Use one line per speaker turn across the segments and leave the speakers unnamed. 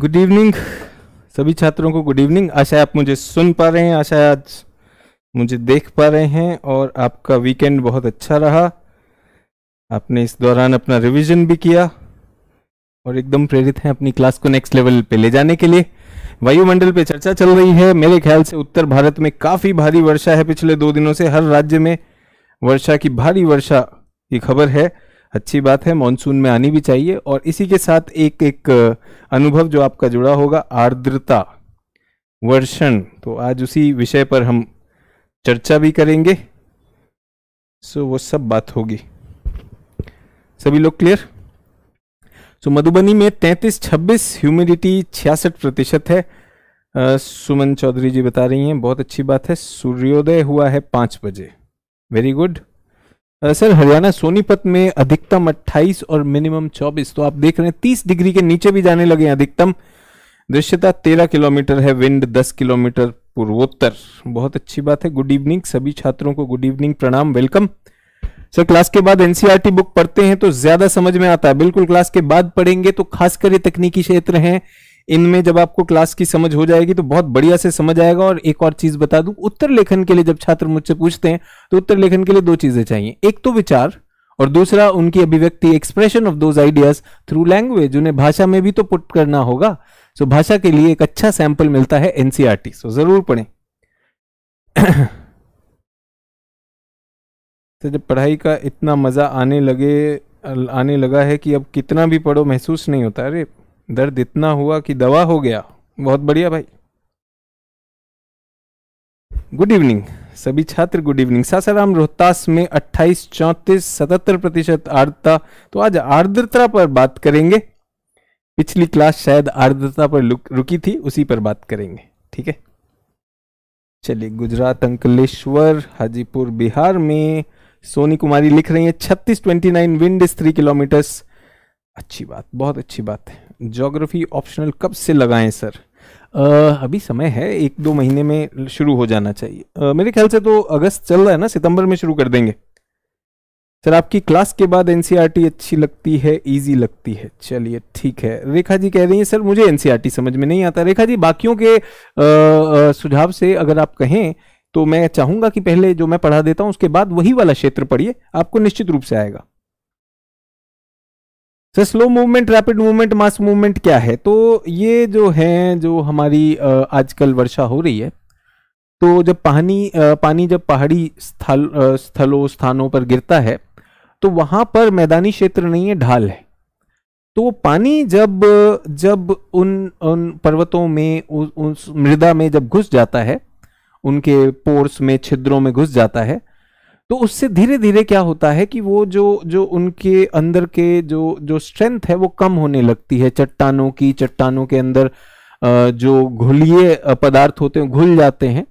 Good evening सभी छात्रों को गुड इवनिंग आशा आप मुझे सुन पा रहे हैं आशा आज मुझे देख पा रहे हैं और आपका वीकेंड बहुत अच्छा रहा आपने इस दौरान अपना रिवीजन भी किया और एकदम प्रेरित हैं अपनी क्लास को नेक्स्ट लेवल पे ले जाने के लिए वायुमंडल पे चर्चा चल रही है मेरे ख्याल से उत्तर भारत में काफ़ी भारी वर्षा है पिछले दो दिनों से हर राज्य में वर्षा की भारी वर्षा की खबर है अच्छी बात है मानसून में आनी भी चाहिए और इसी के साथ एक एक अनुभव जो आपका जुड़ा होगा आर्द्रता वर्षण तो आज उसी विषय पर हम चर्चा भी करेंगे सो वो सब बात होगी सभी लोग क्लियर सो मधुबनी में तैंतीस छब्बीस ह्यूमिडिटी छियासठ प्रतिशत है सुमन चौधरी जी बता रही हैं बहुत अच्छी बात है सूर्योदय हुआ है पाँच बजे very good sir Haryana Sonipat में अधिकतम 28 और मिनिमम 24 तो आप देख रहे हैं 30 डिग्री के नीचे भी जाने लगे अधिकतम दृश्यता 13 किलोमीटर है विंड 10 किलोमीटर पूर्वोत्तर बहुत अच्छी बात है गुड इवनिंग सभी छात्रों को गुड इवनिंग प्रणाम वेलकम सर क्लास के बाद एनसीईआरटी बुक e पढ़ते हैं तो ज्यादा समझ में आता है बिल्कुल क्लास के बाद पढ़ेंगे तो खासकर ये तकनीकी क्षेत्र हैं इनमें जब आपको क्लास की समझ हो जाएगी तो बहुत बढ़िया से समझ आएगा और एक और चीज बता दूं उत्तर लेखन के लिए जब छात्र मुझसे पूछते हैं तो उत्तर लेखन के लिए दो चीजें चाहिए एक तो विचार और दूसरा उनकी अभिव्यक्ति expression of those ideas through language उन्हें भाषा में भी तो पुट करना होगा सो so, भाषा के लिए एक अच्छा सैंपल मिलता है एनसीआरटी सो e so, जरूर पढ़ें तो जब पढ़ाई का इतना मज़ा आने लगे आने लगा है कि अब कितना भी पढ़ो महसूस नहीं होता अरे दर्द इतना हुआ कि दवा हो गया बहुत बढ़िया भाई गुड इवनिंग सभी छात्र गुड इवनिंग सासाराम रोहतास में 28 चौंतीस सतहत्तर प्रतिशत आर्द्रता तो आज आर्द्रता पर बात करेंगे पिछली क्लास शायद आर्द्रता पर रुकी थी उसी पर बात करेंगे ठीक है चलिए गुजरात अंकलेश्वर हाजीपुर बिहार में सोनी कुमारी लिख रही है छत्तीस twenty nine wind is three kilometres अच्छी बात बहुत अच्छी बात है जोग्राफी ऑप्शनल कब से लगाएं सर Uh, अभी समय है एक दो महीने में शुरू हो जाना चाहिए uh, मेरे ख्याल से तो अगस्त चल रहा है ना सितंबर में शुरू कर देंगे सर आपकी क्लास के बाद एनसीईआरटी e अच्छी लगती है इजी लगती है चलिए ठीक है रेखा जी कह रही हैं सर मुझे एनसीईआरटी e समझ में नहीं आता रेखा जी बाकियों के सुझाव से अगर आप कहें तो मैं चाहूंगा कि पहले जो मैं पढ़ा देता हूं उसके बाद वही वाला क्षेत्र पढ़िए आपको निश्चित रूप से आएगा sir slow movement rapid movement mass movement क्या है तो ये जो है जो हमारी आजकल वर्षा हो रही है तो जब पानी पानी जब पहाड़ी स्थल स्थलों स्थानों पर गिरता है तो वहां पर मैदानी क्षेत्र नहीं है ढाल है तो वो पानी जब जब उन उन पर्वतों में उस मृदा में जब घुस जाता है उनके पोर्स में छिद्रों में घुस जाता है तो उससे धीरे धीरे क्या होता है कि वो जो जो उनके अंदर के जो जो स्ट्रेंथ है वो कम होने लगती है चट्टानों की चट्टानों के अंदर जो घुलिए पदार्थ होते हैं घुल जाते हैं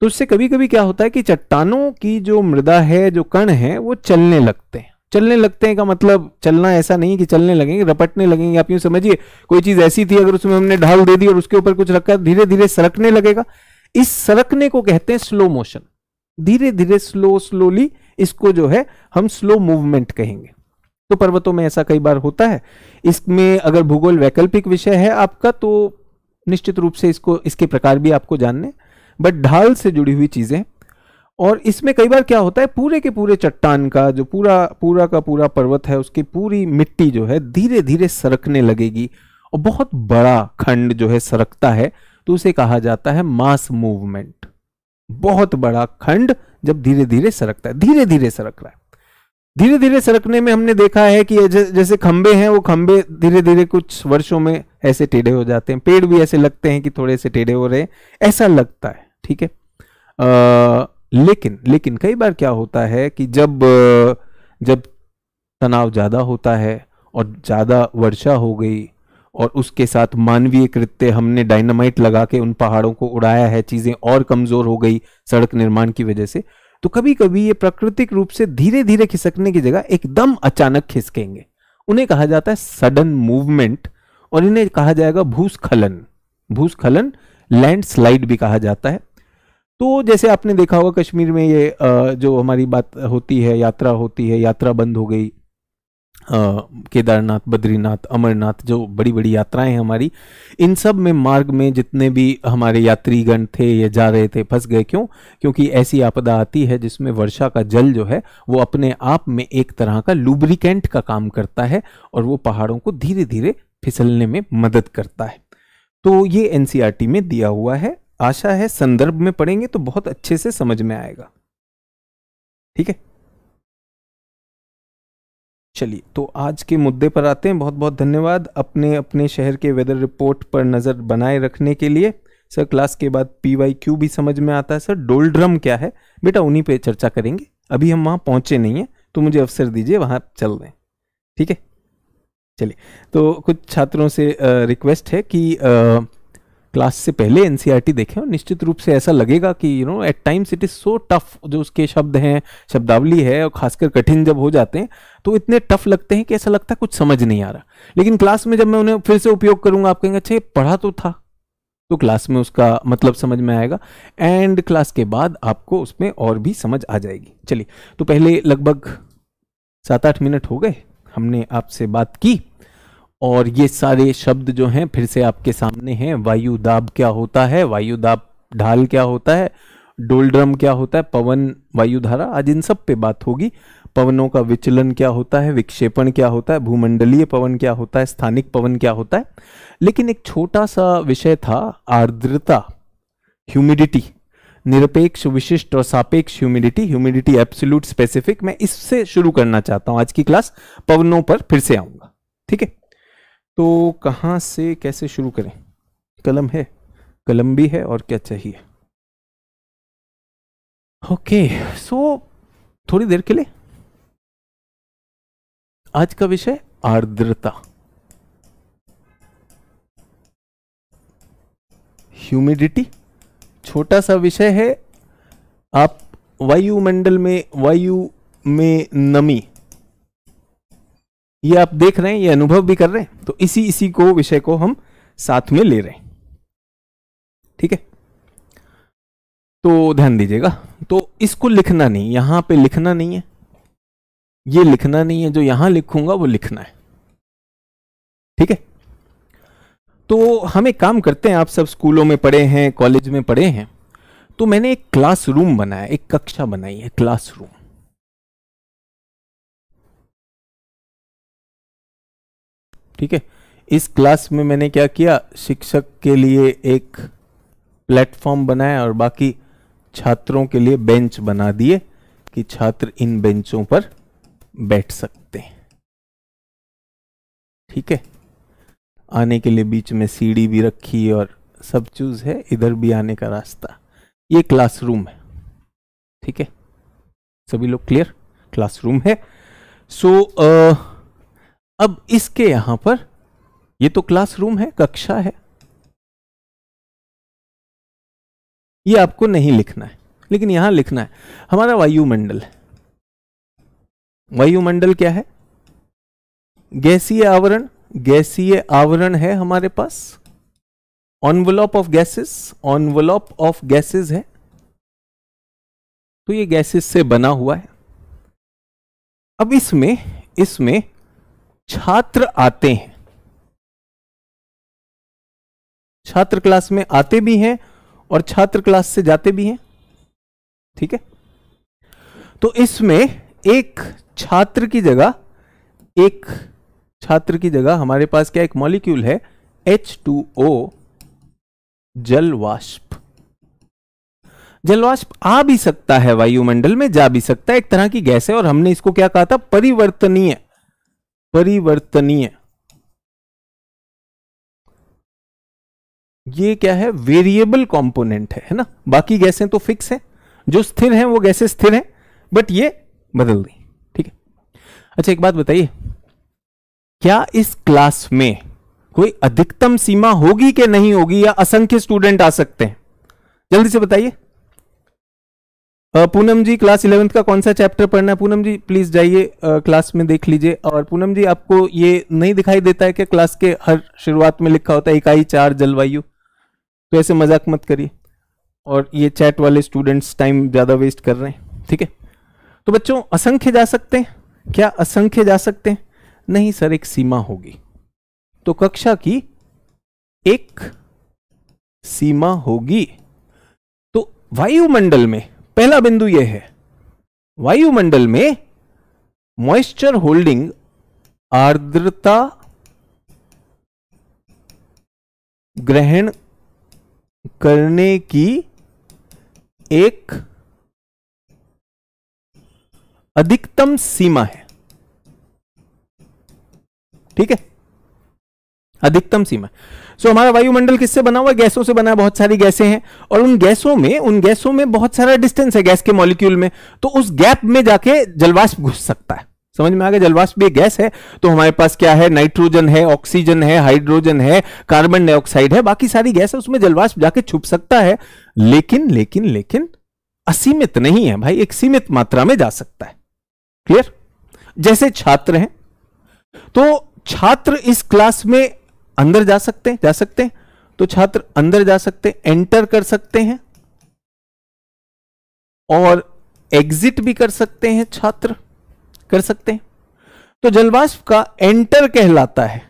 तो उससे कभी कभी क्या होता है कि चट्टानों की जो मृदा है जो कण है वो चलने लगते हैं चलने लगते हैं का मतलब चलना ऐसा नहीं कि चलने लगेंगे रपटने लगेंगे आप यूं समझिए कोई चीज ऐसी थी अगर उसमें हमने ढाल दे दी और उसके ऊपर कुछ रखा धीरे धीरे सरकने लगेगा इस सरकने को कहते हैं स्लो मोशन धीरे धीरे स्लो स्लोली इसको जो है हम स्लो मूवमेंट कहेंगे तो पर्वतों में ऐसा कई बार होता है इसमें अगर भूगोल वैकल्पिक विषय है आपका तो निश्चित रूप से इसको इसके प्रकार भी आपको जानने बट ढाल से जुड़ी हुई चीज़ें और इसमें कई बार क्या होता है पूरे के पूरे चट्टान का जो पूरा पूरा का पूरा पर्वत है उसकी पूरी मिट्टी जो है धीरे धीरे सरकने लगेगी और बहुत बड़ा खंड जो है सरकता है तो उसे कहा जाता है मास मूवमेंट बहुत बड़ा खंड जब धीरे धीरे सरकता है धीरे धीरे सरक रहा है धीरे धीरे सरकने में हमने देखा है कि जैसे खंबे हैं वो खंबे धीरे धीरे कुछ वर्षों में ऐसे टेढ़े हो जाते हैं पेड़ भी ऐसे लगते हैं कि थोड़े से टेढ़े हो रहे हैं ऐसा लगता है ठीक है लेकिन लेकिन कई बार क्या होता है कि जब जब तनाव ज़्यादा होता है और ज़्यादा वर्षा हो गई और उसके साथ मानवीय कृत्य हमने डायनामाइट लगा के उन पहाड़ों को उड़ाया है चीज़ें और कमज़ोर हो गई सड़क निर्माण की वजह से तो कभी कभी ये प्राकृतिक रूप से धीरे धीरे खिसकने की जगह एकदम अचानक खिसकेंगे उन्हें कहा जाता है सडन मूवमेंट और इन्हें कहा जाएगा भूस्खलन भूस्खलन लैंडस्लाइड भी कहा जाता है तो जैसे आपने देखा होगा कश्मीर में ये जो हमारी बात होती है यात्रा होती है यात्रा बंद हो गई केदारनाथ बद्रीनाथ अमरनाथ जो बड़ी बड़ी यात्राएं हैं हमारी इन सब में मार्ग में जितने भी हमारे यात्रीगण थे या जा रहे थे फंस गए क्यों क्योंकि ऐसी आपदा आती है जिसमें वर्षा का जल जो है वो अपने आप में एक तरह का लुब्रिकेंट का काम करता है और वो पहाड़ों को धीरे धीरे फिसलने में मदद करता है तो ये एन e में दिया हुआ है आशा है संदर्भ में पढ़ेंगे तो बहुत अच्छे से समझ में आएगा ठीक है चलिए तो आज के मुद्दे पर आते हैं बहुत बहुत धन्यवाद अपने अपने शहर के वेदर रिपोर्ट पर नज़र बनाए रखने के लिए सर क्लास के बाद पी वाई क्यू भी समझ में आता है सर डोलड्रम क्या है बेटा उन्हीं पे चर्चा करेंगे अभी हम वहाँ पहुँचे नहीं हैं तो मुझे अवसर दीजिए वहाँ चल रहे हैं ठीक है चलिए तो कुछ छात्रों से रिक्वेस्ट है कि क्लास से पहले एन e देखें और निश्चित रूप से ऐसा लगेगा कि you know at times it is so tough जो उसके शब्द हैं शब्दावली है और खासकर कठिन जब हो जाते हैं तो इतने टफ लगते हैं कि ऐसा लगता है कुछ समझ नहीं आ रहा लेकिन क्लास में जब मैं उन्हें फिर से उपयोग करूंगा आप कहेंगे अच्छा पढ़ा तो था तो क्लास में उसका मतलब समझ में आएगा एंड क्लास के बाद आपको उसमें और भी समझ आ जाएगी चलिए तो पहले लगभग सात आठ मिनट हो गए हमने आपसे बात की और ये सारे शब्द जो हैं फिर से आपके सामने हैं वायु दाब क्या होता है वायु दाब ढाल क्या होता है डोलड्रम क्या होता है पवन वायु धारा आज इन सब पे बात होगी पवनों का विचलन क्या होता है विक्षेपण क्या होता है भूमंडलीय पवन क्या होता है स्थानिक पवन क्या होता है लेकिन एक छोटा सा विषय था आर्द्रता ह्यूमिडिटी निरपेक्ष विशिष्ट और सापेक्ष ह्यूमिडिटी ह्यूमिडिटी एब्सोल्यूट स्पेसिफिक मैं इससे शुरू करना चाहता हूं आज की क्लास पवनों पर फिर से आऊंगा ठीक है तो कहाँ से कैसे शुरू करें कलम है कलम भी है और क्या चाहिए ओके सो थोड़ी देर के लिए आज का विषय आर्द्रता ह्यूमिडिटी छोटा सा विषय है आप वायुमंडल में वायु में नमी ये आप देख रहे हैं ये अनुभव भी कर रहे हैं तो इसी इसी को विषय को हम साथ में ले रहे हैं ठीक है तो ध्यान दीजिएगा तो इसको लिखना नहीं यहां पे लिखना नहीं है ये लिखना नहीं है जो यहां लिखूंगा वो लिखना है ठीक है तो हम एक काम करते हैं आप सब स्कूलों में पढ़े हैं कॉलेज में पढ़े हैं तो मैंने एक क्लासरूम बनाया एक कक्षा बनाई है क्लासरूम ठीक है इस क्लास में मैंने क्या किया शिक्षक के लिए एक प्लेटफॉर्म बनाया और बाकी छात्रों के लिए बेंच बना दिए कि छात्र इन बेंचों पर बैठ सकते हैं ठीक है आने के लिए बीच में सीढ़ी भी रखी और सब चूज है इधर भी आने का रास्ता ये क्लासरूम है ठीक है सभी लोग क्लियर क्लासरूम है सो so, uh, अब इसके यहां पर ये तो क्लासरूम है कक्षा है ये आपको नहीं लिखना है लेकिन यहां लिखना है हमारा वायुमंडल है वायुमंडल क्या है गैसीय आवरण गैसीय आवरण है हमारे पास envelope of gases envelope of gases है तो ये गैसेस से बना हुआ है अब इसमें इसमें छात्र आते हैं
छात्र क्लास में आते भी हैं और
छात्र क्लास से जाते भी हैं ठीक है तो इसमें एक छात्र की जगह एक छात्र की जगह हमारे पास क्या एक मॉलिक्यूल है H2O जल वाष्प जल वाष्प आ भी सकता है वायुमंडल में जा भी सकता है एक तरह की गैस है और हमने इसको क्या कहा था परिवर्तनीय परिवर्तनीय ये क्या है वेरिएबल कंपोनेंट है है ना बाकी गैसें तो फिक्स हैं जो स्थिर हैं वो गैसें स्थिर हैं बट ये बदल दी ठीक है अच्छा एक बात बताइए क्या इस क्लास में कोई अधिकतम सीमा होगी कि नहीं होगी या असंख्य स्टूडेंट आ सकते हैं जल्दी से बताइए पूनम जी क्लास इलेवेंथ का कौन सा चैप्टर पढ़ना है पूनम जी प्लीज जाइए क्लास में देख लीजिए और पूनम जी आपको ये नहीं दिखाई देता है कि क्लास के हर शुरुआत में लिखा होता है इकाई चार जलवायु तो ऐसे मजाक मत करिए और ये चैट वाले स्टूडेंट्स टाइम ज़्यादा वेस्ट कर रहे हैं ठीक है तो बच्चों असंख्य जा सकते हैं क्या असंख्य जा सकते हैं नहीं सर एक सीमा होगी तो कक्षा की एक सीमा होगी तो वायुमंडल में पहला बिंदु यह है वायुमंडल में मॉइस्चर होल्डिंग आर्द्रता ग्रहण करने की एक अधिकतम सीमा है ठीक है अधिकतम सीमा है। सो हमारा वायुमंडल किससे बना हुआ गैसों से बना बहुत सारी गैसें हैं और उन गैसों में उन गैसों में बहुत सारा डिस्टेंस है गैस के मॉलिक्यूल में तो उस गैप में जाके जलवाष्प घुस सकता है समझ में आ गया जलवाष्प भी गैस है तो हमारे पास क्या है नाइट्रोजन है ऑक्सीजन है हाइड्रोजन है कार्बन डाइऑक्साइड है बाकी सारी गैस है उसमें जलवाष्प जाके छुप सकता है लेकिन लेकिन लेकिन असीमित नहीं है भाई एक सीमित मात्रा में जा सकता है क्लियर जैसे छात्र हैं तो छात्र इस क्लास में अंदर जा सकते हैं जा सकते हैं तो छात्र अंदर जा सकते हैं एंटर कर सकते हैं और एग्जिट भी कर सकते हैं छात्र कर सकते हैं तो जलवाष्प का एंटर कहलाता है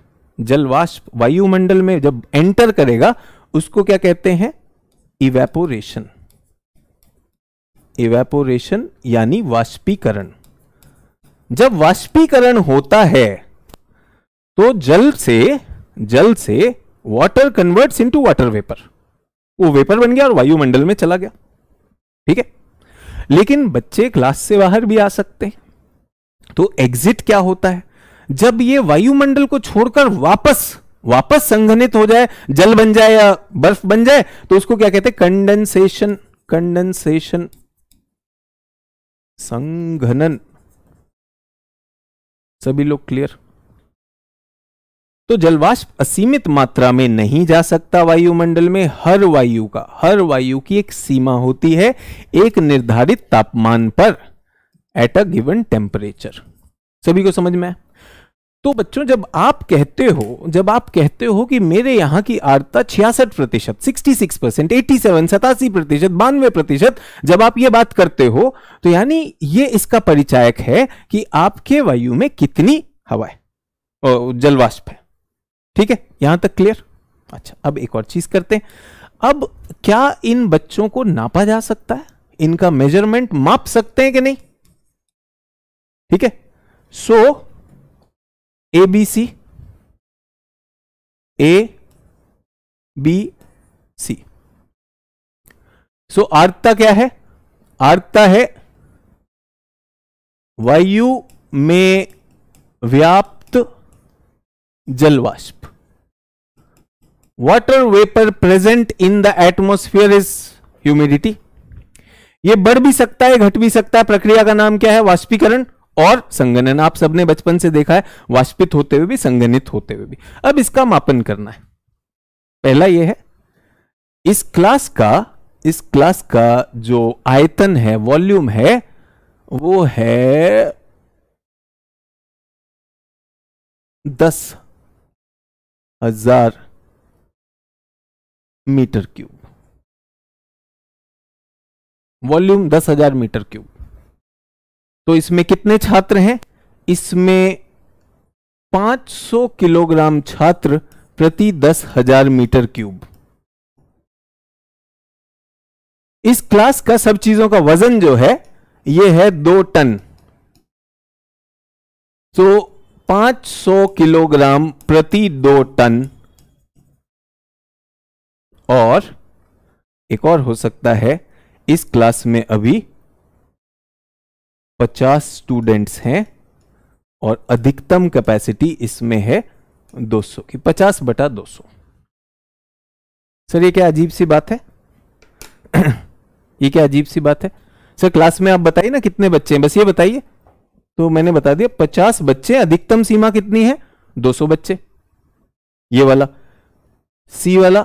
जलवाष्प वायुमंडल में जब एंटर करेगा उसको क्या कहते हैं इवेपोरेशन इवेपोरेशन यानी वाष्पीकरण जब वाष्पीकरण होता है तो जल से जल से water converts into water vapour वो वेपर बन गया और वायुमंडल में चला गया ठीक है लेकिन बच्चे क्लास से बाहर भी आ सकते हैं तो एग्जिट क्या होता है जब ये वायुमंडल को छोड़कर वापस वापस संघनित हो जाए जल बन जाए या बर्फ बन जाए तो उसको क्या कहते हैं कंडेंसेशन कंडेंसेशन संघनन सभी लोग क्लियर तो जलवाष्प असीमित मात्रा में नहीं जा सकता वायुमंडल में हर वायु का हर वायु की एक सीमा होती है एक निर्धारित तापमान पर एट अ गिवन टेम्परेचर सभी को समझ में तो बच्चों जब आप कहते हो जब आप कहते हो कि मेरे यहां की आर्द्रता छियासठ प्रतिशत sixty six percent eighty seven सतासी प्रतिशत बानवे प्रतिशत जब आप ये बात करते हो तो यानी ये इसका परिचायक है कि आपके वायु में कितनी हवा है जलवाष्प है ठीक है यहां तक क्लियर अच्छा अब एक और चीज करते हैं अब क्या इन बच्चों को नापा जा सकता है इनका मेजरमेंट माप सकते हैं कि नहीं ठीक है सो A B C
A B C
सो आर्ता क्या है आर्ता है वायु में व्याप्त जलवाष्प water vapour present in the atmosphere is humidity ये बढ़ भी सकता है घट भी सकता है प्रक्रिया का नाम क्या है वाष्पीकरण और संगनन आप सबने बचपन से देखा है वाष्पित होते हुए भी संगनित होते हुए भी अब इसका मापन करना है पहला यह है इस क्लास का इस क्लास का जो आयतन है वॉल्यूम है वो है दस
हजार मीटर क्यूब
वॉल्यूम दस हजार मीटर क्यूब तो इसमें कितने छात्र हैं इसमें 500 किलोग्राम छात्र प्रति दस हजार मीटर क्यूब इस क्लास का सब चीजों का वजन जो है यह है दो टन तो 500 किलोग्राम प्रति दो टन और एक और हो सकता है इस क्लास में अभी 50 स्टूडेंट्स हैं और अधिकतम कैपेसिटी इसमें है 200 की 50 बटा 200 सर ये क्या अजीब सी बात है ये क्या अजीब सी बात है सर क्लास में आप बताइए ना कितने बच्चे हैं बस ये बताइए तो मैंने बता दिया 50 बच्चे अधिकतम सीमा कितनी है 200 बच्चे ये वाला सी वाला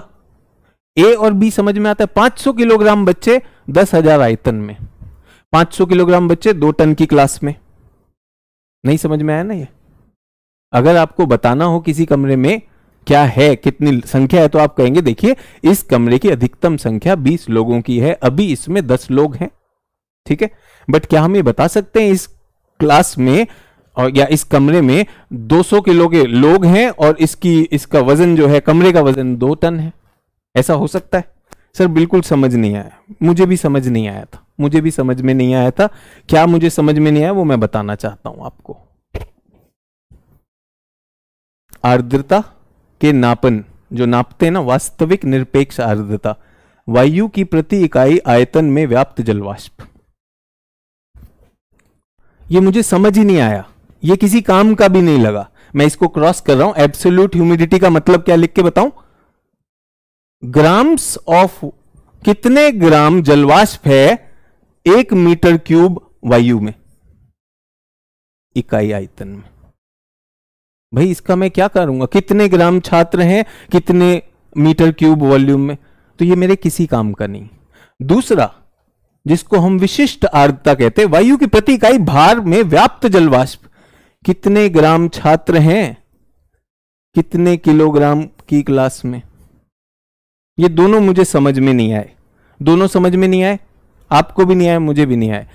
ए और बी समझ में आता है 500 किलोग्राम बच्चे दस हजार आयतन में 500 किलोग्राम बच्चे दो टन की क्लास में नहीं समझ में आया ना ये अगर आपको बताना हो किसी कमरे में क्या है कितनी संख्या है तो आप कहेंगे देखिए इस कमरे की अधिकतम संख्या 20 लोगों की है अभी इसमें 10 लोग हैं ठीक है बट क्या हम ये बता सकते हैं इस क्लास में और या इस कमरे में 200 किलो के लोग हैं और इसकी इसका वजन जो है कमरे का वजन दो टन है ऐसा हो सकता है सर बिल्कुल समझ नहीं आया मुझे भी समझ नहीं आया था मुझे भी समझ में नहीं आया था क्या मुझे समझ में नहीं आया वो मैं बताना चाहता हूं आपको आर्द्रता के नापन जो नापते हैं ना वास्तविक निरपेक्ष आर्द्रता वायु की प्रति इकाई आयतन में व्याप्त जलवाष्प ये मुझे समझ ही नहीं आया ये किसी काम का भी नहीं लगा मैं इसको क्रॉस कर रहा हूं एब्सोल्यूट ह्यूमिडिटी का मतलब क्या लिख के बताऊं ग्राम्स ऑफ कितने ग्राम जलवाष्प है एक मीटर क्यूब वायु में इकाई आयतन में भाई इसका मैं क्या करूंगा कितने ग्राम छात्र हैं कितने मीटर क्यूब वॉल्यूम में तो ये मेरे किसी काम का नहीं दूसरा जिसको हम विशिष्ट आर्द्रता कहते हैं वायु की प्रति इकाई भार में व्याप्त जलवाष्प कितने ग्राम छात्र हैं कितने किलोग्राम की क्लास में ये दोनों मुझे समझ में नहीं आए दोनों समझ में नहीं आए आपको भी नहीं आए मुझे भी नहीं आए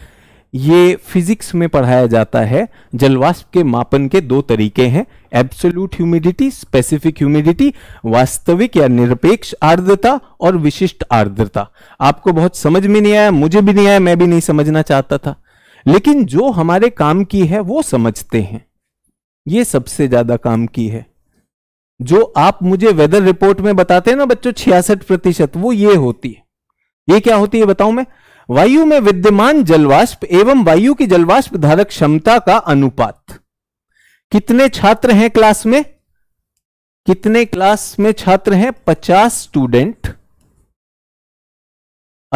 ये फिजिक्स में पढ़ाया जाता है जलवाष्प के मापन के दो तरीके हैं एब्सोल्यूट ह्यूमिडिटी स्पेसिफिक ह्यूमिडिटी वास्तविक या निरपेक्ष आर्द्रता और विशिष्ट आर्द्रता आपको बहुत समझ में नहीं आया मुझे भी नहीं आया मैं भी नहीं समझना चाहता था लेकिन जो हमारे काम की है वो समझते हैं ये सबसे ज्यादा काम की है जो आप मुझे वेदर रिपोर्ट में बताते हैं ना बच्चों छियासठ प्रतिशत वो ये होती है ये क्या होती है बताऊं मैं वायु में विद्यमान जलवाष्प एवं वायु की जलवाष्प धारक क्षमता का अनुपात कितने छात्र हैं क्लास में कितने क्लास में छात्र हैं पचास स्टूडेंट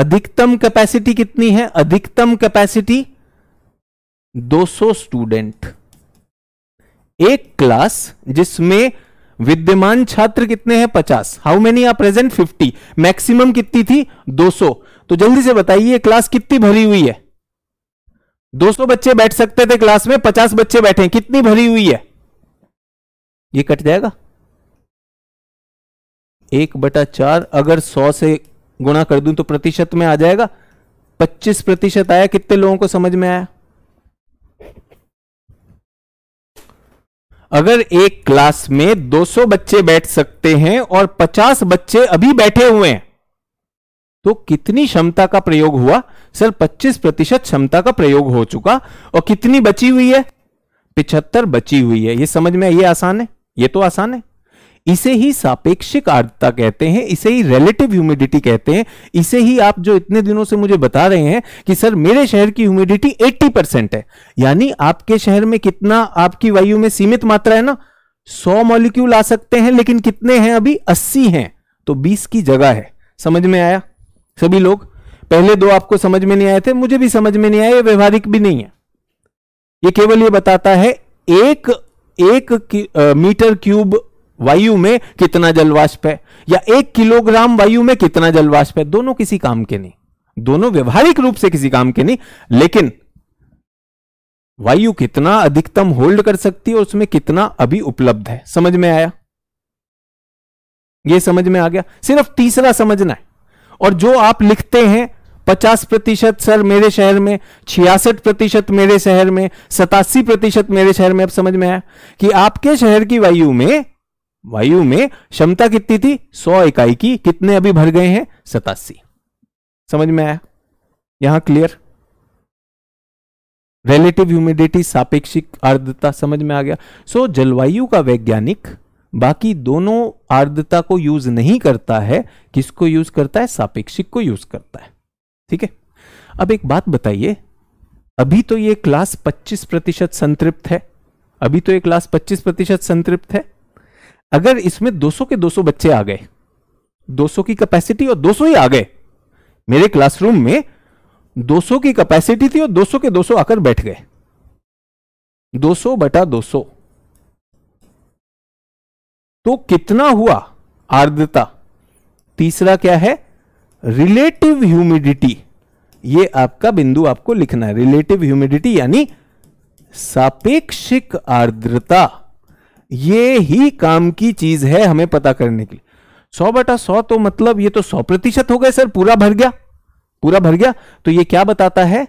अधिकतम कैपेसिटी कितनी है अधिकतम कैपेसिटी 200 स्टूडेंट एक क्लास जिसमें विद्यमान छात्र कितने हैं पचास how many are present fifty maximum कितनी थी दो सौ तो जल्दी से बताइए क्लास कितनी भरी हुई है दो सौ बच्चे बैठ सकते थे क्लास में पचास बच्चे बैठे कितनी भरी हुई है ये कट जाएगा एक बटा चार अगर सौ से गुणा कर दूं तो प्रतिशत में आ जाएगा पच्चीस प्रतिशत आया कितने लोगों को समझ में आया अगर एक क्लास में 200 बच्चे बैठ सकते हैं और 50 बच्चे अभी बैठे हुए हैं तो कितनी क्षमता का प्रयोग हुआ सर 25 प्रतिशत क्षमता का प्रयोग हो चुका और कितनी बची हुई है पिछहत्तर बची हुई है ये समझ में ये आसान है ये तो आसान है इसे ही सापेक्षिक आर्द्रता कहते हैं इसे ही रिलेटिव ह्यूमिडिटी कहते हैं इसे ही आप जो इतने दिनों से मुझे बता रहे हैं कि सर मेरे शहर की ह्यूमिडिटी 80 परसेंट है यानी आपके शहर में कितना आपकी वायु में सीमित मात्रा है ना सौ मॉलिक्यूल आ सकते हैं लेकिन कितने हैं अभी अस्सी हैं तो बीस की जगह है समझ में आया सभी लोग पहले दो आपको समझ में नहीं आए थे मुझे भी समझ में नहीं आया व्यवहारिक भी नहीं है ये केवल ये बताता है एक एक आ, मीटर क्यूब वायु में कितना जलवाष्प है या एक किलोग्राम वायु में कितना जलवाष्प है दोनों किसी काम के नहीं दोनों व्यवहारिक रूप से किसी काम के नहीं लेकिन वायु कितना अधिकतम होल्ड कर सकती है उसमें कितना अभी उपलब्ध है समझ में आया यह समझ में आ गया सिर्फ तीसरा समझना है और जो आप लिखते हैं पचास प्रतिशत सर मेरे शहर में छियासठ प्रतिशत मेरे शहर में सतासी प्रतिशत मेरे शहर में अब समझ में आया कि आपके शहर की वायु में वायु में क्षमता कितनी थी 100 इकाई की कितने अभी भर गए हैं सतासी समझ में आया यहां क्लियर रिलेटिव ह्यूमिडिटी सापेक्षिक आर्द्रता समझ में आ गया सो so, जलवायु का वैज्ञानिक बाकी दोनों आर्द्रता को यूज नहीं करता है किसको यूज करता है सापेक्षिक को यूज करता है ठीक है अब एक बात बताइए अभी तो ये क्लास 25 प्रतिशत संतृप्त है अभी तो ये क्लास 25 प्रतिशत संतृप्त है अगर इसमें 200 के 200 बच्चे आ गए 200 की कैपेसिटी और 200 ही आ गए मेरे क्लासरूम में 200 की कैपेसिटी थी और 200 के 200 आकर बैठ गए 200 बटा 200 तो कितना हुआ आर्द्रता तीसरा क्या है रिलेटिव ह्यूमिडिटी ये आपका बिंदु आपको लिखना है रिलेटिव ह्यूमिडिटी यानी सापेक्षिक आर्द्रता ये ही काम की चीज है हमें पता करने के लिए सौ बटा सौ तो मतलब ये तो सौ प्रतिशत हो गए सर पूरा भर गया पूरा भर गया तो ये क्या बताता है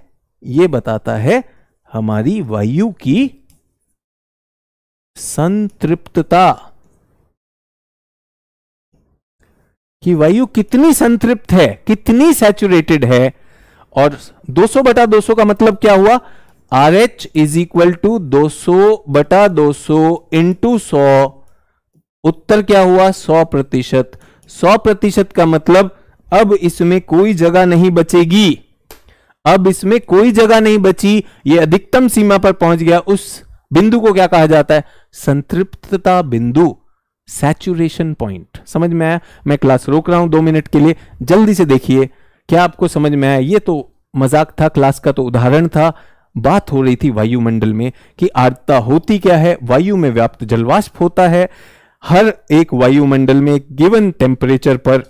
ये बताता है हमारी वायु की संतृप्तता कि वायु कितनी संतृप्त है कितनी सैचुरेटेड है और 200 बटा 200 का मतलब क्या हुआ R H is equal to दो सो बटा दो सौ इंटू सौ उत्तर क्या हुआ सौ प्रतिशत सौ प्रतिशत का मतलब अब इसमें कोई जगह नहीं बचेगी अब इसमें कोई जगह नहीं बची ये अधिकतम सीमा पर पहुंच गया उस बिंदु को क्या कहा जाता है संतृप्तता बिंदु सैचुरेशन पॉइंट समझ में आया मैं क्लास रोक रहा हूं दो मिनट के लिए जल्दी से देखिए क्या आपको समझ में आया ये तो मजाक था क्लास का तो उदाहरण था बात हो रही थी वायुमंडल में कि आर्द्रता होती क्या है वायु में व्याप्त जलवाष्प होता है हर एक वायुमंडल में गिवन टेम्परेचर पर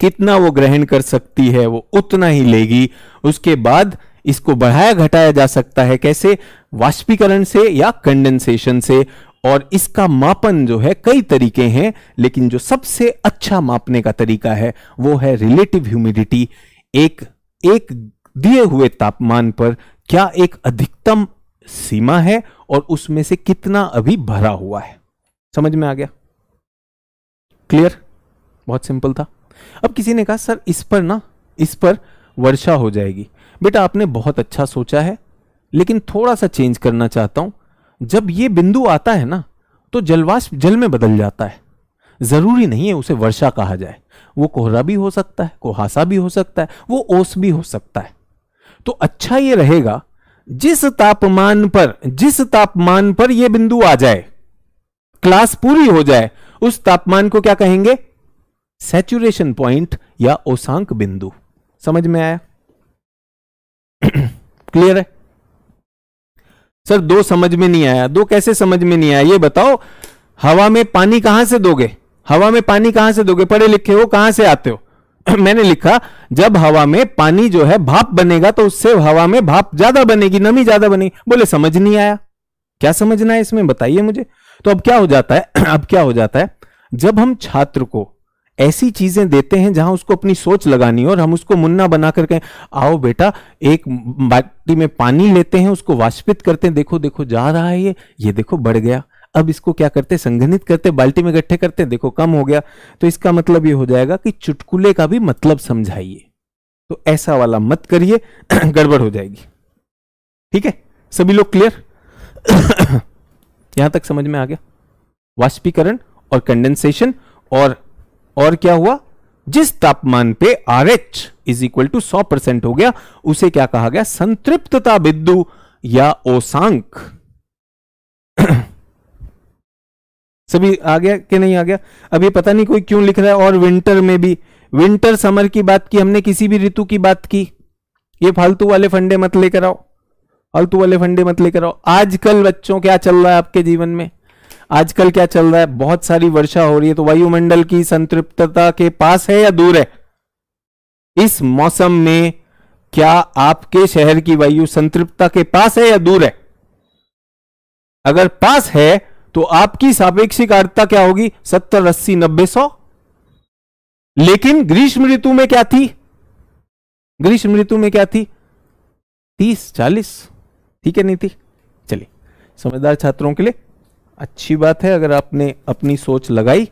कितना वो ग्रहण कर सकती है वो उतना ही लेगी उसके बाद इसको बढ़ाया घटाया जा सकता है कैसे वाष्पीकरण से या कंडेंसेशन से और इसका मापन जो है कई तरीके हैं लेकिन जो सबसे अच्छा मापने का तरीका है वो है रिलेटिव ह्यूमिडिटी एक एक दिए हुए तापमान पर क्या एक अधिकतम सीमा है और उसमें से कितना अभी भरा हुआ है समझ में आ गया क्लियर बहुत सिंपल था अब किसी ने कहा सर इस पर ना इस पर वर्षा हो जाएगी बेटा आपने बहुत अच्छा सोचा है लेकिन थोड़ा सा चेंज करना चाहता हूं जब ये बिंदु आता है ना तो जलवाष्प जल में बदल जाता है जरूरी नहीं है उसे वर्षा कहा जाए वो कोहरा भी हो सकता है कोहासा भी हो सकता है वो ओस भी हो सकता है तो अच्छा ये रहेगा जिस तापमान पर जिस तापमान पर यह बिंदु आ जाए क्लास पूरी हो जाए उस तापमान को क्या कहेंगे सैचुरेशन पॉइंट या ओसांक बिंदु समझ में आया क्लियर है सर दो समझ में नहीं आया दो कैसे समझ में नहीं आया ये बताओ हवा में पानी कहां से दोगे हवा में पानी कहां से दोगे पढ़े लिखे हो कहां से आते हो मैंने लिखा जब हवा में पानी जो है भाप बनेगा तो उससे हवा में भाप ज्यादा बनेगी नमी ज्यादा बनेगी बोले समझ नहीं आया क्या समझना है इसमें बताइए मुझे तो अब क्या हो जाता है अब क्या हो जाता है जब हम छात्र को ऐसी चीजें देते हैं जहां उसको अपनी सोच लगानी और हम उसको मुन्ना बना करके आओ बेटा एक बाटी में पानी लेते हैं उसको वाष्पित करते हैं देखो देखो जा रहा है ये ये देखो बढ़ गया अब इसको क्या करते हैं संघनित करते बाल्टी में इकट्ठे करते हैं देखो कम हो गया तो इसका मतलब ये हो जाएगा कि चुटकुले का भी मतलब समझाइए तो ऐसा वाला मत करिए गड़बड़ हो जाएगी ठीक है सभी लोग क्लियर यहां तक समझ में आ गया वाष्पीकरण और कंडेंसेशन और और क्या हुआ जिस तापमान पे R H is equal to सौ परसेंट हो गया उसे क्या कहा गया संतृप्तता बिंदु या ओसांक सभी आ गया कि नहीं आ गया अब ये पता नहीं कोई क्यों लिख रहा है और विंटर में भी विंटर समर की बात की हमने किसी भी ऋतु की बात की ये फालतू वाले फंडे मत लेकर आओ फालतू वाले फंडे मत लेकर आओ आजकल बच्चों क्या चल रहा है आपके जीवन में आजकल क्या चल रहा है बहुत सारी वर्षा हो रही है तो वायुमंडल की संतृप्तता के पास है या दूर है इस मौसम में क्या आपके शहर की वायु संतृप्तता के पास है या दूर है अगर पास है तो आपकी सापेक्षिक आर्द्रता क्या होगी सत्तर अस्सी नब्बे सौ लेकिन ग्रीष्म ऋतु में क्या थी ग्रीष्म ऋतु में क्या थी तीस चालीस ठीक है नहीं थी चलिए समझदार छात्रों के लिए अच्छी बात है अगर आपने अपनी सोच लगाई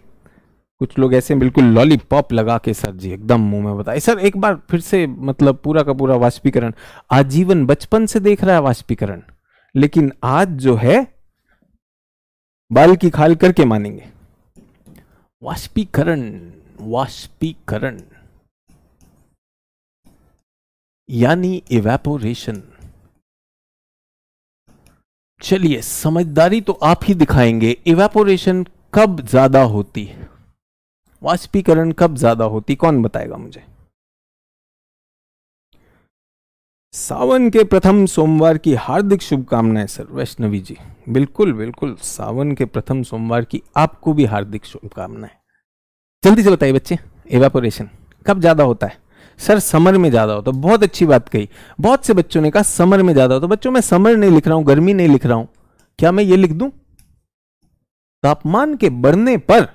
कुछ लोग ऐसे बिल्कुल लॉलीपॉप लगा के सर जी एकदम मुंह में बताए सर एक बार फिर से मतलब पूरा का पूरा वाष्पीकरण आजीवन बचपन से देख रहा है वाष्पीकरण लेकिन आज जो है बाल की खाल करके मानेंगे वाष्पीकरण वाष्पीकरण यानी इवेपोरेशन चलिए समझदारी तो आप ही दिखाएंगे इवेपोरेशन कब ज्यादा होती है वाष्पीकरण कब ज्यादा होती कौन बताएगा मुझे सावन के प्रथम सोमवार की हार्दिक शुभकामनाएं सर वैष्णवी जी बिल्कुल बिल्कुल सावन के प्रथम सोमवार की आपको भी हार्दिक शुभकामनाएं जल्दी से बताइए बच्चे एवापोरेशन कब ज़्यादा होता है सर समर में ज़्यादा होता है बहुत अच्छी बात कही बहुत से बच्चों ने कहा समर में ज़्यादा होता बच्चों मैं समर नहीं लिख रहा हूं गर्मी नहीं लिख रहा हूं क्या मैं ये लिख दू तापमान के बढ़ने पर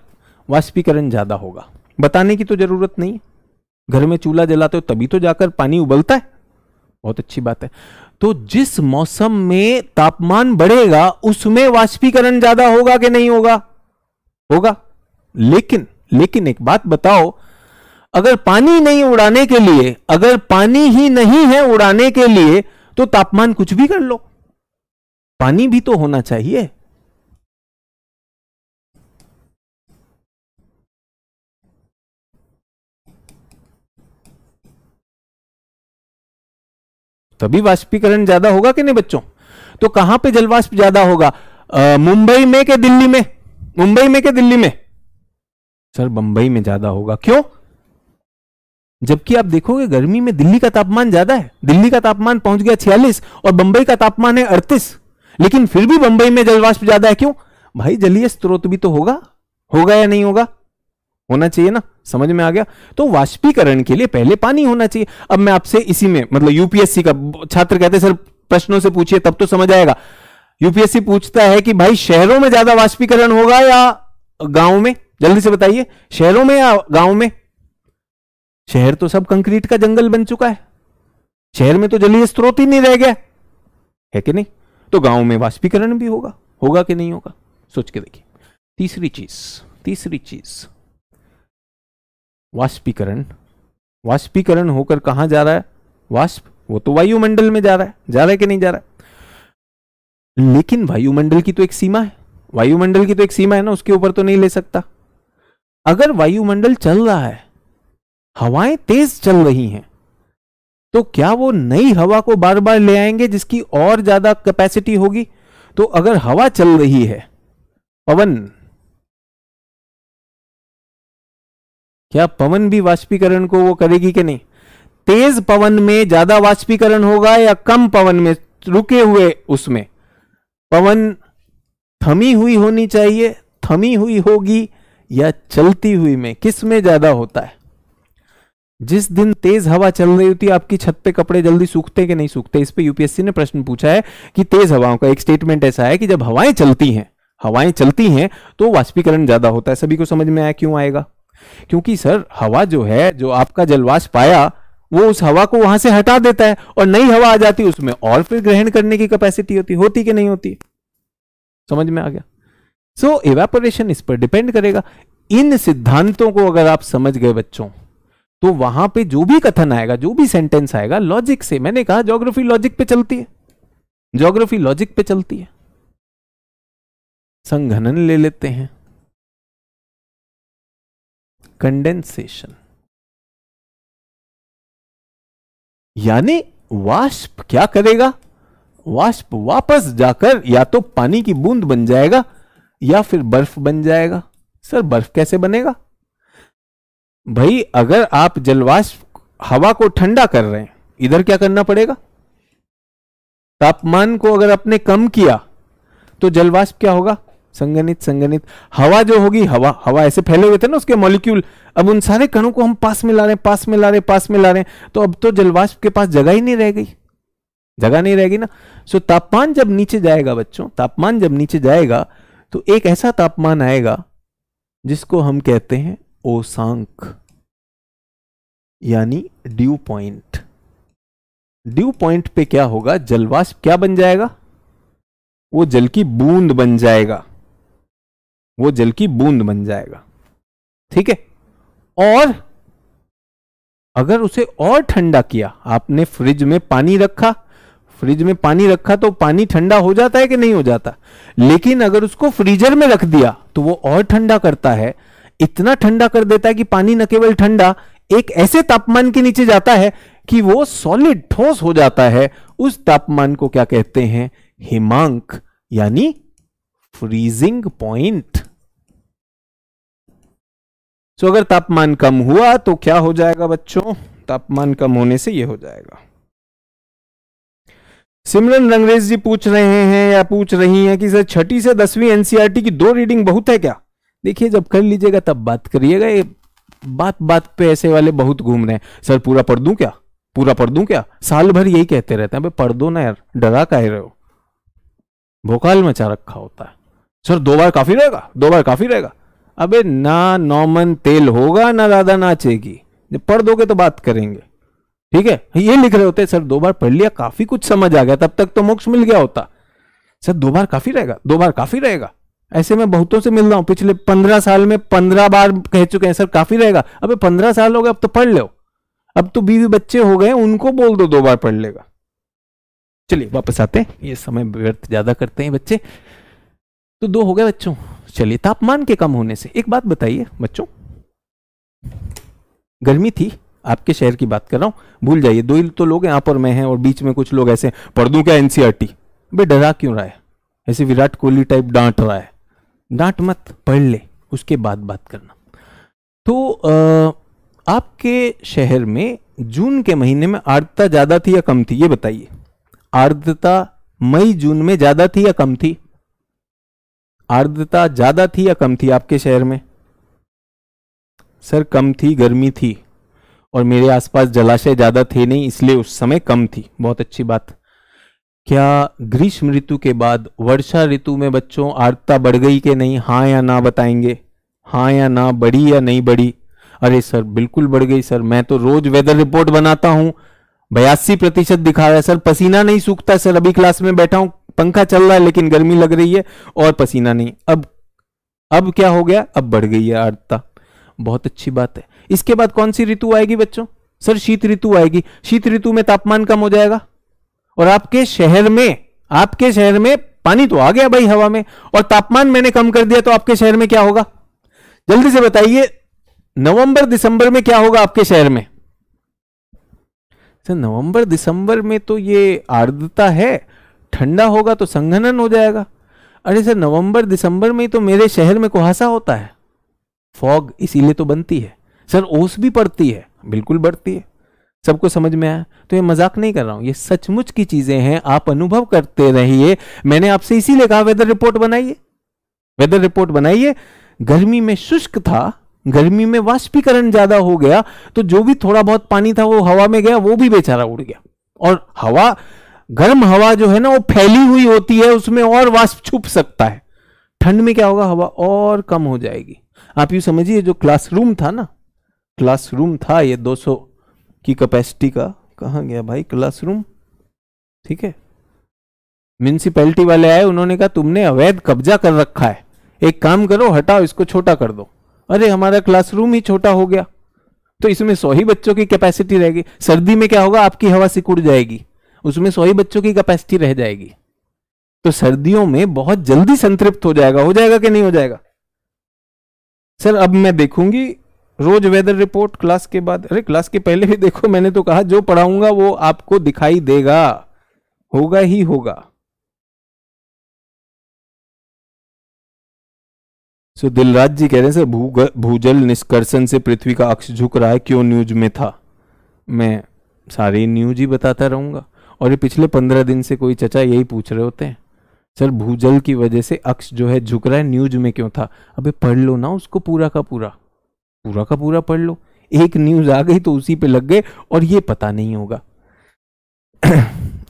वाष्पीकरण ज़्यादा होगा बताने की तो ज़रूरत नहीं घर में चूल्हा जलाते हो तभी तो जाकर पानी उबलता है बहुत अच्छी बात है तो जिस मौसम में तापमान बढ़ेगा उसमें वाष्पीकरण ज्यादा होगा कि नहीं होगा होगा लेकिन लेकिन एक बात बताओ अगर पानी नहीं उड़ाने के लिए अगर पानी ही नहीं है उड़ाने के लिए तो तापमान कुछ भी कर लो पानी भी तो होना चाहिए तभी वाष्पीकरण ज्यादा होगा कि नहीं बच्चों तो कहां पे जलवाष्प ज्यादा होगा मुंबई में के दिल्ली में मुंबई में के दिल्ली में सर बंबई में ज्यादा होगा क्यों जबकि आप देखोगे गर्मी में दिल्ली का तापमान ज्यादा है दिल्ली का तापमान पहुंच गया छियालीस और बंबई का तापमान है अड़तीस लेकिन फिर भी बंबई में जलवाष्प ज्यादा है क्यों भाई जलीय स्त्रोत भी तो होगा होगा या नहीं होगा होना चाहिए ना समझ में आ गया तो वाष्पीकरण के लिए पहले पानी होना चाहिए अब मैं आपसे इसी में मतलब यूपीएससी का छात्र कहते सर प्रश्नों से पूछिए तब तो समझ आएगा यूपीएससी पूछता है कि भाई शहरों में ज्यादा वाष्पीकरण होगा या गांव में जल्दी से बताइए शहरों में या गांव में शहर तो सब कंक्रीट का जंगल बन चुका है शहर में तो जलीय स्रोत ही नहीं रह गया है कि नहीं तो गांव में वाष्पीकरण भी होगा होगा कि नहीं होगा सोच के देखिए तीसरी चीज तीसरी चीज वाष्पीकरण वाष्पीकरण होकर कहां जा रहा है वाष्प वो तो वायुमंडल में जा रहा है जा रहा है कि नहीं जा रहा है लेकिन वायुमंडल की तो एक सीमा है वायुमंडल की तो एक सीमा है ना उसके ऊपर तो नहीं ले सकता अगर वायुमंडल चल रहा है हवाएं तेज चल रही हैं तो क्या वो नई हवा को बार बार ले आएंगे जिसकी और ज्यादा कैपेसिटी होगी तो अगर हवा चल रही है पवन क्या पवन भी वाष्पीकरण को वो करेगी कि नहीं तेज पवन में ज्यादा वाष्पीकरण होगा या कम पवन में रुके हुए उसमें पवन थमी हुई होनी चाहिए थमी हुई होगी या चलती हुई में किस में ज्यादा होता है जिस दिन तेज हवा चल रही होती है आपकी छत पे कपड़े जल्दी सूखते कि नहीं सूखते इस पे यूपीएससी ने प्रश्न पूछा है कि तेज हवाओं का एक स्टेटमेंट ऐसा है कि जब हवाएं चलती हैं हवाएं चलती हैं तो वाष्पीकरण ज्यादा होता है सभी को समझ में आया क्यों आएगा क्योंकि सर हवा जो है जो आपका जलवाष पाया वो उस हवा को वहां से हटा देता है और नई हवा आ जाती है उसमें और फिर ग्रहण करने की कैपेसिटी होती होती कि नहीं होती समझ में आ गया सो so, इवेपोरेशन इस पर डिपेंड करेगा इन सिद्धांतों को अगर आप समझ गए बच्चों तो वहां पे जो भी कथन आएगा जो भी सेंटेंस आएगा लॉजिक से मैंने कहा ज्योग्राफी लॉजिक पे चलती है ज्योग्राफी लॉजिक पे चलती है संघनन ले लेते हैं
कंडेंसेशन
यानी वाष्प क्या करेगा वाष्प वापस जाकर या तो पानी की बूंद बन जाएगा या फिर बर्फ बन जाएगा सर बर्फ कैसे बनेगा भाई अगर आप जलवाष्प हवा को ठंडा कर रहे हैं इधर क्या करना पड़ेगा तापमान को अगर आपने कम किया तो जलवाष्प क्या होगा संगनित संगनित हवा जो होगी हवा हवा ऐसे फैले हुए थे ना उसके मॉलिक्यूल अब उन सारे कणों को हम पास में ला रहे पास में ला रहे पास में ला रहे हैं तो अब तो जलवाष्प के पास जगह ही नहीं रह गई जगह नहीं रहेगी ना सो तापमान जब नीचे जाएगा बच्चों तापमान जब नीचे जाएगा तो एक ऐसा तापमान आएगा जिसको हम कहते हैं ओसांक यानी ड्यू पॉइंट ड्यू पॉइंट पे क्या होगा जलवाष्प क्या बन जाएगा वो जल की बूंद बन जाएगा वो जल की बूंद बन जाएगा ठीक है और अगर उसे और ठंडा किया आपने फ्रिज में पानी रखा फ्रिज में पानी रखा तो पानी ठंडा हो जाता है कि नहीं हो जाता लेकिन अगर उसको फ्रीजर में रख दिया तो वो और ठंडा करता है इतना ठंडा कर देता है कि पानी न केवल ठंडा एक ऐसे तापमान के नीचे जाता है कि वो सॉलिड ठोस हो जाता है उस तापमान को क्या कहते हैं हिमांक यानी फ्रीजिंग पॉइंट सो so, अगर तापमान कम हुआ तो क्या हो जाएगा बच्चों तापमान कम होने से ये हो जाएगा सिमरन रंगरेज जी पूछ रहे हैं या पूछ रही हैं कि सर छठी से दसवीं एनसीईआरटी e की दो रीडिंग बहुत है क्या देखिए जब कर लीजिएगा तब बात करिएगा ये बात बात पे ऐसे वाले बहुत घूम रहे हैं सर पूरा पढ़ दू क्या पूरा पढ़ दू क्या साल भर यही कहते रहते हैं पढ़ दो ना यार डरा काहे रहे हो भोकाल मचा रखा होता है सर दो बार काफी रहेगा दो बार काफी रहेगा अबे ना नॉमन तेल होगा ना दादा नाचेगी जब पढ़ दोगे तो बात करेंगे ठीक है ये लिख रहे होते सर दो बार पढ़ लिया काफी कुछ समझ आ गया तब तक तो मोक्ष मिल गया होता सर दो बार काफी रहेगा दो बार काफी रहेगा ऐसे में बहुतों से मिल रहा हूं पिछले पंद्रह साल में पंद्रह बार कह चुके हैं सर काफी रहेगा अबे पंद्रह साल हो गए अब तो पढ़ लो अब तो बीवी बच्चे हो गए उनको बोल दो दो बार पढ़ लेगा चलिए वापस आते हैं ये समय व्यर्थ ज्यादा करते हैं बच्चे तो दो हो गए बच्चों चलिए तापमान के कम होने से एक बात बताइए बच्चों गर्मी थी आपके शहर की बात कर रहा हूं भूल जाइए दो ही तो लोग यहां पर मैं हैं और बीच में कुछ लोग ऐसे पढ़ दू क्या एनसीआरटी भाई e डरा क्यों रहा है ऐसे विराट कोहली टाइप डांट रहा है डांट मत पढ़ ले उसके बाद बात करना तो आ, आपके शहर में जून के महीने में आर्द्रता ज्यादा थी या कम थी ये बताइए आर्द्रता मई जून में ज्यादा थी या कम थी आर्द्रता ज़्यादा थी या कम थी आपके शहर में सर कम थी गर्मी थी और मेरे आसपास जलाशय ज़्यादा थे नहीं इसलिए उस समय कम थी बहुत अच्छी बात क्या ग्रीष्म ऋतु के बाद वर्षा ऋतु में बच्चों आर्द्रता बढ़ गई कि नहीं हाँ या ना बताएंगे हाँ या ना बढ़ी या नहीं बढ़ी अरे सर बिल्कुल बढ़ गई सर मैं तो रोज वेदर रिपोर्ट बनाता हूं बयासी प्रतिशत दिखा रहा है सर पसीना नहीं सूखता सर अभी क्लास में बैठा हूं पंखा चल रहा है लेकिन गर्मी लग रही है और पसीना नहीं अब अब क्या हो गया अब बढ़ गई है आर्द्रता बहुत अच्छी बात है इसके बाद कौन सी ऋतु आएगी बच्चों सर शीत ऋतु आएगी शीत ऋतु में तापमान कम हो जाएगा और आपके शहर में आपके शहर में पानी तो आ गया भाई हवा में और तापमान मैंने कम कर दिया तो आपके शहर में क्या होगा जल्दी से बताइए नवंबर दिसंबर में क्या होगा आपके शहर में सर नवंबर दिसंबर में तो ये आर्द्रता है ठंडा होगा तो संघनन हो जाएगा अरे सर नवंबर दिसंबर में ही तो मेरे शहर में कुहासा होता है फॉग इसीलिए तो बनती है सर ओस भी पड़ती है बिल्कुल बढ़ती है सबको समझ में आया तो ये मजाक नहीं कर रहा हूं ये सचमुच की चीजें हैं आप अनुभव करते रहिए मैंने आपसे इसीलिए कहा वेदर रिपोर्ट बनाइए वेदर रिपोर्ट बनाइए गर्मी में शुष्क था गर्मी में वाष्पीकरण ज्यादा हो गया तो जो भी थोड़ा बहुत पानी था वो हवा में गया वो भी बेचारा उड़ गया और हवा गर्म हवा जो है ना वो फैली हुई होती है उसमें और वाष्प छुप सकता है ठंड में क्या होगा हवा और कम हो जाएगी आप यू समझिए जो क्लासरूम था ना क्लासरूम था ये 200 की कैपेसिटी का कहा गया भाई क्लासरूम ठीक है म्यूनसिपैलिटी वाले आए उन्होंने कहा तुमने अवैध कब्जा कर रखा है एक काम करो हटाओ इसको छोटा कर दो अरे हमारा क्लासरूम ही छोटा हो गया तो इसमें सौ ही बच्चों की कैपेसिटी रहेगी सर्दी में क्या होगा आपकी हवा सिकुड़ जाएगी उसमें सौ ही बच्चों की कैपेसिटी रह जाएगी तो सर्दियों में बहुत जल्दी संतृप्त हो जाएगा हो जाएगा कि नहीं हो जाएगा सर अब मैं देखूंगी रोज वेदर रिपोर्ट क्लास के बाद अरे क्लास के पहले भी देखो मैंने तो कहा जो पढ़ाऊंगा वो आपको दिखाई देगा होगा ही होगा सो दिलराज जी कह रहे हैं सर भूजल निष्कर्षण से पृथ्वी का अक्ष झुक रहा है क्यों न्यूज में था मैं सारी न्यूज ही बताता रहूंगा और ये पिछले पंद्रह दिन से कोई चचा यही पूछ रहे होते हैं सर भूजल की वजह से अक्ष जो है झुक रहा है न्यूज में क्यों था अबे पढ़ लो ना उसको पूरा का पूरा पूरा का पूरा पढ़ लो एक न्यूज आ गई तो उसी पे लग गए और ये पता नहीं होगा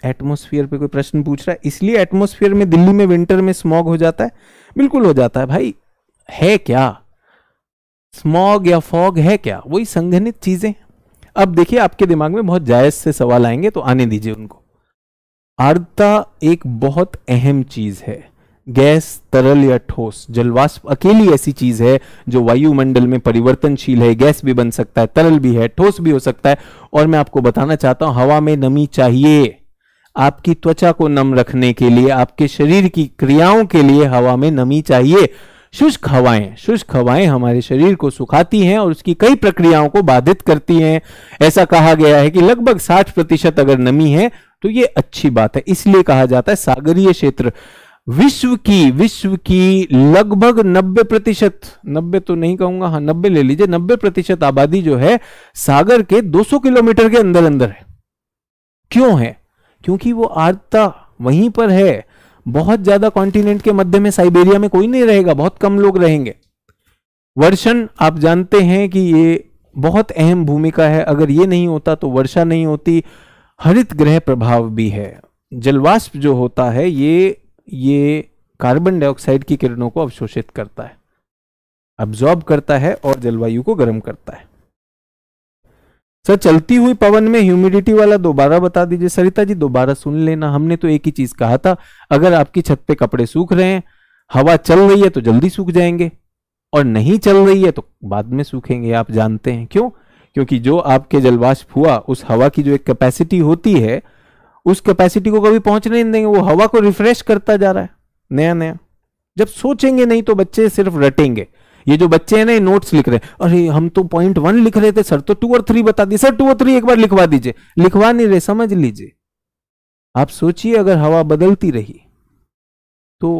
एटमोस्फियर पे कोई प्रश्न पूछ रहा है इसलिए एटमोस्फियर में दिल्ली में विंटर में स्मॉग हो जाता है बिल्कुल हो जाता है भाई है क्या स्मॉग या फॉग है क्या वही संघनित चीजें अब देखिए आपके दिमाग में बहुत जायज से सवाल आएंगे तो आने दीजिए उनको आर्द्रता एक बहुत अहम चीज है गैस तरल या ठोस जलवाष्प अकेली ऐसी चीज है जो वायुमंडल में परिवर्तनशील है गैस भी बन सकता है तरल भी है ठोस भी हो सकता है और मैं आपको बताना चाहता हूं हवा में नमी चाहिए आपकी त्वचा को नम रखने के लिए आपके शरीर की क्रियाओं के लिए हवा में नमी चाहिए शुष्क हवाएं शुष्क हवाएं हमारे शरीर को सुखाती हैं और उसकी कई प्रक्रियाओं को बाधित करती हैं ऐसा कहा गया है कि लगभग 60 प्रतिशत अगर नमी है तो ये अच्छी बात है इसलिए कहा जाता है सागरीय क्षेत्र विश्व की विश्व की लगभग 90 प्रतिशत नब्बे तो नहीं कहूंगा हाँ नब्बे ले लीजिए नब्बे प्रतिशत आबादी जो है सागर के 200 किलोमीटर के अंदर अंदर है क्यों है क्योंकि वो आर्ता वहीं पर है बहुत ज्यादा कॉन्टिनेंट के मध्य में साइबेरिया में कोई नहीं रहेगा बहुत कम लोग रहेंगे वर्षण आप जानते हैं कि ये बहुत अहम भूमिका है अगर ये नहीं होता तो वर्षा नहीं होती हरित ग्रह प्रभाव भी है जलवाष्प जो होता है ये ये कार्बन डाइऑक्साइड की किरणों को अवशोषित करता है अब्जॉर्ब करता है और जलवायु को गर्म करता है सर चलती हुई पवन में ह्यूमिडिटी वाला दोबारा बता दीजिए सरिता जी दोबारा सुन लेना हमने तो एक ही चीज कहा था अगर आपकी छत पे कपड़े सूख रहे हैं हवा चल रही है तो जल्दी सूख जाएंगे और नहीं चल रही है तो बाद में सूखेंगे आप जानते हैं क्यों क्योंकि जो आपके जलवाष्प हुआ उस हवा की जो एक कैपेसिटी होती है उस कैपेसिटी को कभी पहुंचने नहीं देंगे वो हवा को रिफ्रेश करता जा रहा है नया नया जब सोचेंगे नहीं तो बच्चे सिर्फ रटेंगे ये जो बच्चे हैं ना नोट्स लिख रहे हैं अरे हम तो पॉइंट वन लिख रहे थे सर तो टू और थ्री बता दी सर टू और थ्री एक बार लिखवा दीजिए लिखवा नहीं रहे समझ लीजिए आप सोचिए अगर हवा बदलती रही तो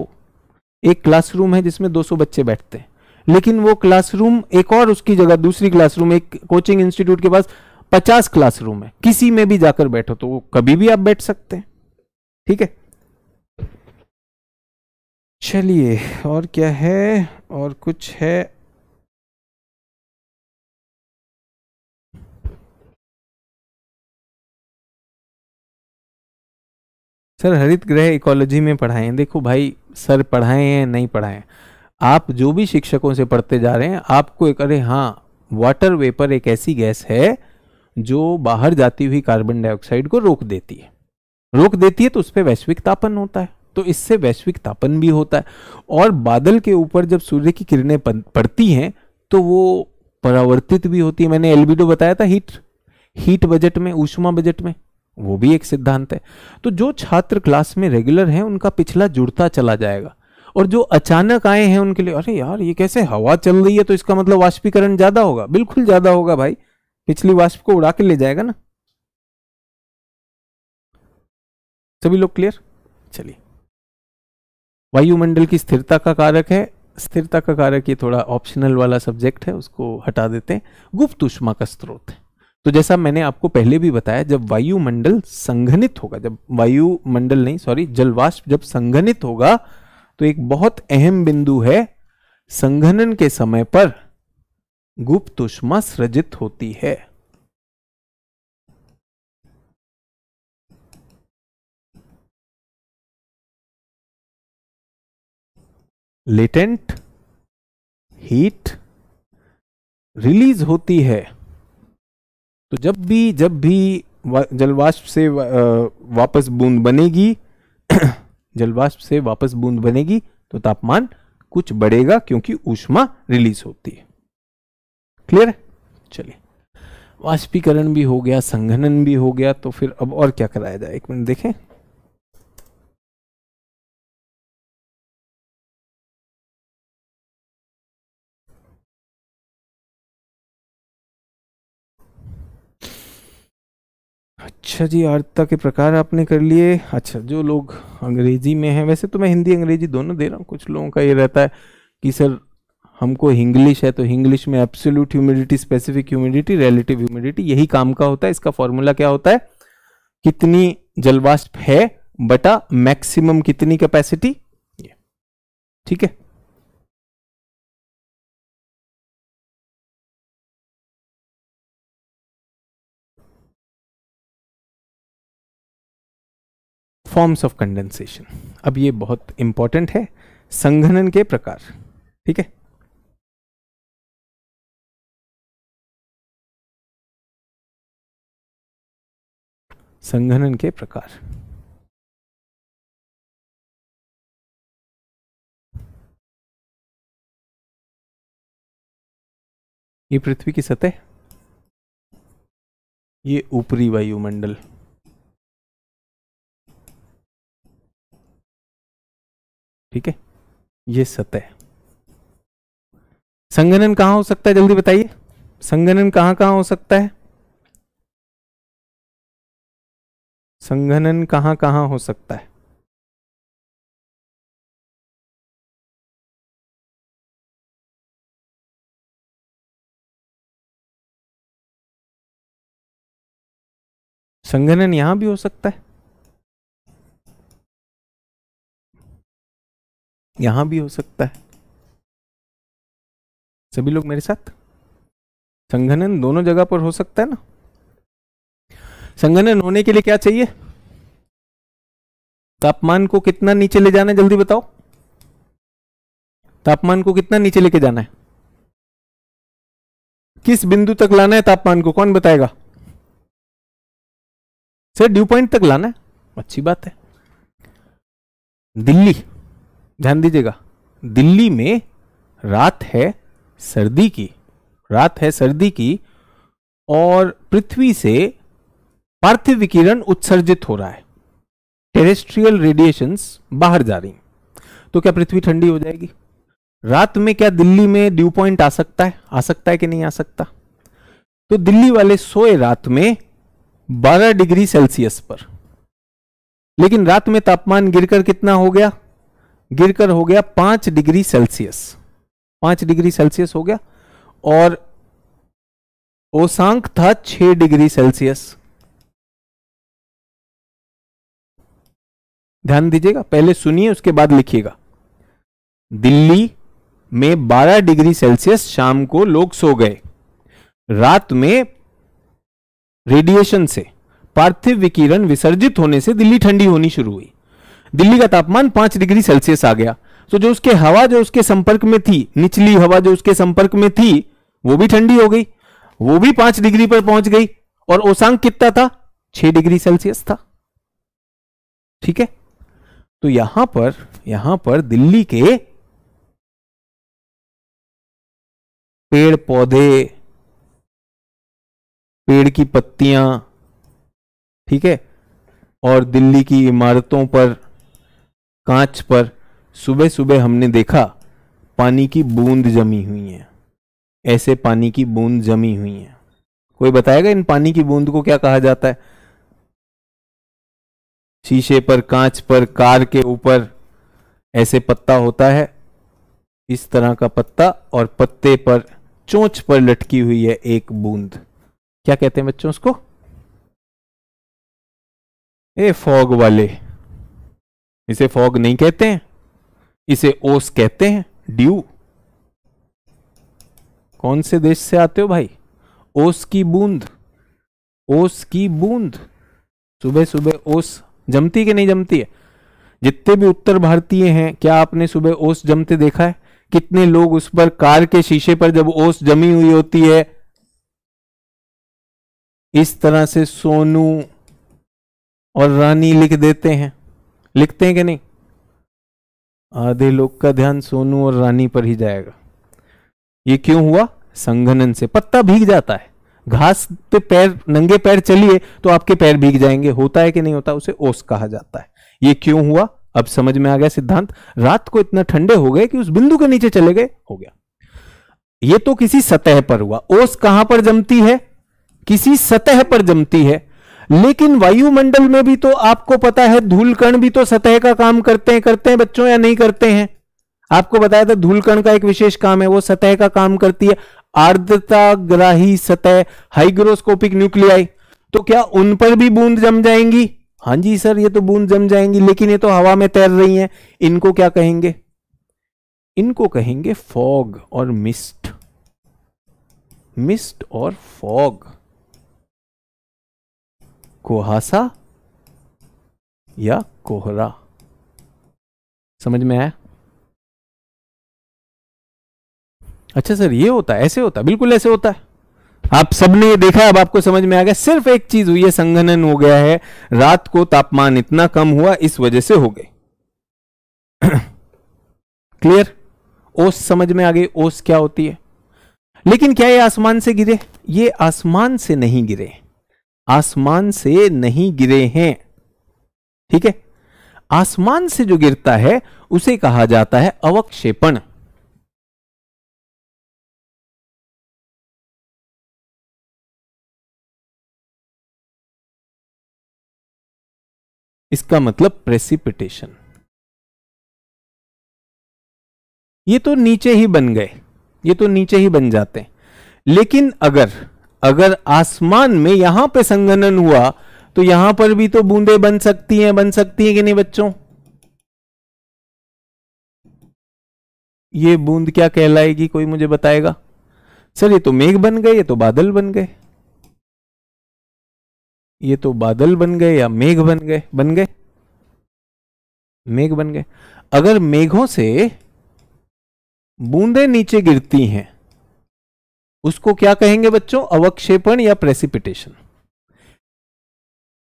एक क्लासरूम है जिसमें 200 बच्चे बैठते हैं लेकिन वो क्लासरूम एक और उसकी जगह दूसरी क्लासरूम एक कोचिंग इंस्टीट्यूट के पास 50 क्लासरूम है किसी में भी जाकर बैठो तो कभी भी आप बैठ सकते हैं ठीक है चलिए और क्या है और कुछ है सर हरित ग्रह इकोलॉजी में पढ़ाए देखो भाई सर पढ़ाएं हैं नहीं पढ़ाए आप जो भी शिक्षकों से पढ़ते जा रहे हैं आपको एक अरे हाँ वाटर वेपर एक ऐसी गैस है जो बाहर जाती हुई कार्बन डाइऑक्साइड को रोक देती है रोक देती है तो उस पर वैश्विक तापन होता है तो इससे वैश्विक तापन भी होता है और बादल के ऊपर जब सूर्य की किरणें पड़ती हैं तो वो परावर्तित भी होती है मैंने एलबीडो बताया था हीट हीट बजट में ऊष्मा बजट में वो भी एक सिद्धांत है तो जो छात्र क्लास में रेगुलर हैं उनका पिछला जुड़ता चला जाएगा और जो अचानक आए हैं उनके लिए अरे यार ये कैसे हवा चल रही है तो इसका मतलब वाष्पीकरण ज्यादा होगा बिल्कुल ज्यादा होगा भाई पिछली वाष्प को उड़ा के ले जाएगा ना सभी लोग क्लियर चलिए वायुमंडल की स्थिरता का कारक है स्थिरता का कारक ये थोड़ा ऑप्शनल वाला सब्जेक्ट है उसको हटा देते हैं गुप्त उष्मा का स्रोत है तो जैसा मैंने आपको पहले भी बताया जब वायुमंडल संघनित होगा जब वायुमंडल नहीं सॉरी जलवाष्प जब संघनित होगा तो एक बहुत अहम बिंदु है संघनन के समय पर गुप्त उष्मा सृजित होती है
लेटेंट हीट
रिलीज होती है तो जब भी जब भी जलवाष्प से वापस बूंद बनेगी जलवाष्प से वापस बूंद बनेगी तो तापमान कुछ बढ़ेगा क्योंकि ऊष्मा रिलीज होती है क्लियर है चलिए वाष्पीकरण भी हो गया संघनन भी हो गया तो फिर अब और क्या कराया जाए एक मिनट देखें अच्छा जी आर्ता के प्रकार आपने कर लिए अच्छा जो लोग अंग्रेजी में हैं वैसे तो मैं हिंदी अंग्रेजी दोनों दे रहा हूँ कुछ लोगों का ये रहता है कि सर हमको इंग्लिश है तो इंग्लिश में absolute humidity specific humidity relative humidity यही काम का होता है इसका फॉर्मूला क्या होता है कितनी जलवाष्प है बटा मैक्सिमम कितनी कैपेसिटी
ठीक है फॉर्म्स ऑफ कंडेंसेशन अब ये बहुत इंपॉर्टेंट है संघनन के प्रकार ठीक है संघनन के प्रकार ये पृथ्वी की सतह ये ऊपरी वायुमंडल
ठीक है ये सतह संगनन कहां हो सकता है जल्दी बताइए संगनन कहां कहां हो सकता है
संगनन कहां कहां हो सकता है संगनन यहां भी हो सकता है यहां भी हो सकता है सभी लोग मेरे साथ
संघनन दोनों जगह पर हो सकता है ना संघनन होने के लिए क्या चाहिए तापमान को कितना नीचे ले जाना है जल्दी बताओ तापमान को कितना नीचे लेके जाना है किस बिंदु तक लाना है तापमान को कौन बताएगा सर ड्यू पॉइंट तक लाना है अच्छी बात है दिल्ली ध्यान दीजिएगा दिल्ली में रात है सर्दी की रात है सर्दी की और पृथ्वी से पार्थिव विकिरण उत्सर्जित हो रहा है टेरेस्ट्रियल रेडिएशंस बाहर जा रही तो क्या पृथ्वी ठंडी हो जाएगी रात में क्या दिल्ली में ड्यू पॉइंट आ सकता है आ सकता है कि नहीं आ सकता तो दिल्ली वाले सोए रात में 12 डिग्री सेल्सियस पर लेकिन रात में तापमान गिरकर कितना हो गया गिरकर हो गया पांच डिग्री सेल्सियस पांच डिग्री सेल्सियस हो गया और ओसांक था छह डिग्री सेल्सियस ध्यान दीजिएगा पहले सुनिए उसके बाद लिखिएगा दिल्ली में 12 डिग्री सेल्सियस शाम को लोग सो गए रात में रेडिएशन से पार्थिव विकिरण विसर्जित होने से दिल्ली ठंडी होनी शुरू हुई दिल्ली का तापमान पांच डिग्री सेल्सियस आ गया तो जो उसके हवा जो उसके संपर्क में थी निचली हवा जो उसके संपर्क में थी वो भी ठंडी हो गई वो भी पांच डिग्री पर पहुंच गई और ओसांग कितना था छह डिग्री सेल्सियस था ठीक है तो यहां पर यहां
पर दिल्ली के पेड़
पौधे पेड़ की पत्तियां ठीक है और दिल्ली की इमारतों पर कांच पर सुबह सुबह हमने देखा पानी की बूंद जमी हुई है ऐसे पानी की बूंद जमी हुई है कोई बताएगा इन पानी की बूंद को क्या कहा जाता है शीशे पर कांच पर कार के ऊपर ऐसे पत्ता होता है इस तरह का पत्ता और पत्ते पर चोंच पर लटकी हुई है एक बूंद क्या कहते हैं बच्चों उसको ए फॉग वाले इसे फॉग नहीं कहते हैं इसे ओस कहते हैं ड्यू कौन से देश से आते हो भाई ओस की बूंद ओस की बूंद सुबह सुबह ओस जमती कि नहीं जमती है जितने भी उत्तर भारतीय हैं क्या आपने सुबह ओस जमते देखा है कितने लोग उस पर कार के शीशे पर जब ओस जमी हुई होती है इस तरह से सोनू और रानी लिख देते हैं लिखते हैं कि नहीं आधे लोग का ध्यान सोनू और रानी पर ही जाएगा ये क्यों हुआ संघनन से पत्ता भीग जाता है घास पे पैर नंगे पैर चलिए तो आपके पैर भीग जाएंगे होता है कि नहीं होता उसे ओस कहा जाता है ये क्यों हुआ अब समझ में आ गया सिद्धांत रात को इतना ठंडे हो गए कि उस बिंदु के नीचे चले गए हो गया ये तो किसी सतह पर हुआ ओस कहां पर जमती है किसी सतह पर जमती है लेकिन वायुमंडल में भी तो आपको पता है धूल कण भी तो सतह का काम करते हैं करते हैं बच्चों या नहीं करते हैं आपको बताया था धूल कण का एक विशेष काम है वो सतह का काम करती है आर्द्रता ग्राही सतह हाइग्रोस्कोपिक न्यूक्लियाई तो क्या उन पर भी बूंद जम जाएंगी हां जी सर ये तो बूंद जम जाएंगी लेकिन ये तो हवा में तैर रही हैं इनको क्या कहेंगे इनको कहेंगे फॉग और मिस्ट मिस्ट और फॉग कोहासा या कोहरा समझ में आया अच्छा सर ये होता है ऐसे होता है बिल्कुल ऐसे होता है आप सबने ये देखा अब आपको समझ में आ गया सिर्फ एक चीज हुई है संघनन हो गया है रात को तापमान इतना कम हुआ इस वजह से हो गए क्लियर ओस समझ में आ गई ओस क्या होती है लेकिन क्या ये आसमान से गिरे ये आसमान से नहीं गिरे आसमान से नहीं गिरे हैं ठीक है आसमान से जो गिरता है उसे कहा जाता है अवक्षेपण
इसका मतलब प्रेसिपिटेशन
ये तो नीचे ही बन गए ये तो नीचे ही बन जाते हैं लेकिन अगर अगर आसमान में यहां पे संगणन हुआ तो यहां पर भी तो बूंदे बन सकती हैं बन सकती हैं कि नहीं बच्चों ये बूंद क्या कहलाएगी कोई मुझे बताएगा सर ये तो मेघ बन गए ये तो बादल बन गए ये तो बादल बन गए या मेघ बन गए बन गए मेघ बन गए अगर मेघों से बूंदे नीचे गिरती हैं उसको क्या कहेंगे बच्चों अवक्षेपण या प्रेसिपिटेशन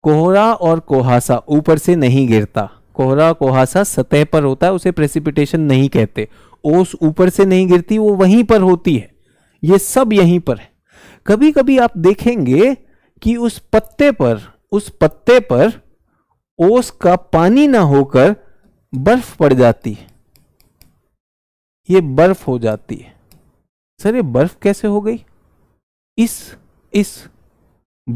कोहरा और कोहासा ऊपर से नहीं गिरता कोहरा कोहासा सतह पर होता है उसे प्रेसिपिटेशन नहीं कहते ओस ऊपर से नहीं गिरती वो वहीं पर होती है ये सब यहीं पर है कभी कभी आप देखेंगे कि उस पत्ते पर उस पत्ते पर ओस का पानी ना होकर बर्फ पड़ जाती है ये बर्फ हो जाती है सर ये बर्फ कैसे हो गई इस इस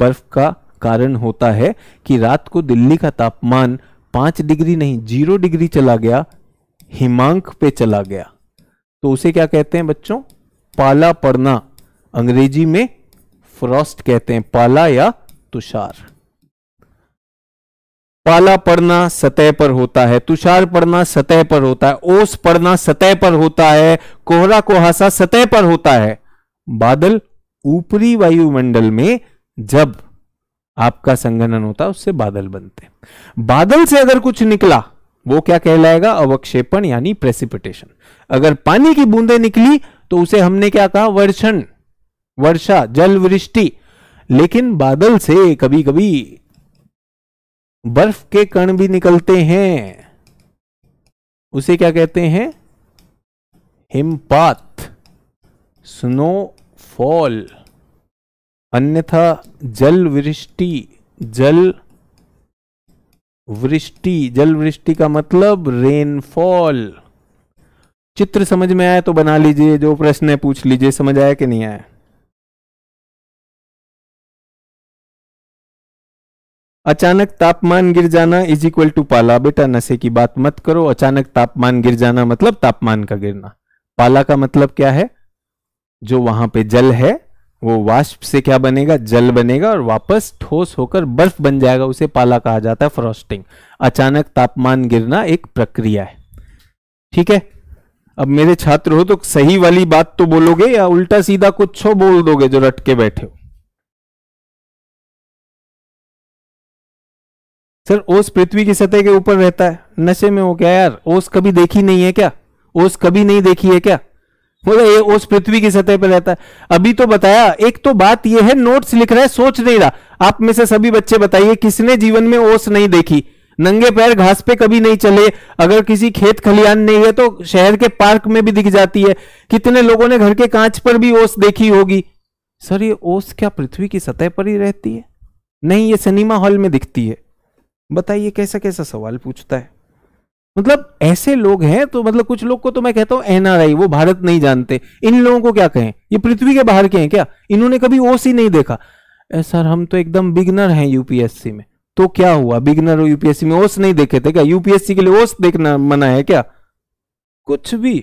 बर्फ का कारण होता है कि रात को दिल्ली का तापमान पांच डिग्री नहीं जीरो डिग्री चला गया हिमांक पे चला गया तो उसे क्या कहते हैं बच्चों पाला पड़ना अंग्रेजी में फ्रॉस्ट कहते हैं पाला या तुषार पाला पड़ना सतह पर होता है तुषार पड़ना सतह पर होता है ओस पड़ना सतह पर होता है कोहरा कोहासा सतह पर होता है बादल ऊपरी वायुमंडल में जब आपका संगनन होता है उससे बादल बनते बादल से अगर कुछ निकला वो क्या कहलाएगा अवक्षेपण यानी प्रेसिपिटेशन अगर पानी की बूंदे निकली तो उसे हमने क्या कहा वर्षण वर्षा जल वृष्टि लेकिन बादल से कभी कभी बर्फ के कण भी निकलते हैं उसे क्या कहते हैं हिमपात स्नो फॉल अन्यथा जल वृष्टि जल वृष्टि जल वृष्टि का मतलब रेनफॉल चित्र समझ में आया तो बना लीजिए जो प्रश्न है पूछ लीजिए समझ आया कि नहीं आया अचानक तापमान गिर जाना इज इक्वल टू पाला बेटा नशे की बात मत करो अचानक तापमान गिर जाना मतलब तापमान का गिरना पाला का मतलब क्या है जो वहां पे जल है वो वाष्प से क्या बनेगा जल बनेगा और वापस ठोस होकर बर्फ बन जाएगा उसे पाला कहा जाता है फ्रॉस्टिंग अचानक तापमान गिरना एक प्रक्रिया है ठीक है अब मेरे छात्र हो तो सही वाली बात तो बोलोगे या उल्टा सीधा कुछ छो
बोल दोगे जो रट के बैठे हो
सर ओस पृथ्वी की सतह के ऊपर रहता है नशे में हो क्या यार ओस कभी देखी नहीं है क्या ओस कभी नहीं देखी है क्या बोला ये ओस पृथ्वी की सतह पर रहता है अभी तो बताया एक तो बात यह है नोट्स लिख रहा है सोच नहीं रहा आप में से सभी बच्चे बताइए किसने जीवन में ओस नहीं देखी नंगे पैर घास पे कभी नहीं चले अगर किसी खेत खलियान नहीं है तो शहर के पार्क में भी दिख जाती है कितने लोगों ने घर के कांच पर भी ओस देखी होगी सर ये ओस क्या पृथ्वी की सतह पर ही रहती है नहीं ये सिनेमा हॉल में दिखती है बताइए कैसा कैसा सवाल पूछता है मतलब ऐसे लोग हैं तो मतलब कुछ लोग को तो मैं कहता हूं एनआरआई वो भारत नहीं जानते इन लोगों को क्या कहें ये पृथ्वी के बाहर के हैं क्या इन्होंने कभी ओस ही नहीं देखा सर हम तो एकदम बिगनर हैं यूपीएससी में तो क्या हुआ बिगनर और यूपीएससी में ओस नहीं देखे थे क्या यूपीएससी के लिए ओस देखना मना है क्या कुछ भी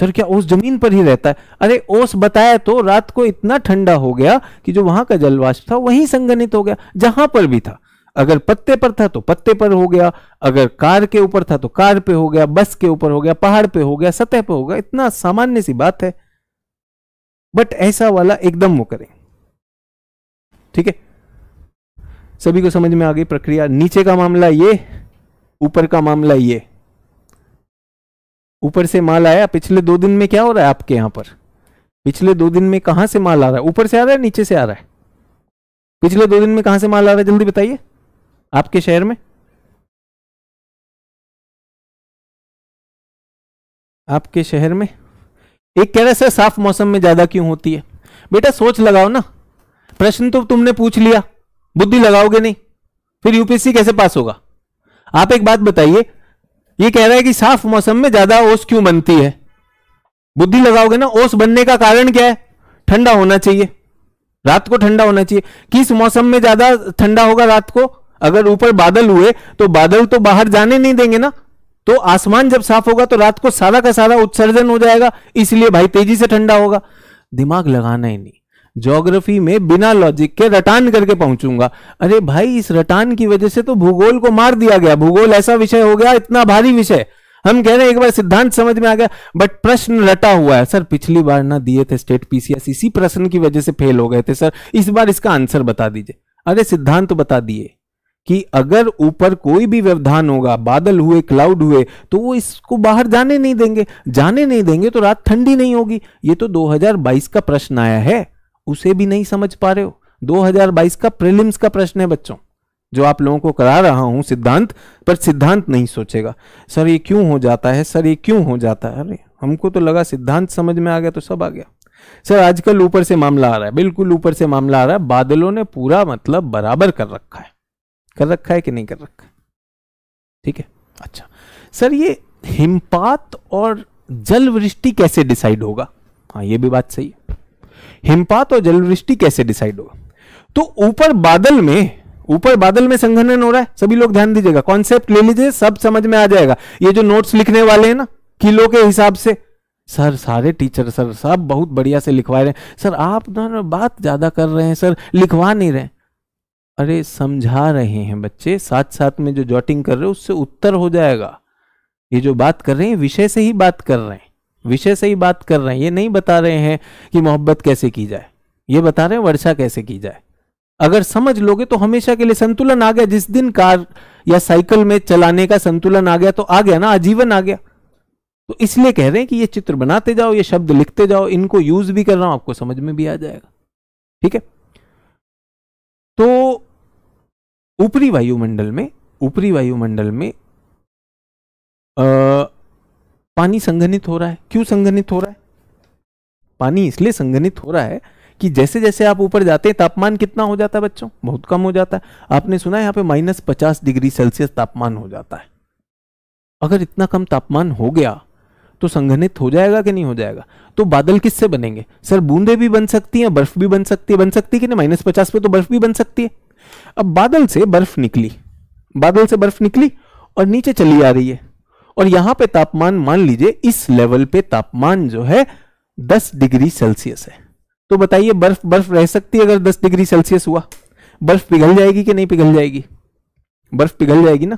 सर क्या ओस जमीन पर ही रहता है अरे ओस बताया तो रात को इतना ठंडा हो गया कि जो वहां का जलवाष्प था वहीं संगनित हो गया जहां पर भी था अगर पत्ते पर था तो पत्ते पर हो गया अगर कार के ऊपर था तो कार पे हो गया बस के ऊपर हो गया पहाड़ पे हो गया सतह पे हो गया इतना सामान्य सी बात है बट ऐसा वाला एकदम वो करें ठीक है सभी को समझ में आ गई प्रक्रिया नीचे का मामला ये ऊपर का मामला ये ऊपर से माल आया पिछले दो दिन में क्या हो रहा है आपके यहां पर पिछले दो दिन में कहां से माल आ रहा है ऊपर से आ रहा है नीचे से आ रहा है पिछले दो दिन में कहां से माल आ रहा है जल्दी बताइए आपके शहर में आपके शहर में एक कह रहे सर साफ मौसम में ज्यादा क्यों होती है बेटा सोच लगाओ ना प्रश्न तो तुमने पूछ लिया बुद्धि लगाओगे नहीं फिर यूपीएससी कैसे पास होगा आप एक बात बताइए ये कह रहा है कि साफ मौसम में ज्यादा ओस क्यों बनती है बुद्धि लगाओगे ना ओस बनने का कारण क्या है ठंडा होना चाहिए रात को ठंडा होना चाहिए किस मौसम में ज्यादा ठंडा होगा रात को अगर ऊपर बादल हुए तो बादल तो बाहर जाने नहीं देंगे ना तो आसमान जब साफ होगा तो रात को सारा का सारा उत्सर्जन हो जाएगा इसलिए भाई तेजी से ठंडा होगा दिमाग लगाना ही नहीं ज्योग्राफी में बिना लॉजिक के रटान करके पहुंचूंगा अरे भाई इस रटान की वजह से तो भूगोल को मार दिया गया भूगोल ऐसा विषय हो गया इतना भारी विषय हम कह रहे हैं एक बार सिद्धांत समझ में आ गया बट प्रश्न रटा हुआ है सर पिछली बार ना दिए थे स्टेट पीसीएस इसी प्रश्न की वजह से फेल हो गए थे सर इस बार इसका आंसर बता दीजिए अरे सिद्धांत तो बता दिए कि अगर ऊपर कोई भी व्यवधान होगा बादल हुए क्लाउड हुए तो वो इसको बाहर जाने नहीं देंगे जाने नहीं देंगे तो रात ठंडी नहीं होगी ये तो 2022 का प्रश्न आया है उसे भी नहीं समझ पा रहे हो 2022 का प्रीलिम्स का प्रश्न है बच्चों जो आप लोगों को करा रहा हूं सिद्धांत पर सिद्धांत नहीं सोचेगा सर ये क्यों हो जाता है सर ये क्यों हो जाता है अरे हमको तो लगा सिद्धांत समझ में आ गया तो सब आ गया सर आजकल ऊपर से मामला आ रहा है बिल्कुल ऊपर से मामला आ रहा है बादलों ने पूरा मतलब बराबर कर रखा है कर रखा है कि नहीं कर रखा ठीक है अच्छा सर ये हिमपात और जलवृष्टि कैसे डिसाइड होगा हाँ ये भी बात सही है हिमपात और जलवृष्टि कैसे डिसाइड होगा तो ऊपर बादल में ऊपर बादल में संघनन हो रहा है सभी लोग ध्यान दीजिएगा कॉन्सेप्ट ले लीजिए सब समझ में आ जाएगा ये जो नोट्स लिखने वाले हैं ना किलो के हिसाब से सर सारे टीचर सर सब बहुत बढ़िया से लिखवा रहे हैं सर आप ना बात ज्यादा कर रहे हैं सर लिखवा नहीं रहे अरे समझा रहे हैं बच्चे साथ साथ में जो जॉटिंग कर रहे हो उससे उत्तर हो जाएगा ये जो बात कर रहे हैं विषय से ही बात कर रहे हैं विषय से ही बात कर रहे हैं ये नहीं बता रहे हैं कि मोहब्बत कैसे की जाए ये बता रहे हैं वर्षा कैसे की जाए अगर समझ लोगे तो हमेशा के लिए संतुलन आ गया जिस दिन कार या साइकिल में चलाने का संतुलन आ गया तो आ गया ना आजीवन आ गया तो इसलिए कह रहे हैं कि ये चित्र बनाते जाओ ये शब्द लिखते जाओ इनको यूज भी कर रहा हूं आपको समझ में भी आ जाएगा ठीक है तो ऊपरी वायुमंडल में ऊपरी वायुमंडल में आ, पानी संघनित हो रहा है क्यों संघनित हो रहा है पानी इसलिए संघनित हो रहा है कि जैसे जैसे आप ऊपर जाते हैं तापमान कितना हो जाता है बच्चों बहुत कम हो जाता है आपने सुना यहां पर पे माइनस पचास डिग्री सेल्सियस तापमान हो जाता है अगर इतना कम तापमान हो गया तो संघनित हो जाएगा कि नहीं हो जाएगा तो बादल किससे बनेंगे सर बूंदे भी बन सकती हैं बर्फ भी बन सकती है बन सकती है कि नहीं माइनस पचास पे तो बर्फ भी बन सकती है अब बादल से बर्फ निकली बादल से बर्फ निकली और नीचे चली आ रही है और यहां पे तापमान मान लीजिए इस लेवल पे तापमान जो है 10 डिग्री सेल्सियस है तो बताइए बर्फ बर्फ रह सकती है अगर 10 डिग्री सेल्सियस हुआ बर्फ पिघल जाएगी कि नहीं पिघल जाएगी बर्फ पिघल जाएगी ना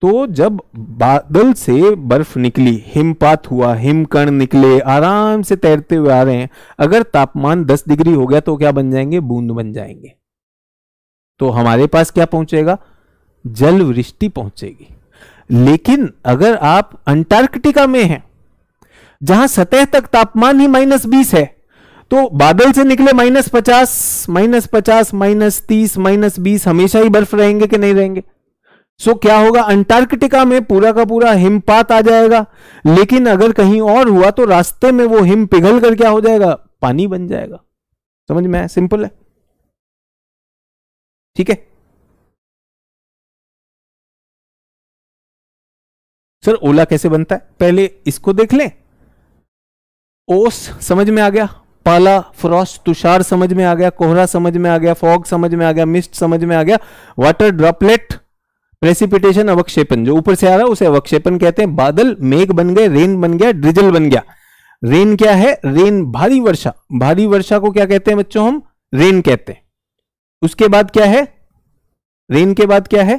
तो जब बादल से बर्फ निकली हिमपात हुआ हिमकण निकले आराम से तैरते हुए आ रहे हैं अगर तापमान 10 डिग्री हो गया तो क्या बन जाएंगे बूंद बन जाएंगे तो हमारे पास क्या पहुंचेगा जलवृष्टि पहुंचेगी लेकिन अगर आप अंटार्कटिका में हैं जहां सतह तक तापमान ही माइनस बीस है तो बादल से निकले माइनस पचास माइनस पचास माइनस तीस माइनस बीस हमेशा ही बर्फ रहेंगे कि नहीं रहेंगे सो so, क्या होगा अंटार्कटिका में पूरा का पूरा हिमपात आ जाएगा लेकिन अगर कहीं और हुआ तो रास्ते में वो हिम पिघल कर क्या हो जाएगा पानी बन जाएगा समझ में सिंपल है ठीक है
सर ओला कैसे
बनता है पहले इसको देख लें ओस समझ में आ गया पाला फ्रॉस्ट तुषार समझ में आ गया कोहरा समझ में आ गया फॉग समझ में आ गया मिस्ट समझ में आ गया वाटर ड्रॉपलेट प्रेसिपिटेशन अवक्षेपन जो ऊपर से आ रहा है उसे अवक्षेपन कहते हैं बादल मेघ बन गए रेन बन गया ड्रिजल बन गया रेन क्या है रेन भारी वर्षा भारी वर्षा को क्या कहते हैं बच्चों हम रेन कहते हैं उसके बाद क्या है रेन के बाद क्या है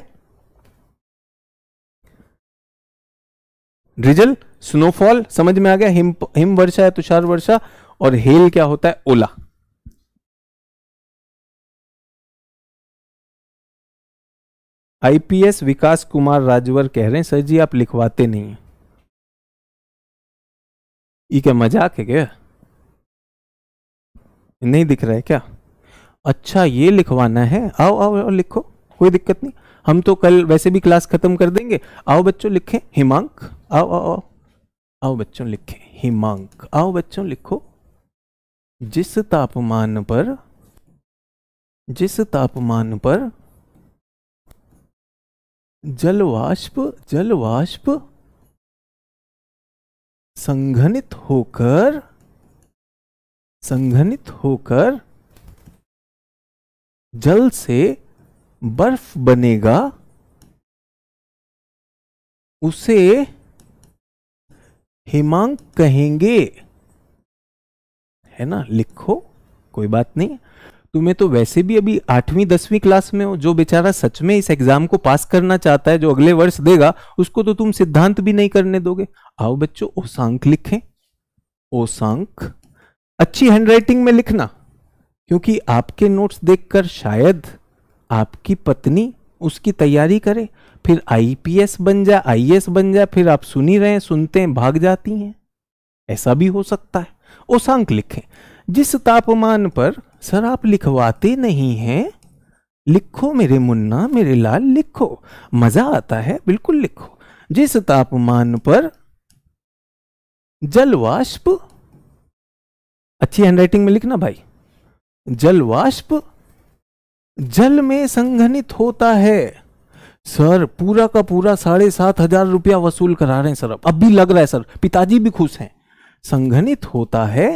ड्रिजल स्नोफॉल समझ में आ गया हिम हिम वर्षा है तुषार वर्षा और हेल क्या होता है ओला आईपीएस विकास कुमार राजवर कह रहे हैं सर जी आप लिखवाते नहीं है ये क्या मजाक है क्या नहीं दिख रहा है क्या अच्छा ये लिखवाना है आओ आओ आओ लिखो कोई दिक्कत नहीं हम तो कल वैसे भी क्लास खत्म कर देंगे आओ बच्चों लिखें हिमांक आओ आओ आओ आओ बच्चों लिखें हिमांक आओ बच्चों लिखो जिस तापमान पर जिस तापमान पर जलवाष्प जलवाष्प
संघनित होकर संघनित होकर जल से बर्फ बनेगा उसे
हिमांक कहेंगे है ना लिखो कोई बात नहीं तुम्हें तो वैसे भी अभी आठवीं दसवीं क्लास में हो जो बेचारा सच में इस एग्जाम को पास करना चाहता है जो अगले वर्ष देगा उसको तो तुम सिद्धांत भी नहीं करने दोगे आओ बच्चों ओसांक लिखें ओसांक अच्छी हैंडराइटिंग में लिखना क्योंकि आपके नोट्स देखकर शायद आपकी पत्नी उसकी तैयारी करे फिर आईपीएस बन जा आईएएस बन जा फिर आप सुन ही रहे हैं सुनते हैं भाग जाती हैं ऐसा भी हो सकता है ओसांक लिखें जिस तापमान पर सर आप लिखवाते नहीं हैं लिखो मेरे मुन्ना मेरे लाल लिखो मजा आता है बिल्कुल लिखो जिस तापमान पर जलवाष्प अच्छी हैंडराइटिंग में लिखना भाई जल वाष्प जल में संघनित होता है सर पूरा का पूरा साढ़े सात हजार रुपया वसूल करा रहे हैं सर अब भी लग रहा है सर पिताजी भी खुश हैं संघनित होता है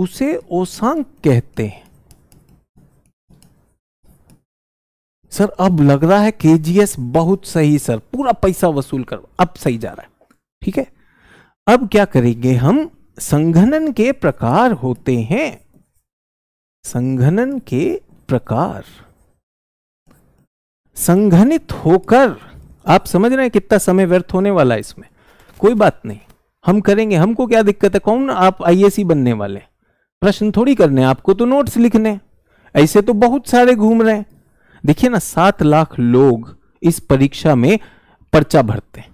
उसे ओसांग कहते हैं सर अब लग रहा है केजीएस बहुत सही सर पूरा पैसा वसूल कर अब सही जा रहा है ठीक है अब क्या करेंगे हम संघनन के प्रकार होते हैं संघनन के प्रकार संघनित होकर आप समझ रहे हैं कितना समय व्यर्थ होने वाला है इसमें कोई बात नहीं हम करेंगे हमको क्या दिक्कत है कौन आप आईएसी बनने वाले प्रश्न थोड़ी करने आपको तो नोट्स लिखने ऐसे तो बहुत सारे घूम रहे हैं देखिए ना सात लाख लोग इस परीक्षा में पर्चा भरते हैं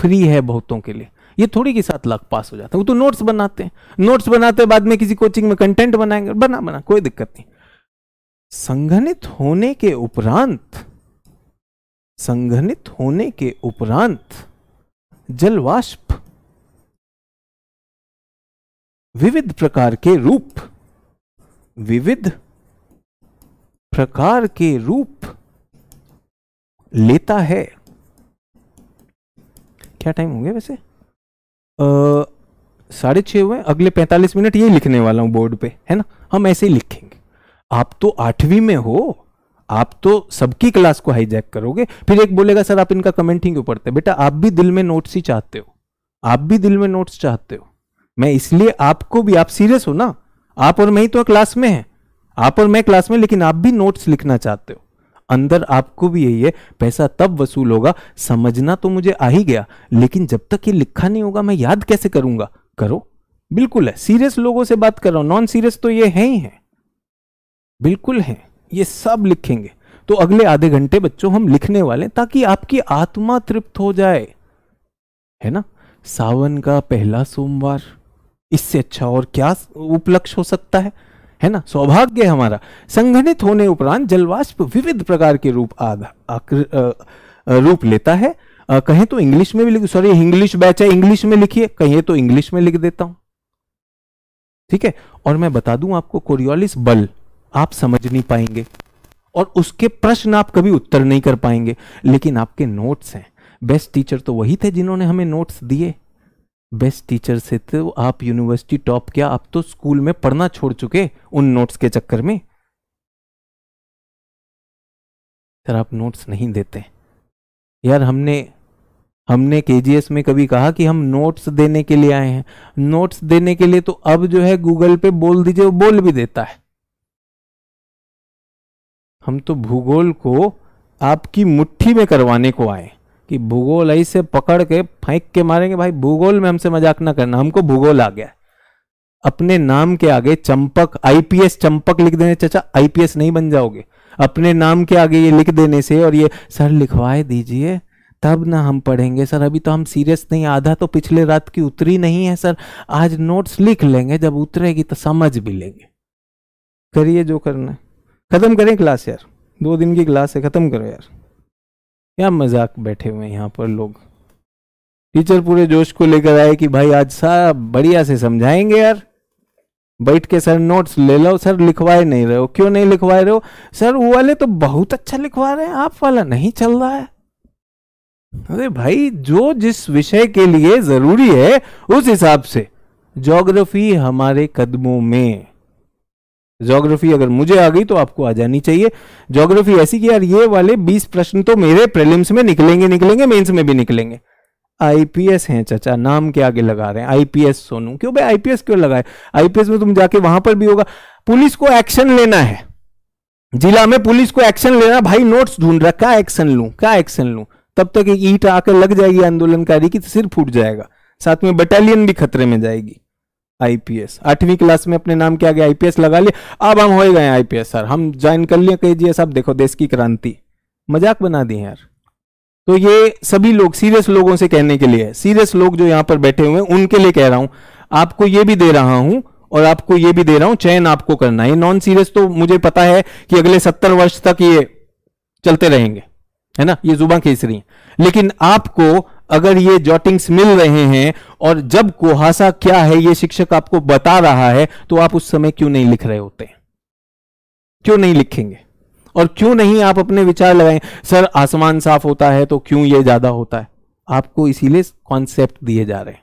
फ्री है बहुतों के लिए ये थोड़ी के साथ लक पास हो जाता है वो तो नोट्स बनाते हैं नोट्स बनाते हैं बाद में किसी कोचिंग में कंटेंट बनाएंगे बना बना कोई दिक्कत नहीं संघनित होने के उपरांत संघनित होने के उपरांत जलवाष्प विविध प्रकार के रूप विविध प्रकार के रूप लेता है क्या टाइम हो गया वैसे साढ़े छः हुए अगले पैंतालीस मिनट यही लिखने वाला हूँ बोर्ड पे है ना हम ऐसे ही लिखेंगे आप तो आठवीं में हो आप तो सबकी क्लास को हाईजैक करोगे फिर एक बोलेगा सर आप इनका कमेंट ही क्यों पढ़ते बेटा आप भी दिल में नोट्स ही चाहते हो आप भी दिल में नोट्स चाहते हो मैं इसलिए आपको भी आप सीरियस हो ना आप और मैं ही तो क्लास में है आप और मैं क्लास में लेकिन आप भी नोट्स लिखना चाहते हो अंदर आपको भी यही है पैसा तब वसूल होगा समझना तो मुझे आ ही गया लेकिन जब तक ये लिखा नहीं होगा मैं याद कैसे करूंगा करो बिल्कुल है सीरियस लोगों से बात कर रहा हूं नॉन सीरियस तो ये है ही है बिल्कुल है ये सब लिखेंगे तो अगले आधे घंटे बच्चों हम लिखने वाले ताकि आपकी आत्मा तृप्त हो जाए है ना सावन का पहला सोमवार इससे अच्छा और क्या उपलक्ष्य हो सकता है है ना सौभाग्य हमारा संगठित होने उपरांत जलवाष्प विविध प्रकार के रूप आधा रूप लेता है आ, कहें तो इंग्लिश में भी लिख सॉरी इंग्लिश बैच है इंग्लिश में लिखिए कहें तो इंग्लिश में लिख देता हूं ठीक है और मैं बता दूं आपको कोरियोलिस बल आप समझ नहीं पाएंगे और उसके प्रश्न आप कभी उत्तर नहीं कर पाएंगे लेकिन आपके नोट्स हैं बेस्ट टीचर तो वही थे जिन्होंने हमें नोट्स दिए बेस्ट टीचर से थे आप यूनिवर्सिटी टॉप किया आप तो स्कूल में पढ़ना छोड़ चुके उन नोट्स के चक्कर में सर आप नोट्स नहीं देते यार हमने हमने के में कभी कहा कि हम नोट्स देने के लिए आए हैं नोट्स देने के लिए तो अब जो है गूगल पे बोल दीजिए वो बोल भी देता है हम तो भूगोल को आपकी मुट्ठी में करवाने को आए कि भूगोल ऐसे पकड़ के फेंक के मारेंगे भाई भूगोल में हमसे मजाक ना करना हमको भूगोल आ गया अपने नाम के आगे चंपक आईपीएस चंपक लिख देने चाचा आईपीएस नहीं बन जाओगे अपने नाम के आगे ये लिख देने से और ये सर लिखवाए दीजिए तब ना हम पढ़ेंगे सर अभी तो हम सीरियस नहीं आधा तो पिछले रात की उतरी नहीं है सर आज नोट्स लिख लेंगे जब उतरेगी तो समझ भी लेंगे करिए जो करना खत्म करें क्लास यार दो दिन की क्लास है खत्म करो यार क्या मजाक बैठे हुए यहाँ पर लोग टीचर पूरे जोश को लेकर आए कि भाई आज सब बढ़िया से समझाएंगे यार बैठ के सर नोट्स ले लो सर लिखवाए नहीं रहे हो क्यों नहीं लिखवाए रहे हो सर वो वाले तो बहुत अच्छा लिखवा रहे हैं आप वाला नहीं चल रहा है अरे भाई जो जिस विषय के लिए जरूरी है उस हिसाब से जोग्राफी हमारे कदमों में ज्योग्राफी अगर मुझे आ गई तो आपको आ जानी चाहिए ज्योग्राफी ऐसी कि यार ये वाले 20 प्रश्न तो मेरे प्रीलिम्स में निकलेंगे निकलेंगे मेंस में भी निकलेंगे आईपीएस हैं चाचा नाम के आगे लगा रहे हैं आईपीएस सोनू क्यों भाई आईपीएस क्यों लगाए आईपीएस में तुम जाके वहां पर भी होगा पुलिस को एक्शन लेना है जिला में पुलिस को एक्शन लेना भाई नोट्स ढूंढ रहा क्या एक्शन लू क्या एक्शन लू तब तक एक ईट आकर लग जाएगी आंदोलनकारी की तो सिर फूट जाएगा साथ में बटालियन भी खतरे में जाएगी आईपीएस आठवीं क्लास में अपने नाम के आगे आईपीएस लगा लिए अब हम हो गए आईपीएस सर हम ज्वाइन कर लिए कहीं जी साहब देखो देश की क्रांति मजाक बना दिए यार तो ये सभी लोग सीरियस लोगों से कहने के लिए सीरियस लोग जो यहां पर बैठे हुए हैं उनके लिए कह रहा हूं आपको ये भी दे रहा हूं और आपको ये भी दे रहा हूं चयन आपको करना है नॉन सीरियस तो मुझे पता है कि अगले सत्तर वर्ष तक ये चलते रहेंगे है ना ये जुबा खींच रही है लेकिन आपको अगर ये जॉटिंग्स मिल रहे हैं और जब कुहासा क्या है ये शिक्षक आपको बता रहा है तो आप उस समय क्यों नहीं लिख रहे होते क्यों नहीं लिखेंगे और क्यों नहीं आप अपने विचार लगाएं सर आसमान साफ होता है तो क्यों ये ज्यादा होता है आपको इसीलिए कॉन्सेप्ट दिए जा रहे हैं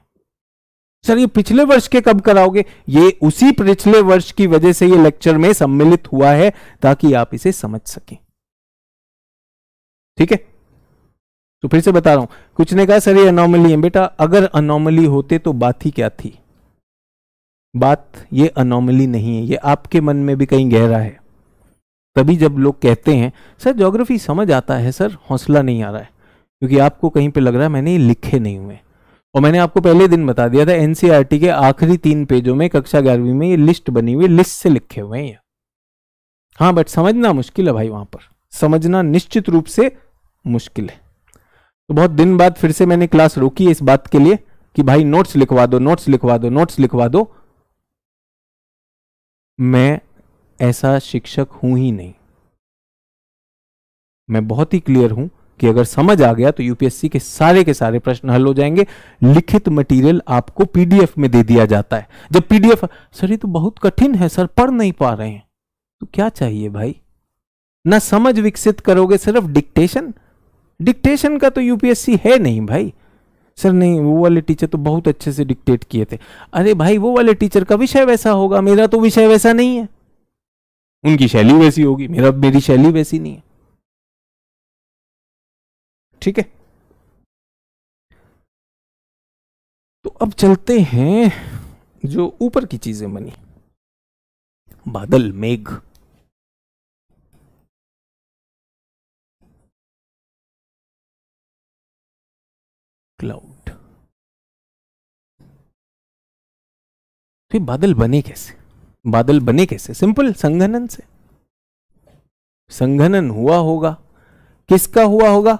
सर ये पिछले वर्ष के कब कराओगे ये उसी पिछले वर्ष की वजह से ये लेक्चर में सम्मिलित हुआ है ताकि आप इसे समझ सकें ठीक है तो फिर से बता रहा हूं कुछ ने कहा सर ये अनोमली है बेटा अगर अनोमली होते तो बात ही क्या थी बात ये अनोमली नहीं है ये आपके मन में भी कहीं गहरा है तभी जब लोग कहते हैं सर जोग्राफी समझ आता है सर हौसला नहीं आ रहा है क्योंकि आपको कहीं पे लग रहा है मैंने ये लिखे नहीं हुए और मैंने आपको पहले दिन बता दिया था एनसीईआरटी e के आखिरी तीन पेजों में कक्षा ग्यारहवीं में ये लिस्ट बनी हुई लिस्ट से लिखे हुए हैं हाँ बट समझना मुश्किल है भाई वहां पर समझना निश्चित रूप से मुश्किल है तो बहुत दिन बाद फिर से मैंने क्लास रोकी इस बात के लिए कि भाई नोट्स लिखवा दो नोट्स लिखवा दो नोट्स लिखवा दो मैं ऐसा शिक्षक हूं ही नहीं मैं बहुत ही क्लियर हूं कि अगर समझ आ गया तो यूपीएससी के सारे के सारे प्रश्न हल हो जाएंगे लिखित मटेरियल आपको पीडीएफ में दे दिया जाता है जब पीडीएफ सर ये तो बहुत कठिन है सर पढ़ नहीं पा रहे हैं तो क्या चाहिए भाई ना समझ विकसित करोगे सिर्फ डिक्टेशन डिक्टेशन का तो यूपीएससी है नहीं भाई सर नहीं वो वाले टीचर तो बहुत अच्छे से डिक्टेट किए थे अरे भाई वो वाले टीचर का विषय वैसा होगा मेरा तो विषय वैसा नहीं है उनकी शैली वैसी होगी मेरा मेरी शैली वैसी नहीं है ठीक है
तो अब चलते हैं जो ऊपर की चीजें बनी बादल मेघ क्लाउड
तो बादल बने कैसे बादल बने कैसे सिंपल संघनन से संघनन हुआ होगा किसका हुआ होगा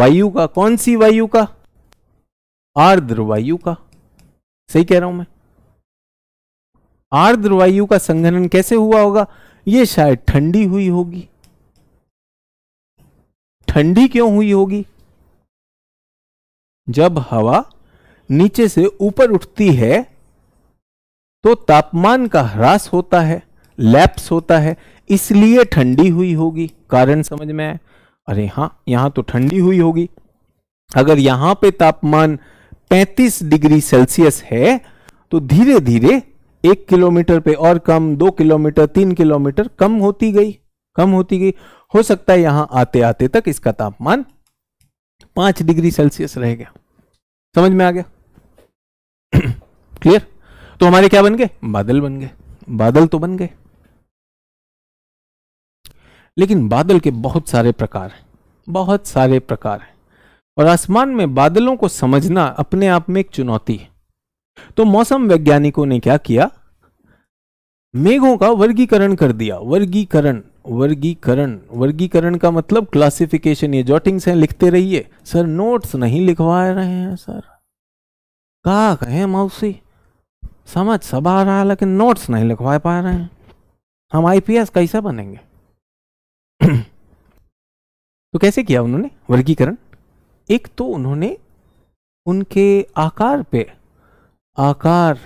वायु का कौन सी वायु का आर्द्र वायु का सही कह रहा हूं मैं आर्द्र वायु का संघनन कैसे हुआ होगा यह शायद ठंडी हुई होगी ठंडी क्यों हुई होगी जब हवा नीचे से ऊपर उठती है तो तापमान का ह्रास होता है लैप्स होता है इसलिए ठंडी हुई होगी कारण समझ में आए अरे हाँ यहां तो ठंडी हुई होगी अगर यहां पे तापमान 35 डिग्री सेल्सियस है तो धीरे धीरे एक किलोमीटर पे और कम दो किलोमीटर तीन किलोमीटर कम होती गई कम होती गई हो सकता है यहां आते आते तक इसका तापमान पांच डिग्री सेल्सियस रह गया समझ में आ गया क्लियर तो हमारे क्या बन गए बादल बन गए बादल तो बन गए लेकिन बादल के बहुत सारे प्रकार हैं बहुत सारे प्रकार हैं और आसमान में बादलों को समझना अपने आप में एक चुनौती है तो मौसम वैज्ञानिकों ने क्या किया मेघों का वर्गीकरण कर दिया वर्गीकरण वर्गीकरण वर्गीकरण का मतलब क्लासिफिकेशन ये जॉटिंग्स हैं लिखते रहिए सर नोट्स नहीं लिखवा रहे हैं सर कहा कहें माउसी समझ सब आ रहा है लेकिन नोट्स नहीं लिखवा पा रहे हैं हम आईपीएस कैसे बनेंगे तो कैसे किया उन्होंने वर्गीकरण एक तो उन्होंने उनके आकार पे आकार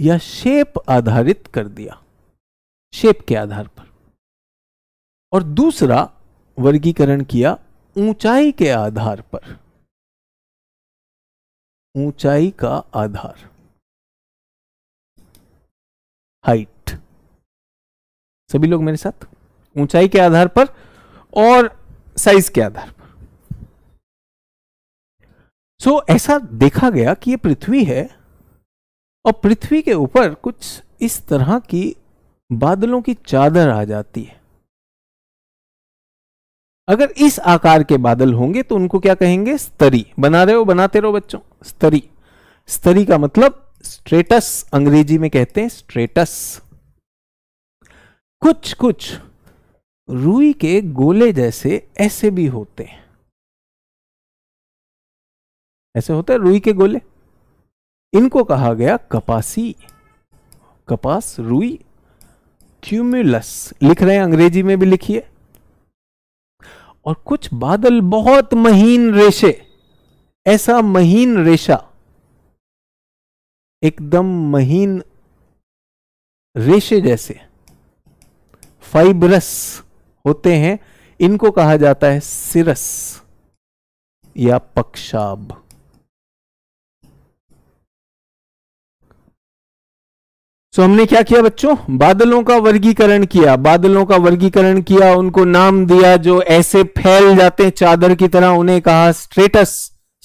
या शेप आधारित कर दिया शेप के आधार पर और दूसरा वर्गीकरण किया ऊंचाई के आधार पर ऊंचाई का आधार हाइट सभी लोग मेरे साथ ऊंचाई के आधार पर और साइज के आधार पर सो so, ऐसा देखा गया कि ये पृथ्वी है और पृथ्वी के ऊपर कुछ इस तरह की बादलों की चादर आ जाती है अगर इस आकार के बादल होंगे तो उनको क्या कहेंगे स्तरी बना रहे हो बनाते रहो बच्चों स्तरी स्तरी का मतलब स्ट्रेटस अंग्रेजी में कहते हैं स्ट्रेटस कुछ कुछ रुई के गोले जैसे ऐसे भी होते हैं ऐसे होते हैं रुई के गोले इनको कहा गया कपासी कपास रुई क्यूमुलस लिख रहे हैं अंग्रेजी में भी लिखिए और कुछ बादल बहुत महीन रेशे ऐसा महीन रेशा एकदम महीन रेशे जैसे फाइबरस होते हैं इनको कहा जाता है सिरस या पक्षाब सो हमने क्या किया बच्चों बादलों का वर्गीकरण किया बादलों का वर्गीकरण किया उनको नाम दिया जो ऐसे फैल जाते हैं चादर की तरह उन्हें कहा स्ट्रेटस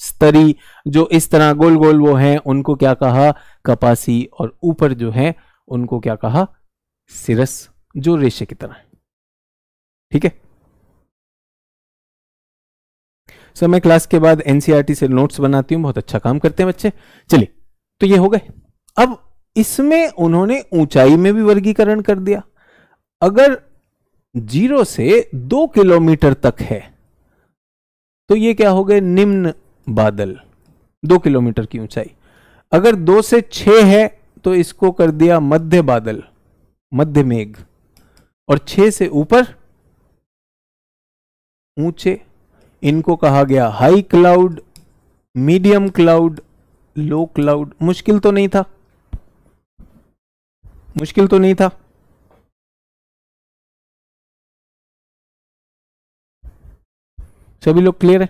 स्तरी जो इस तरह गोल गोल वो हैं उनको क्या कहा कपासी और ऊपर जो है उनको क्या कहा सिरस जो रेशे की तरह ठीक है सो मैं क्लास के बाद एनसीईआरटी e से नोट्स बनाती हूं बहुत अच्छा काम करते हैं बच्चे चलिए तो ये हो गए अब इसमें उन्होंने ऊंचाई में भी वर्गीकरण कर दिया अगर जीरो से दो किलोमीटर तक है तो ये क्या हो गए निम्न बादल दो किलोमीटर की ऊंचाई अगर दो से छ है तो इसको कर दिया मध्य बादल मध्य मेघ और छ से ऊपर ऊंचे इनको कहा गया high cloud medium cloud low cloud मुश्किल तो नहीं था मुश्किल तो नहीं था
सभी लोग क्लियर है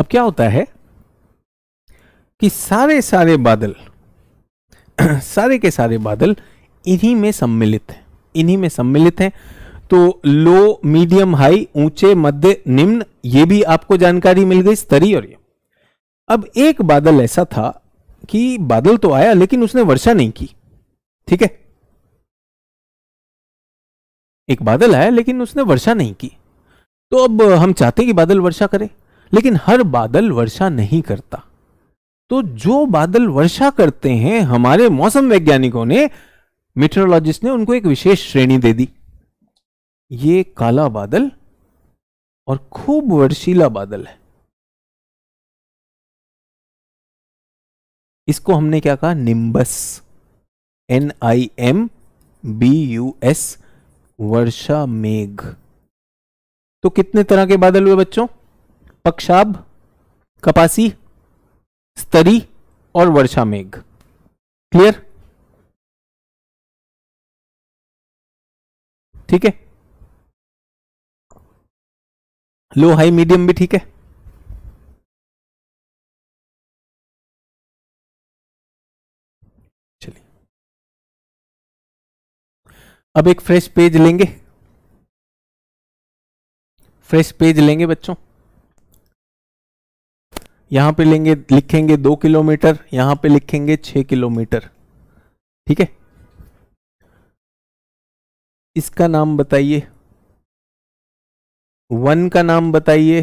अब क्या होता है कि सारे सारे बादल सारे के सारे बादल इन्हीं में सम्मिलित हैं इन्हीं में सम्मिलित हैं तो लो मीडियम हाई ऊंचे मध्य निम्न ये भी आपको जानकारी मिल गई स्तरीय और ये अब एक बादल ऐसा था कि बादल तो आया लेकिन उसने वर्षा नहीं की ठीक है एक बादल आया लेकिन उसने वर्षा नहीं की तो अब हम चाहते हैं कि बादल वर्षा करे लेकिन हर बादल वर्षा नहीं करता तो जो बादल वर्षा करते हैं हमारे मौसम वैज्ञानिकों ने मिट्रोलॉजिस्ट ने उनको एक विशेष श्रेणी दे दी ये काला बादल और
खूब वर्षीला बादल है
इसको हमने क्या कहा nimbus N I M B U S वर्षा मेघ तो कितने तरह के बादल हुए बच्चों पक्षाब कपासी स्तरी और वर्षा मेघ क्लियर
ठीक है लो हाई मीडियम भी ठीक है
चलिए अब एक फ्रेश पेज लेंगे फ्रेश पेज लेंगे बच्चों यहां पे लेंगे लिखेंगे दो किलोमीटर यहां पे लिखेंगे छह किलोमीटर ठीक है इसका नाम बताइए वन का नाम
बताइए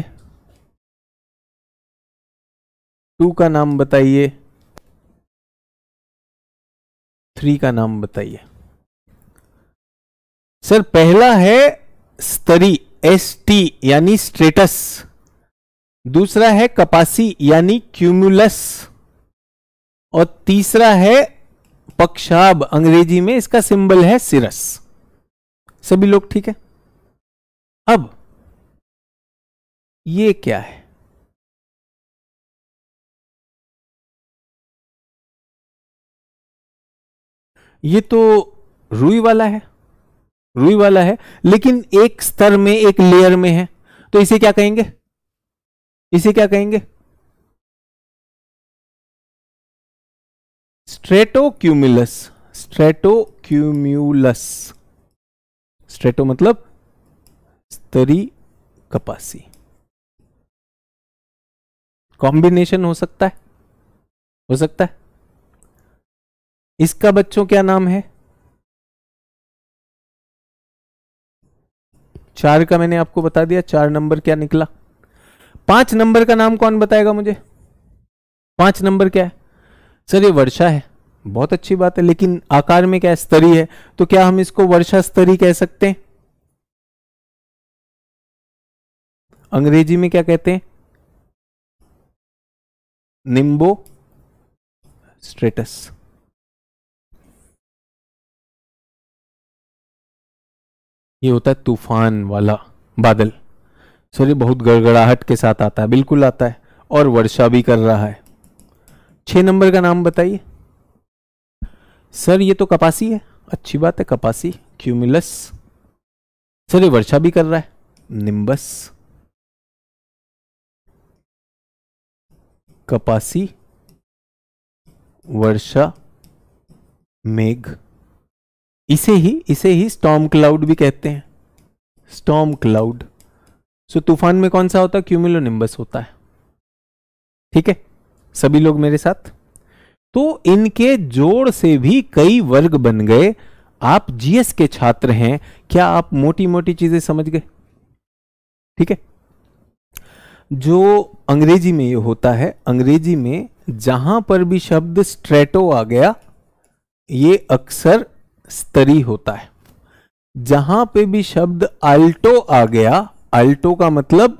टू का नाम बताइए
थ्री का नाम बताइए सर पहला है स्तरी एस टी यानी स्टेटस दूसरा है कपासी यानी क्यूमुलस और तीसरा है पक्षाब अंग्रेजी में इसका सिंबल है सिरस सभी लोग ठीक है अब
ये क्या है ये तो रुई वाला है रुई वाला है लेकिन एक स्तर में एक लेयर में है तो इसे क्या कहेंगे इसे क्या कहेंगे
स्ट्रेटो स्ट्रेटो क्यूम्यूलस स्ट्रेटो मतलब स्तरी कपासी कॉम्बिनेशन हो सकता है हो
सकता है इसका बच्चों क्या नाम है
चार का मैंने आपको बता दिया चार नंबर क्या निकला पांच नंबर का नाम कौन बताएगा मुझे पांच नंबर क्या है सर ये वर्षा है बहुत अच्छी बात है लेकिन आकार में क्या स्तरी है तो क्या हम इसको वर्षा स्तरी कह सकते हैं
अंग्रेजी में क्या कहते हैं निम्बो स्ट्रेटस
ये होता है तूफान वाला बादल सॉरी बहुत गड़गड़ाहट के साथ आता है बिल्कुल आता है और वर्षा भी कर रहा है छ नंबर का नाम बताइए सर ये तो कपासी है अच्छी बात है कपासी क्यूमुलस सर ये वर्षा भी कर रहा है निम्बस कपासी वर्षा मेघ इसे ही इसे ही स्टॉम क्लाउड भी कहते हैं स्टॉम क्लाउड सो तूफान में कौन सा होता है क्यूमिलोनिम्बस होता है ठीक है सभी लोग मेरे साथ तो इनके जोड़ से भी कई वर्ग बन गए आप जीएस के छात्र हैं क्या आप मोटी मोटी चीजें समझ गए ठीक है जो अंग्रेजी में ये होता है अंग्रेजी में जहां पर भी शब्द स्ट्रेटो आ गया ये अक्सर स्तरी होता है जहां पे भी शब्द अल्टो आ गया अल्टो का मतलब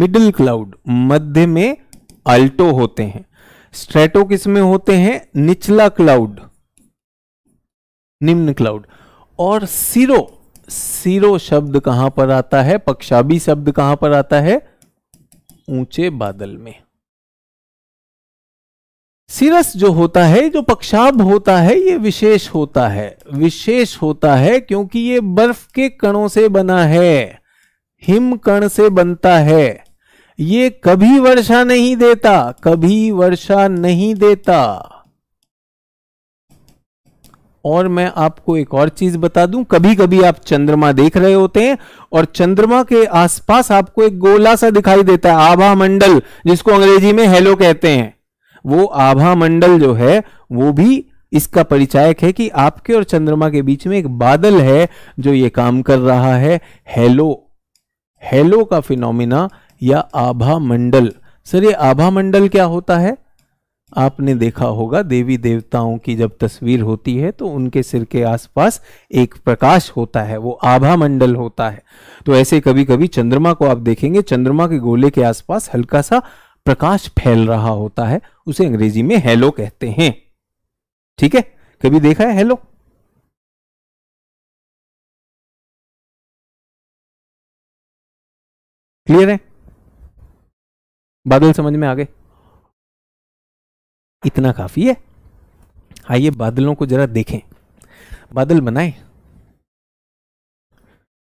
मिडिल क्लाउड मध्य में अल्टो होते हैं स्ट्रेटो किस में होते हैं निचला क्लाउड निम्न क्लाउड और सिरो सिरो शब्द कहां पर आता है पक्षाबी शब्द कहां पर आता है ऊंचे बादल में सिरस जो होता है जो पक्षाब होता है ये विशेष होता है विशेष होता है क्योंकि ये बर्फ के कणों से बना है हिम कण से बनता है ये कभी वर्षा नहीं देता कभी वर्षा नहीं देता और मैं आपको एक और चीज बता दूं कभी कभी आप चंद्रमा देख रहे होते हैं और चंद्रमा के आसपास आपको एक गोला सा दिखाई देता है आभा मंडल जिसको अंग्रेजी में हेलो कहते हैं वो आभा मंडल जो है वो भी इसका परिचायक है कि आपके और चंद्रमा के बीच में एक बादल है जो ये काम कर रहा है हेलो हेलो का फिनोमिना या आभा मंडल सर ये आभा मंडल क्या होता है आपने देखा होगा देवी देवताओं की जब तस्वीर होती है तो उनके सिर के आसपास एक प्रकाश होता है वो आभा मंडल होता है तो ऐसे कभी कभी चंद्रमा को आप देखेंगे चंद्रमा के गोले के आसपास हल्का सा प्रकाश फैल रहा होता है उसे अंग्रेजी में हेलो कहते हैं ठीक है कभी देखा है हेलो क्लियर है बादल समझ में आ गए इतना काफ़ी है आइए बादलों को जरा देखें बादल बनाए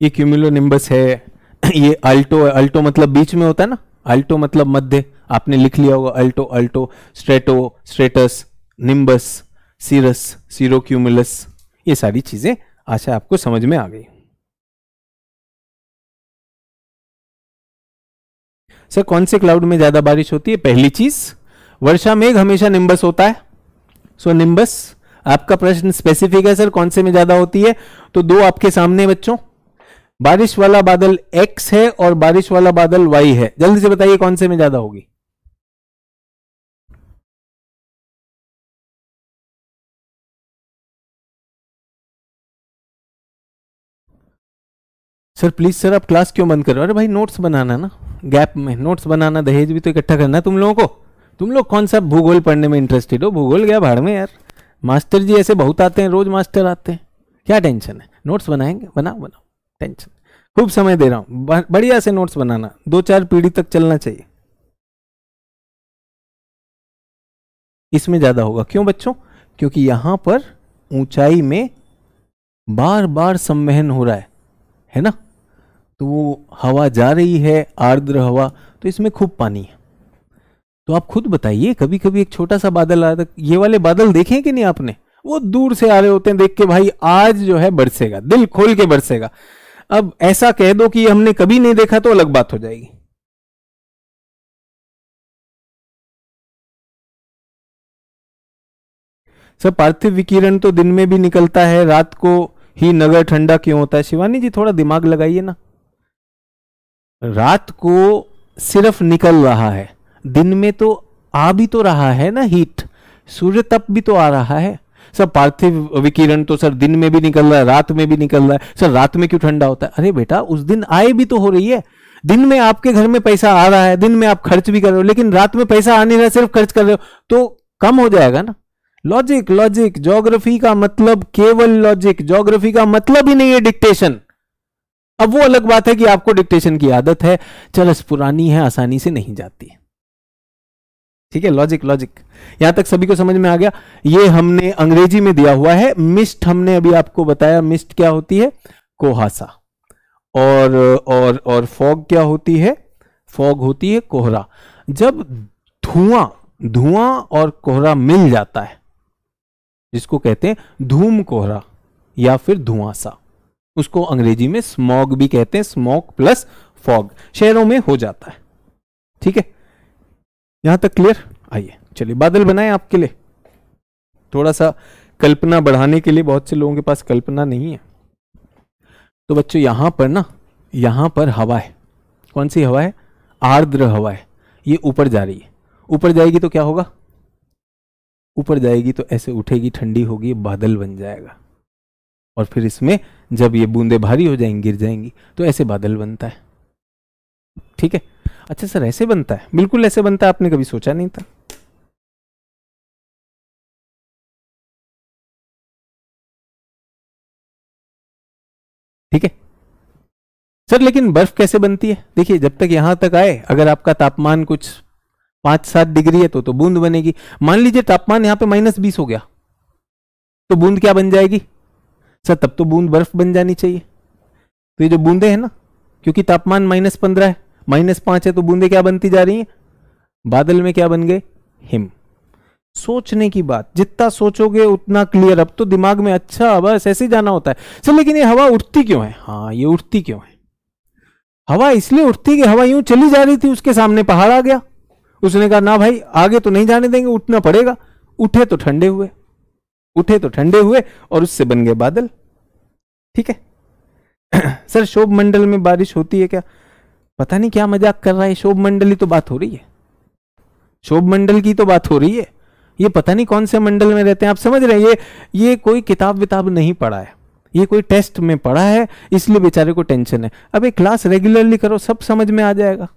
ये क्यूमिलो निम्बस है ये अल्टो है अल्टो मतलब बीच में होता है ना अल्टो मतलब मध्य आपने लिख लिया होगा alto alto strato stratus nimbus cirrus cirro cumulus ये सारी चीजें आशा आपको
समझ में आ गई
सर कौन से क्लाउड में ज्यादा बारिश होती है पहली चीज वर्षा मेघ हमेशा निम्बस होता है सो so, निम्बस आपका प्रश्न स्पेसिफिक है सर कौन से में ज्यादा होती है तो दो आपके सामने बच्चों बारिश वाला बादल एक्स है और बारिश वाला बादल वाई है जल्दी से बताइए कौन से में ज्यादा होगी सर प्लीज सर आप क्लास क्यों बंद करो अरे भाई नोट्स बनाना ना गैप में नोट्स बनाना दहेज भी तो इकट्ठा करना है तुम लोगों को तुम लोग कौन सा भूगोल पढ़ने में इंटरेस्टेड हो भूगोल गया भाड़ में यार मास्टर जी ऐसे बहुत आते हैं रोज मास्टर आते हैं क्या टेंशन है नोट्स बनाएंगे बनाओ बनाओ टेंशन खूब समय दे रहा हूँ बढ़िया से नोट्स बनाना दो चार पीढ़ी तक चलना चाहिए इसमें ज़्यादा होगा क्यों बच्चों क्योंकि यहां पर ऊंचाई में बार बार सम्महन हो रहा है है ना तो वो हवा जा रही है आर्द्र हवा तो इसमें खूब पानी है तो आप खुद बताइए कभी कभी एक छोटा सा बादल आ रहा ये वाले बादल देखे कि नहीं आपने वो दूर से आ रहे होते हैं देख के भाई आज जो है बरसेगा दिल खोल के बरसेगा अब ऐसा कह दो कि हमने कभी नहीं देखा तो अलग बात हो जाएगी सर पार्थिव विकिरण तो दिन में भी निकलता है रात को ही नगर ठंडा क्यों होता है शिवानी जी थोड़ा दिमाग लगाइए ना रात को सिर्फ निकल रहा है दिन में तो आ भी तो रहा है ना हीट सूर्य तप भी तो आ रहा है सर पार्थिव विकिरण तो सर दिन में भी निकल रहा है रात में भी निकल रहा है सर रात में क्यों ठंडा होता है अरे बेटा उस दिन आय भी तो हो रही है दिन में आपके घर में पैसा आ रहा है दिन में आप खर्च भी कर रहे हो लेकिन रात में पैसा आने रहा सिर्फ खर्च कर रहे हो तो कम हो जाएगा ना लॉजिक लॉजिक जोग्राफी का मतलब केवल लॉजिक जोग्राफी का मतलब ही नहीं है डिक्टेशन अब वो अलग बात है कि आपको डिक्टेशन की आदत है चलस पुरानी है आसानी से नहीं जाती है ठीक है लॉजिक लॉजिक यहां तक सभी को समझ में आ गया ये हमने अंग्रेजी में दिया हुआ है मिस्ट हमने अभी आपको बताया मिस्ट क्या होती है कोहासा और और और फॉग क्या होती है फॉग होती है कोहरा जब धुआं धुआं और कोहरा मिल जाता है जिसको कहते हैं धूम कोहरा या फिर धुआंसा उसको अंग्रेजी में स्मॉग भी कहते हैं स्मॉग प्लस फॉग शहरों में हो जाता है ठीक है यहां तक क्लियर आइए चलिए बादल बनाए आपके लिए थोड़ा सा कल्पना बढ़ाने के लिए बहुत से लोगों के पास कल्पना नहीं है तो बच्चों यहां पर ना यहां पर हवा है कौन सी हवा है आर्द्र हवा है ये ऊपर जा रही है ऊपर जाएगी तो क्या होगा ऊपर जाएगी तो ऐसे उठेगी ठंडी होगी बादल बन जाएगा और फिर इसमें जब ये बूंदे भारी हो जाएंगी गिर जाएंगी तो ऐसे बादल बनता है ठीक है अच्छा सर ऐसे बनता है बिल्कुल ऐसे बनता है आपने कभी सोचा नहीं था ठीक है सर लेकिन बर्फ कैसे बनती है देखिए जब तक यहां तक आए अगर आपका तापमान कुछ पांच सात डिग्री है तो तो बूंद बनेगी मान लीजिए तापमान यहां पे माइनस बीस हो गया तो बूंद क्या बन जाएगी सर तब तो बूंद बर्फ बन जानी चाहिए तो ये जो बूंदे हैं ना क्योंकि तापमान माइनस पंद्रह है माइनस पांच है तो बूंदे क्या बनती जा रही है बादल में क्या बन गए हिम सोचने की बात जितना सोचोगे उतना क्लियर अब तो दिमाग में अच्छा बस ऐसे ही जाना होता है सर लेकिन ये हवा उठती क्यों है हाँ ये उठती क्यों है हवा इसलिए उठती कि हवा यूं चली जा रही थी उसके सामने पहाड़ आ गया उसने कहा ना भाई आगे तो नहीं जाने देंगे उठना पड़ेगा उठे तो ठंडे हुए उठे तो ठंडे हुए और उससे बन गए बादल ठीक है सर शोभ मंडल में बारिश होती है क्या पता नहीं क्या मजाक कर रहा है शोभ मंडली तो बात हो रही है शोभ मंडल की तो बात हो रही है ये पता नहीं कौन से मंडल में रहते हैं आप समझ रहे हैं ये ये कोई किताब विताब नहीं पढ़ा है ये कोई टेस्ट में पढ़ा है इसलिए बेचारे को टेंशन है अब ये क्लास रेगुलरली करो सब समझ में आ जाएगा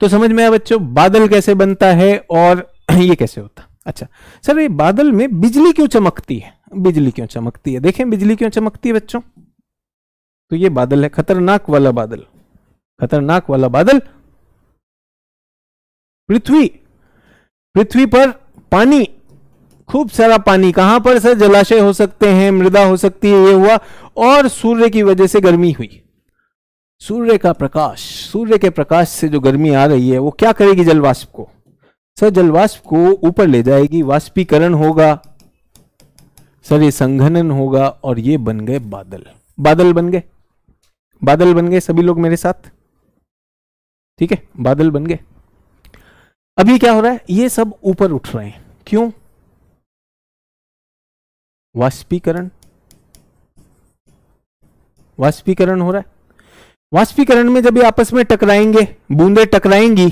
तो समझ में आया बच्चों बादल कैसे बनता है और ये कैसे होता अच्छा सर ये बादल में बिजली क्यों चमकती है बिजली क्यों चमकती है देखें बिजली क्यों चमकती है बच्चों तो ये बादल है खतरनाक वाला बादल खतरनाक वाला बादल पृथ्वी पृथ्वी पर पानी खूब सारा पानी कहां पर सर जलाशय हो सकते हैं मृदा हो सकती है ये हुआ और सूर्य की वजह से गर्मी हुई सूर्य का प्रकाश सूर्य के प्रकाश से जो गर्मी आ रही है वो क्या करेगी जलवाष्प को सर जलवाष्प को ऊपर ले जाएगी वाष्पीकरण होगा सर ये संघनन होगा और ये बन गए बादल बादल बन गए बादल बन गए सभी लोग मेरे साथ ठीक है बादल बन गए अभी क्या हो रहा है ये सब ऊपर उठ रहे हैं क्यों वाष्पीकरण वाष्पीकरण हो रहा है वाष्पीकरण में जब ये आपस में टकराएंगे बूंदे टकराएंगी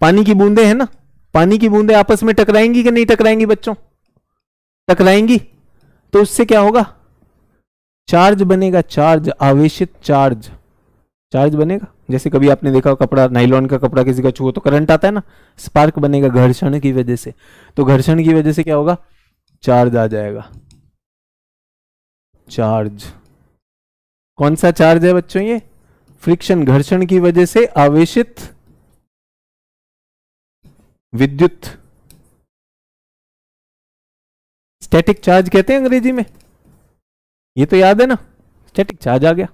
पानी की बूंदे है ना पानी की बूंदे आपस में टकराएंगी कि नहीं टकराएंगी बच्चों टकराएंगी तो उससे क्या होगा चार्ज बनेगा चार्ज आवेशित चार्ज चार्ज बनेगा जैसे कभी आपने देखा कपड़ा नाइलॉन का कपड़ा किसी का छू तो करंट आता है ना स्पार्क बनेगा घर्षण की वजह से तो घर्षण की वजह से क्या होगा चार्ज आ जाएगा चार्ज कौन सा चार्ज है बच्चों ये फ्रिक्शन घर्षण की वजह से आवेशित
विद्युत स्टैटिक चार्ज कहते हैं अंग्रेजी में ये तो याद है ना स्टैटिक चार्ज आ गया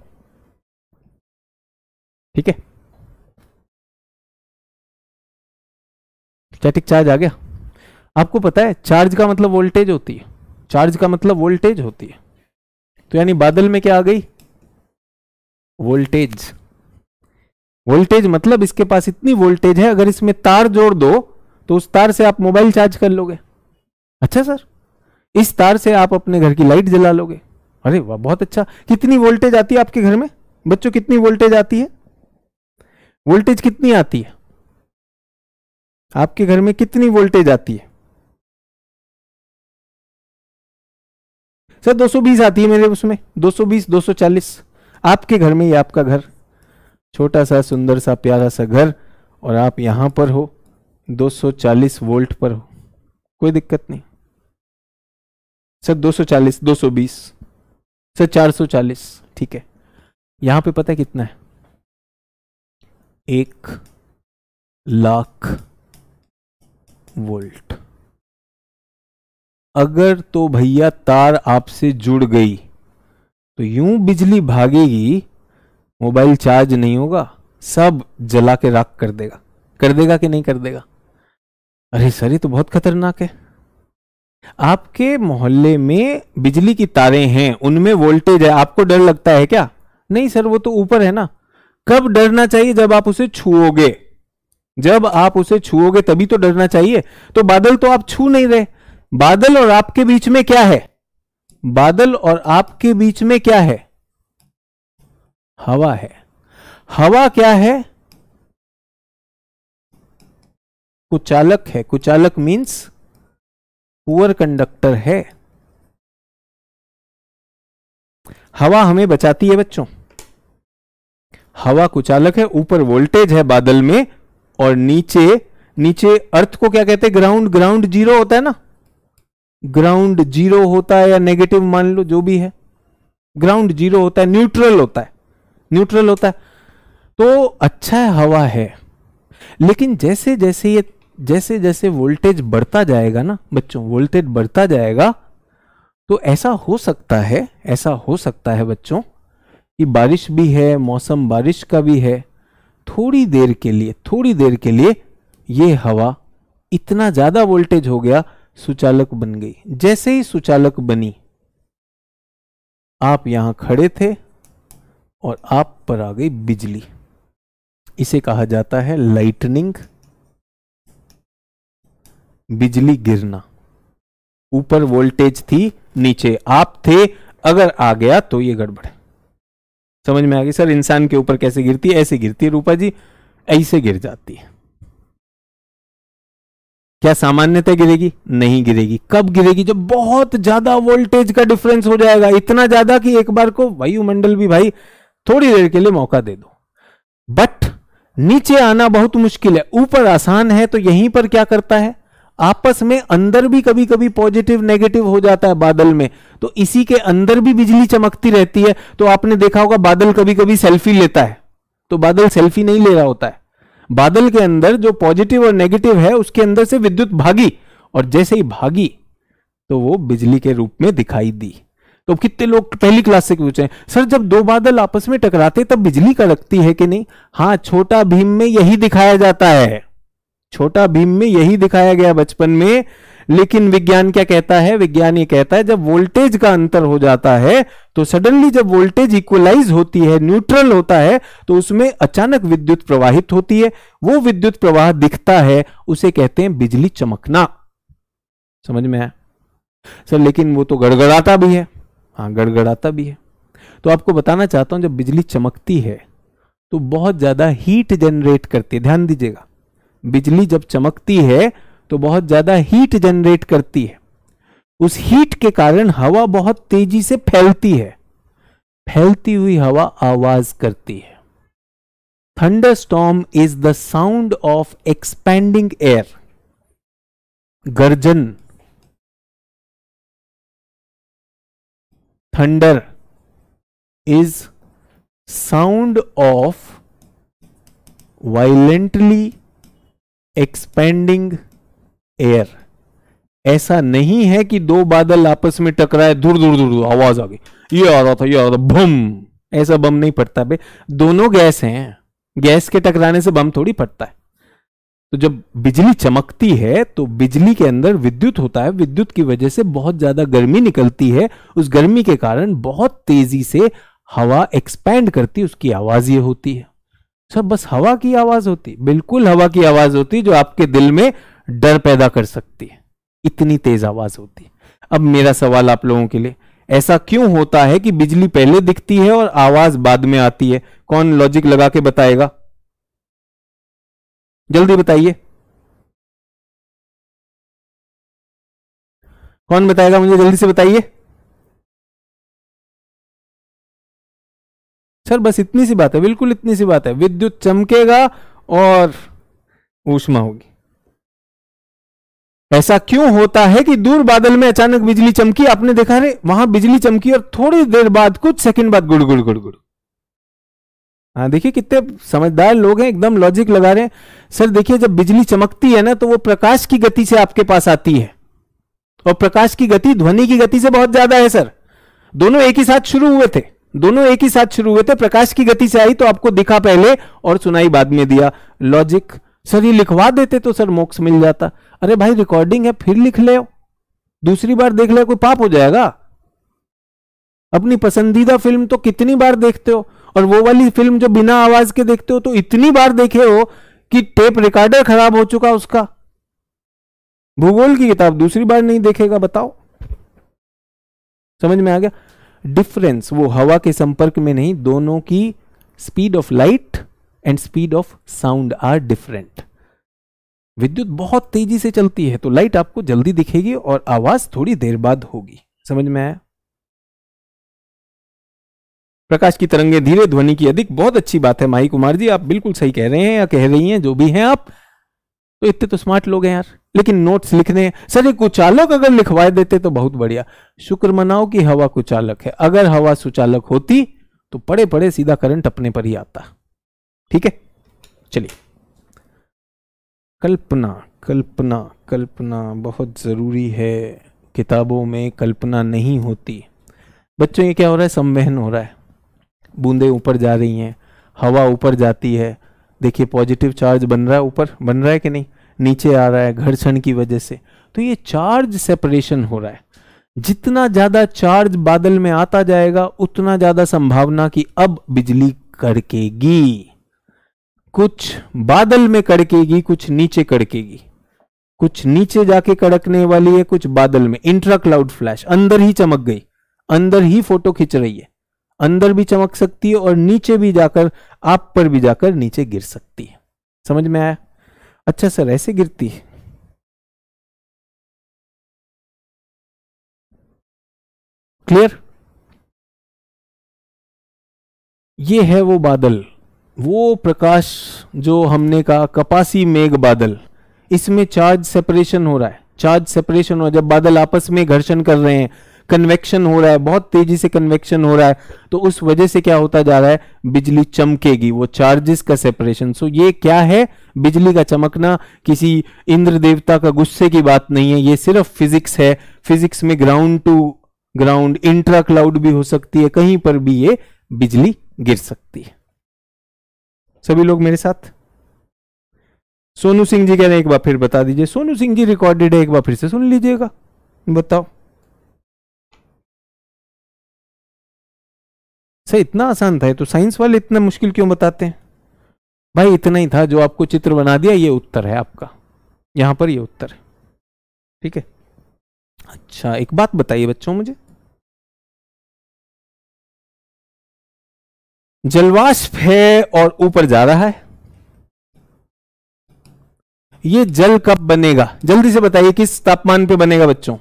ठीक है
स्टैटिक चार्ज आ गया आपको पता है चार्ज का मतलब वोल्टेज होती है चार्ज का मतलब वोल्टेज होती है तो यानी बादल में क्या आ गई वोल्टेज वोल्टेज मतलब इसके पास इतनी वोल्टेज है अगर इसमें तार जोड़ दो तो उस तार से आप मोबाइल चार्ज कर लोगे अच्छा सर इस तार से आप अपने घर की लाइट जला लोगे अरे वाह बहुत अच्छा कितनी वोल्टेज आती है आपके घर में बच्चों कितनी वोल्टेज आती है वोल्टेज कितनी आती है आपके घर में कितनी वोल्टेज आती है सर 220 आती है मेरे उसमें 220 240 आपके घर में ये आपका घर छोटा सा सुंदर सा प्यारा सा घर और आप यहां पर हो 240 वोल्ट पर हो कोई दिक्कत नहीं सर 240 220 सर 440 ठीक है यहां पे पता है कितना है एक लाख वोल्ट अगर तो भैया तार आपसे जुड़ गई तो यूं बिजली भागेगी मोबाइल चार्ज नहीं होगा सब जला के राख कर देगा कर देगा कि नहीं कर देगा अरे सर ये तो बहुत खतरनाक है आपके मोहल्ले में बिजली की तारें हैं उनमें वोल्टेज है आपको डर लगता है क्या नहीं सर वो तो ऊपर है ना कब डरना चाहिए जब आप उसे छुओगे जब आप उसे छुओगे तभी तो डरना चाहिए तो बादल तो आप छू नहीं रहे बादल और आपके बीच में क्या है बादल और आपके बीच में क्या है हवा है हवा क्या है कुचालक है कुचालक मीन्स पुअर कंडक्टर है हवा हमें बचाती है बच्चों हवा कुचालक है ऊपर वोल्टेज है बादल में और नीचे नीचे अर्थ को क्या कहते हैं ग्राउंड ग्राउंड जीरो होता है ना ग्राउंड जीरो होता है या नेगेटिव मान लो जो भी है ग्राउंड जीरो होता है न्यूट्रल होता है न्यूट्रल होता है तो अच्छा है हवा है लेकिन जैसे जैसे ये जैसे जैसे वोल्टेज बढ़ता जाएगा ना बच्चों वोल्टेज बढ़ता जाएगा तो ऐसा हो सकता है ऐसा हो सकता है बच्चों कि बारिश भी है मौसम बारिश का भी है थोड़ी देर के लिए थोड़ी देर के लिए ये हवा इतना ज़्यादा वोल्टेज हो गया सुचालक बन गई जैसे ही सुचालक बनी आप यहां खड़े थे और आप पर आ गई बिजली इसे कहा जाता है लाइटनिंग बिजली गिरना ऊपर वोल्टेज थी नीचे आप थे अगर आ गया तो ये गड़बड़ है समझ में आ गई सर इंसान के ऊपर कैसे गिरती है ऐसे गिरती है रूपा जी ऐसे गिर जाती है क्या सामान्यतः गिरेगी नहीं गिरेगी कब गिरेगी जब बहुत ज्यादा वोल्टेज का डिफरेंस हो जाएगा इतना ज्यादा कि एक बार को वायुमंडल भी भाई थोड़ी देर के लिए मौका दे दो बट नीचे आना बहुत मुश्किल है ऊपर आसान है तो यहीं पर क्या करता है आपस में अंदर भी कभी कभी पॉजिटिव नेगेटिव हो जाता है बादल में तो इसी के अंदर भी बिजली चमकती रहती है तो आपने देखा होगा बादल कभी कभी सेल्फी लेता है तो बादल सेल्फी नहीं ले रहा होता है बादल के अंदर जो पॉजिटिव और नेगेटिव है उसके अंदर से विद्युत भागी और जैसे ही भागी तो वो बिजली के रूप में दिखाई दी तो कितने लोग पहली क्लास से पूछे सर जब दो बादल आपस में टकराते तब बिजली कड़कती है कि नहीं हाँ छोटा भीम में यही दिखाया जाता है छोटा भीम में यही दिखाया गया बचपन में लेकिन विज्ञान क्या कहता है विज्ञान ये कहता है जब वोल्टेज का अंतर हो जाता है तो सडनली जब वोल्टेज इक्वलाइज होती है न्यूट्रल होता है तो उसमें अचानक विद्युत प्रवाहित होती है वो विद्युत प्रवाह दिखता है उसे कहते हैं बिजली चमकना समझ में आया सर लेकिन वो तो गड़गड़ाता भी है हाँ गड़गड़ाता भी है तो आपको बताना चाहता हूं जब बिजली चमकती है तो बहुत ज्यादा हीट जनरेट करती है ध्यान दीजिएगा बिजली जब चमकती है तो बहुत ज्यादा हीट जनरेट करती है उस हीट के कारण हवा बहुत तेजी से फैलती है फैलती हुई हवा आवाज करती है thunderstorm is the sound of expanding air गर्जन
thunder is
sound of violently expanding air ऐसा नहीं है कि दो बादल आपस में टकराए दूर दूर दूर दूर आवाज आ गई ये आ रहा था ये आ रहा था बम ऐसा बम नहीं पड़ता बे दोनों गैस हैं गैस के टकराने से बम थोड़ी पड़ता है तो जब बिजली चमकती है तो बिजली के अंदर विद्युत होता है विद्युत की वजह से बहुत ज्यादा गर्मी निकलती है उस गर्मी के कारण बहुत तेजी से हवा एक्सपैंड करती है उसकी आवाज ये होती है सब बस हवा की आवाज होती बिल्कुल हवा की आवाज होती जो आपके दिल में डर पैदा कर सकती है इतनी तेज आवाज होती है अब मेरा सवाल आप लोगों के लिए ऐसा क्यों होता है कि बिजली पहले दिखती है और आवाज बाद में आती है कौन लॉजिक लगा के बताएगा
जल्दी बताइए कौन बताएगा मुझे जल्दी से बताइए
सर बस इतनी सी बात है बिल्कुल इतनी सी बात है विद्युत चमकेगा और ऊष्मा होगी ऐसा क्यों होता है कि दूर बादल में अचानक बिजली चमकी आपने देखा रे वहां बिजली चमकी और थोड़ी देर बाद कुछ सेकंड बाद गुड़ गुड़ गुड़ गुड़ हाँ देखिए कितने समझदार लोग हैं एकदम लॉजिक लगा रहे हैं सर देखिए जब बिजली चमकती है ना तो वो प्रकाश की गति से आपके पास आती है और प्रकाश की गति ध्वनि की गति से बहुत ज्यादा है सर दोनों एक ही साथ शुरू हुए थे दोनों एक ही साथ शुरू हुए थे प्रकाश की गति से आई तो आपको दिखा पहले और सुनाई बाद में दिया लॉजिक सर ये लिखवा देते तो सर मोक्ष मिल जाता अरे भाई रिकॉर्डिंग है फिर लिख ले दूसरी बार देख ले कोई पाप हो जाएगा अपनी पसंदीदा फिल्म तो कितनी बार देखते हो और वो वाली फिल्म जो बिना आवाज के देखते हो तो इतनी बार देखे हो कि टेप रिकॉर्डर खराब हो चुका उसका भूगोल की किताब दूसरी बार नहीं देखेगा बताओ समझ में आ गया डिफरेंस वो हवा के संपर्क में नहीं दोनों की speed of light and speed of sound are different विद्युत बहुत तेजी से चलती है तो लाइट आपको जल्दी दिखेगी और आवाज थोड़ी देर बाद होगी समझ में आया प्रकाश की तरंगे धीरे ध्वनि की अधिक बहुत अच्छी बात है माही कुमार जी आप बिल्कुल सही कह रहे हैं या कह रही हैं जो भी हैं आप तो इतने तो स्मार्ट लोग हैं यार लेकिन नोट्स लिखने सर ये कुचालक अगर लिखवा देते तो बहुत बढ़िया शुक्र मनाओ कि हवा कुचालक है अगर हवा सुचालक होती तो पड़े पड़े सीधा करंट अपने पर ही आता ठीक है चलिए कल्पना कल्पना कल्पना बहुत ज़रूरी है किताबों में कल्पना नहीं होती बच्चों ये क्या हो रहा है संवहन हो रहा है बूंदे ऊपर जा रही हैं हवा ऊपर जाती है देखिए पॉजिटिव चार्ज बन रहा है ऊपर बन रहा है कि नहीं नीचे आ रहा है घर्षण की वजह से तो ये चार्ज सेपरेशन हो रहा है जितना ज़्यादा चार्ज बादल में आता जाएगा उतना ज़्यादा संभावना कि अब बिजली कड़केगी कुछ बादल में कड़केगी कुछ नीचे कड़केगी कुछ नीचे जाके कड़कने वाली है कुछ बादल में इंट्रा क्लाउड फ्लैश अंदर ही चमक गई अंदर ही फोटो खींच रही है अंदर भी चमक सकती है और नीचे भी जाकर आप पर भी जाकर नीचे गिर सकती है समझ में आया अच्छा सर ऐसे गिरती है क्लियर ये है वो बादल वो प्रकाश जो हमने कहा कपासी मेघ बादल इसमें चार्ज सेपरेशन हो रहा है चार्ज सेपरेशन हो जब बादल आपस में घर्षण कर रहे हैं कन्वेक्शन हो रहा है बहुत तेजी से कन्वेक्शन हो रहा है तो उस वजह से क्या होता जा रहा है बिजली चमकेगी वो चार्जेस का सेपरेशन सो ये क्या है बिजली का चमकना किसी इंद्र देवता का गुस्से की बात नहीं है ये सिर्फ फिजिक्स है फिजिक्स में ground to ground intra cloud भी हो सकती है कहीं पर भी ये बिजली गिर सकती है सभी लोग मेरे साथ सोनू सिंह जी कह रहे हैं एक बार फिर बता दीजिए सोनू सिंह जी रिकॉर्डेड है एक बार फिर से सुन लीजिएगा बताओ सर इतना आसान था तो साइंस वाले इतना मुश्किल क्यों बताते हैं भाई इतना ही था जो आपको चित्र बना दिया ये उत्तर है आपका यहां पर ये उत्तर है ठीक है अच्छा
एक बात बताइए बच्चों मुझे
जलवाष्प है और ऊपर जा रहा है ये जल कब बनेगा जल्दी से बताइए किस तापमान पे बनेगा बच्चों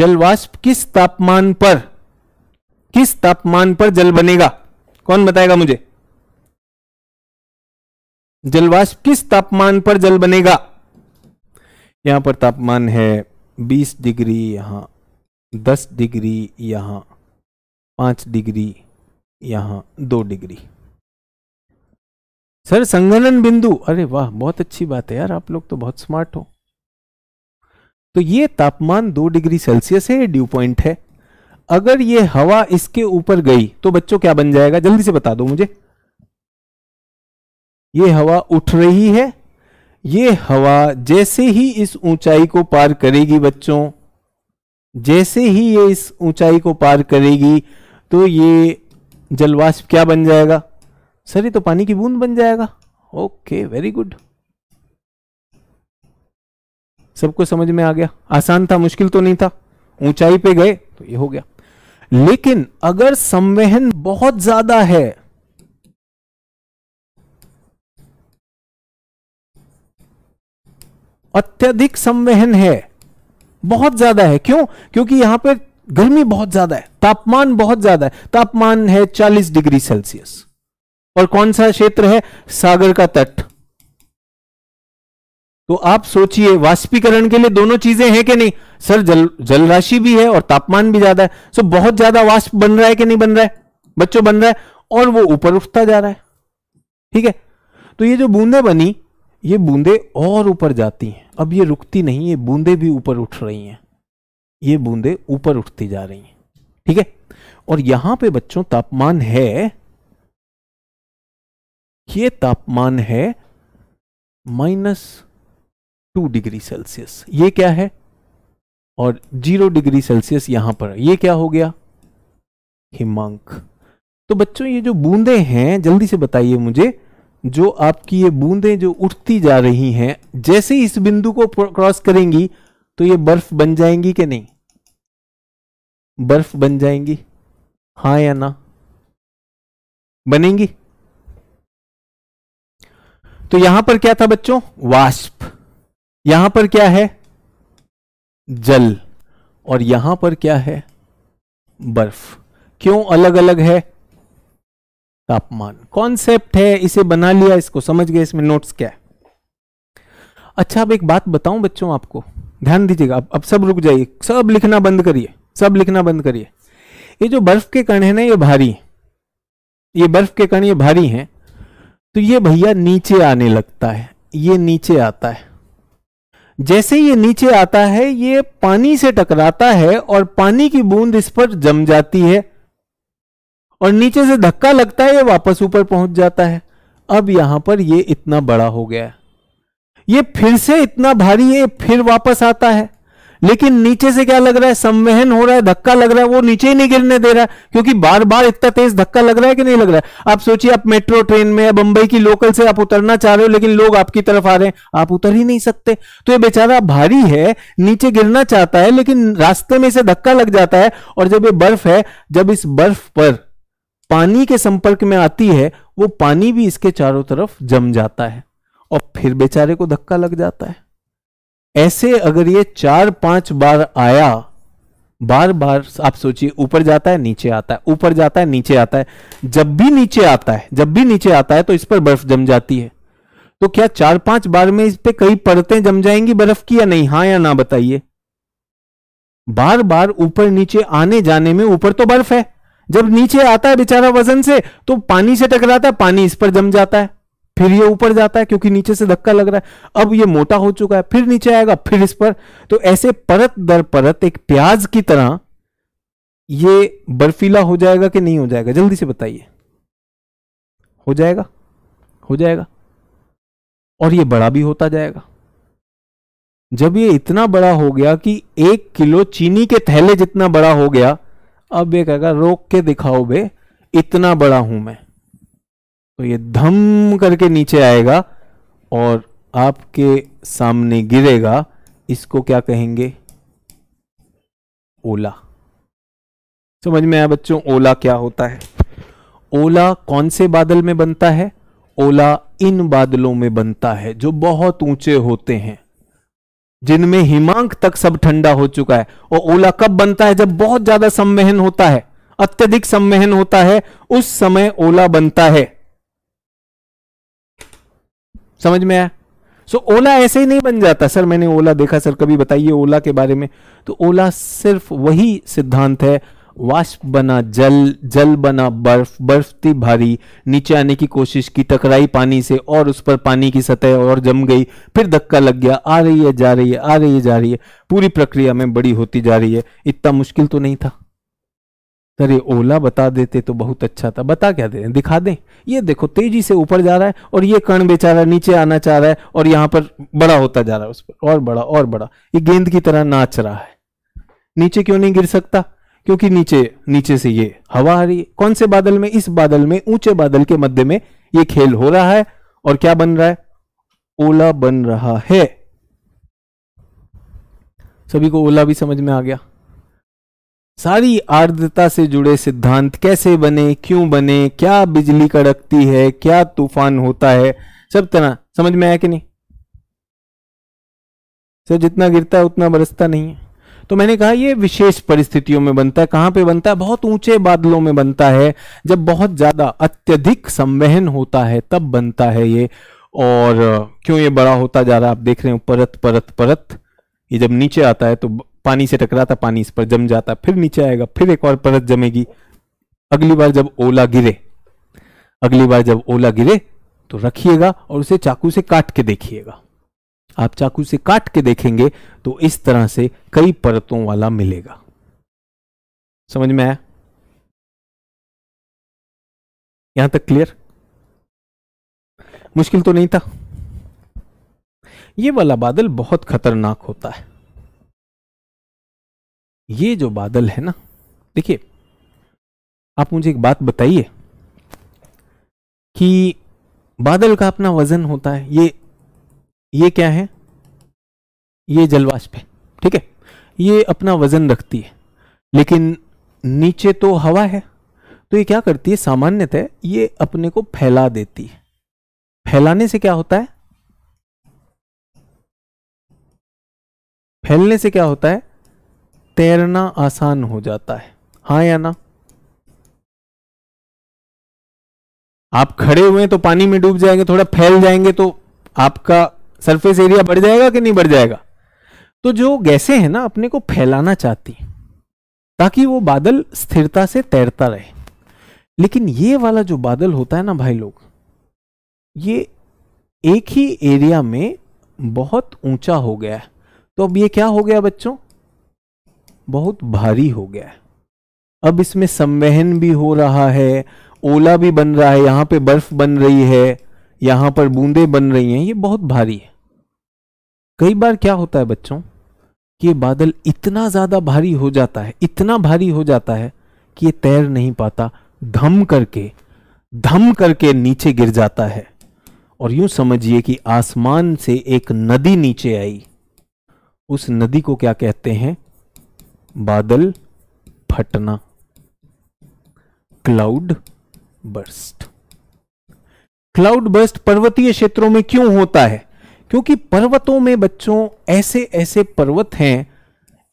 जलवाष्प किस तापमान पर किस तापमान पर जल बनेगा कौन बताएगा मुझे जलवाष्प किस तापमान पर जल बनेगा यहां पर तापमान है 20 डिग्री यहां 10 डिग्री यहां 5 डिग्री यहां 2 डिग्री सर संगणन बिंदु अरे वाह बहुत अच्छी बात है यार आप लोग तो बहुत स्मार्ट हो तो ये तापमान दो डिग्री सेल्सियस है ड्यू पॉइंट है अगर ये हवा इसके ऊपर गई तो बच्चों क्या बन जाएगा जल्दी से बता दो मुझे ये हवा उठ रही है ये हवा जैसे ही इस ऊंचाई को पार करेगी बच्चों जैसे ही ये इस ऊंचाई को पार करेगी तो ये जलवाष्प क्या बन जाएगा सर ये तो पानी की बूंद बन जाएगा ओके वेरी गुड सबको समझ में आ गया आसान था मुश्किल तो नहीं था ऊंचाई पे गए तो ये हो गया लेकिन अगर संवहन बहुत ज्यादा है अत्यधिक संवहन है बहुत ज्यादा है क्यों क्योंकि यहां पर गर्मी बहुत ज्यादा है तापमान बहुत ज्यादा है तापमान है 40 डिग्री सेल्सियस और कौन सा क्षेत्र है सागर का तट तो आप सोचिए वाष्पीकरण के लिए दोनों चीजें हैं कि नहीं सर जल जल राशि भी है और तापमान भी ज्यादा है सो बहुत ज्यादा वाष्प बन रहा है कि नहीं बन रहा है बच्चों बन रहा है और वो ऊपर उठता जा रहा है ठीक है तो ये जो बूंदे बनी ये बूंदे और ऊपर जाती हैं अब ये रुकती नहीं ये बूंदे भी ऊपर उठ रही हैं ये बूंदे ऊपर उठती जा रही हैं ठीक है और यहां पे बच्चों तापमान है ये तापमान है माइनस टू डिग्री सेल्सियस ये क्या है और जीरो डिग्री सेल्सियस यहां पर ये क्या हो गया हिमांक तो बच्चों ये जो बूंदे हैं जल्दी से बताइए मुझे जो आपकी ये बूंदे जो उठती जा रही हैं जैसे ही इस बिंदु को क्रॉस करेंगी तो ये बर्फ बन जाएंगी कि नहीं बर्फ बन जाएंगी हाँ या ना बनेंगी तो यहां पर क्या था बच्चों वाष्प यहां पर क्या है जल और यहां पर क्या है बर्फ क्यों अलग अलग है तापमान कॉन्सेप्ट है इसे बना लिया इसको समझ गए इसमें नोट्स क्या है अच्छा अब एक बात बताऊं बच्चों आपको ध्यान दीजिएगा अब अब सब रुक जाइए सब लिखना बंद करिए सब लिखना बंद करिए ये जो बर्फ के कण है ना ये भारी है ये बर्फ के कण ये भारी हैं तो ये भैया नीचे आने लगता है ये नीचे आता है जैसे ये नीचे आता है ये पानी से टकराता है और पानी की बूंद इस पर जम जाती है और नीचे से धक्का लगता है ये वापस ऊपर पहुंच जाता है अब यहां पर ये इतना बड़ा हो गया ये फिर से इतना भारी है फिर वापस आता है लेकिन नीचे से क्या लग रहा है संवहन हो रहा है धक्का लग रहा है वो नीचे ही नहीं गिरने दे रहा है क्योंकि बार बार इतना तेज धक्का लग रहा है कि नहीं लग रहा है आप सोचिए आप मेट्रो ट्रेन में या बंबई की लोकल से आप उतरना चाह रहे हो लेकिन लोग आपकी तरफ आ रहे हैं आप उतर ही नहीं सकते तो ये बेचारा भारी है नीचे गिरना चाहता है लेकिन रास्ते में इसे धक्का लग जाता है और जब ये बर्फ है जब इस बर्फ पर पानी के संपर्क में आती है वो पानी भी इसके चारों तरफ जम जाता है और फिर बेचारे को धक्का लग जाता है ऐसे अगर ये चार पांच बार आया बार बार आप सोचिए ऊपर जाता है नीचे आता है ऊपर जाता है नीचे आता है जब भी नीचे आता है जब भी नीचे आता है तो इस पर बर्फ जम जाती है तो क्या चार पांच बार में इस पे कई परतें जम जाएंगी बर्फ की या नहीं हाँ या ना बताइए बार बार ऊपर नीचे आने जाने में ऊपर तो बर्फ है जब नीचे आता है बेचारा वजन से तो पानी से टकराता है पानी इस पर जम जाता है फिर ये ऊपर जाता है क्योंकि नीचे से धक्का लग रहा है अब ये मोटा हो चुका है फिर नीचे आएगा फिर इस पर तो ऐसे परत दर परत एक प्याज की तरह ये बर्फीला हो जाएगा कि नहीं हो जाएगा जल्दी से बताइए हो जाएगा हो जाएगा और ये बड़ा भी होता जाएगा जब ये इतना बड़ा हो गया कि एक किलो चीनी के थैले जितना बड़ा हो गया अब ये कहेगा रोक के दिखाओ बे इतना बड़ा हूं मैं तो ये धम करके नीचे आएगा और आपके सामने गिरेगा इसको क्या कहेंगे ओला समझ में आया बच्चों ओला क्या होता है ओला कौन से बादल में बनता है ओला इन बादलों में बनता है जो बहुत ऊंचे होते हैं जिनमें हिमांक तक सब ठंडा हो चुका है और ओला कब बनता है जब बहुत ज्यादा संवहन होता है अत्यधिक संवहन होता है उस समय ओला बनता है समझ में आया सो so, ओला ऐसे ही नहीं बन जाता सर मैंने ओला देखा सर कभी बताइए ओला के बारे में तो ओला सिर्फ वही सिद्धांत है वाष्प बना जल जल बना बर्फ बर्फ थी भारी नीचे आने की कोशिश की टकराई पानी से और उस पर पानी की सतह और जम गई फिर धक्का लग गया आ रही है जा रही है आ रही है जा रही है पूरी प्रक्रिया में बड़ी होती जा रही है इतना मुश्किल तो नहीं था सर ये ओला बता देते तो बहुत अच्छा था बता क्या दे दिखा दें ये देखो तेजी से ऊपर जा रहा है और ये कण बेचारा नीचे आना चाह रहा है और यहां पर बड़ा होता जा रहा है उस पर और बड़ा और बड़ा ये गेंद की तरह नाच रहा है नीचे क्यों नहीं गिर सकता क्योंकि नीचे नीचे से ये हवा आ रही है कौन से बादल में इस बादल में ऊंचे बादल के मध्य में ये खेल हो रहा है और क्या बन रहा है ओला बन रहा है सभी को ओला भी समझ में आ गया सारी आर्द्रता से जुड़े सिद्धांत कैसे बने क्यों बने क्या बिजली कड़कती है क्या तूफान होता है सब तरह समझ में आया कि नहीं सर जितना गिरता है उतना बरसता नहीं है तो मैंने कहा ये विशेष परिस्थितियों में बनता है कहां पे बनता है बहुत ऊंचे बादलों में बनता है जब बहुत ज्यादा अत्यधिक संवहन होता है तब बनता है ये और क्यों ये बड़ा होता जा रहा है आप देख रहे हो परत परत परत ये जब नीचे आता है तो पानी से टकराता पानी इस पर जम जाता फिर नीचे आएगा फिर एक और परत जमेगी अगली बार जब ओला गिरे अगली बार जब ओला गिरे तो रखिएगा और उसे चाकू से काट के देखिएगा आप चाकू से काट के देखेंगे तो इस तरह से कई परतों वाला मिलेगा समझ में आया यहां तक क्लियर मुश्किल तो नहीं था यह वाला बादल बहुत खतरनाक होता है ये जो बादल है ना देखिए आप मुझे एक बात बताइए कि बादल का अपना वजन होता है ये ये क्या है ये जलवाष्प है ठीक है ये अपना वजन रखती है लेकिन नीचे तो हवा है तो ये क्या करती है सामान्यतः ये अपने को फैला देती है फैलाने से क्या होता है फैलने से क्या होता है तैरना आसान हो जाता है हा या ना आप खड़े हुए तो पानी में डूब जाएंगे थोड़ा फैल जाएंगे तो आपका सरफेस एरिया बढ़ जाएगा कि नहीं बढ़ जाएगा तो जो गैसें हैं ना अपने को फैलाना चाहती ताकि वो बादल स्थिरता से तैरता रहे लेकिन ये वाला जो बादल होता है ना भाई लोग ये एक ही एरिया में बहुत ऊंचा हो गया है तो अब ये क्या हो गया बच्चों बहुत भारी हो गया है अब इसमें संवहन भी हो रहा है ओला भी बन रहा है यहां पे बर्फ बन रही है यहां पर बूंदे बन रही हैं ये बहुत भारी है कई बार क्या होता है बच्चों कि ये बादल इतना ज़्यादा भारी हो जाता है इतना भारी हो जाता है कि ये तैर नहीं पाता धम करके धम करके नीचे गिर जाता है और यूं समझिए कि आसमान से एक नदी नीचे आई उस नदी को क्या कहते हैं बादल फटना क्लाउड बर्स्ट क्लाउड बर्स्ट पर्वतीय क्षेत्रों में क्यों होता है क्योंकि पर्वतों में बच्चों ऐसे ऐसे पर्वत हैं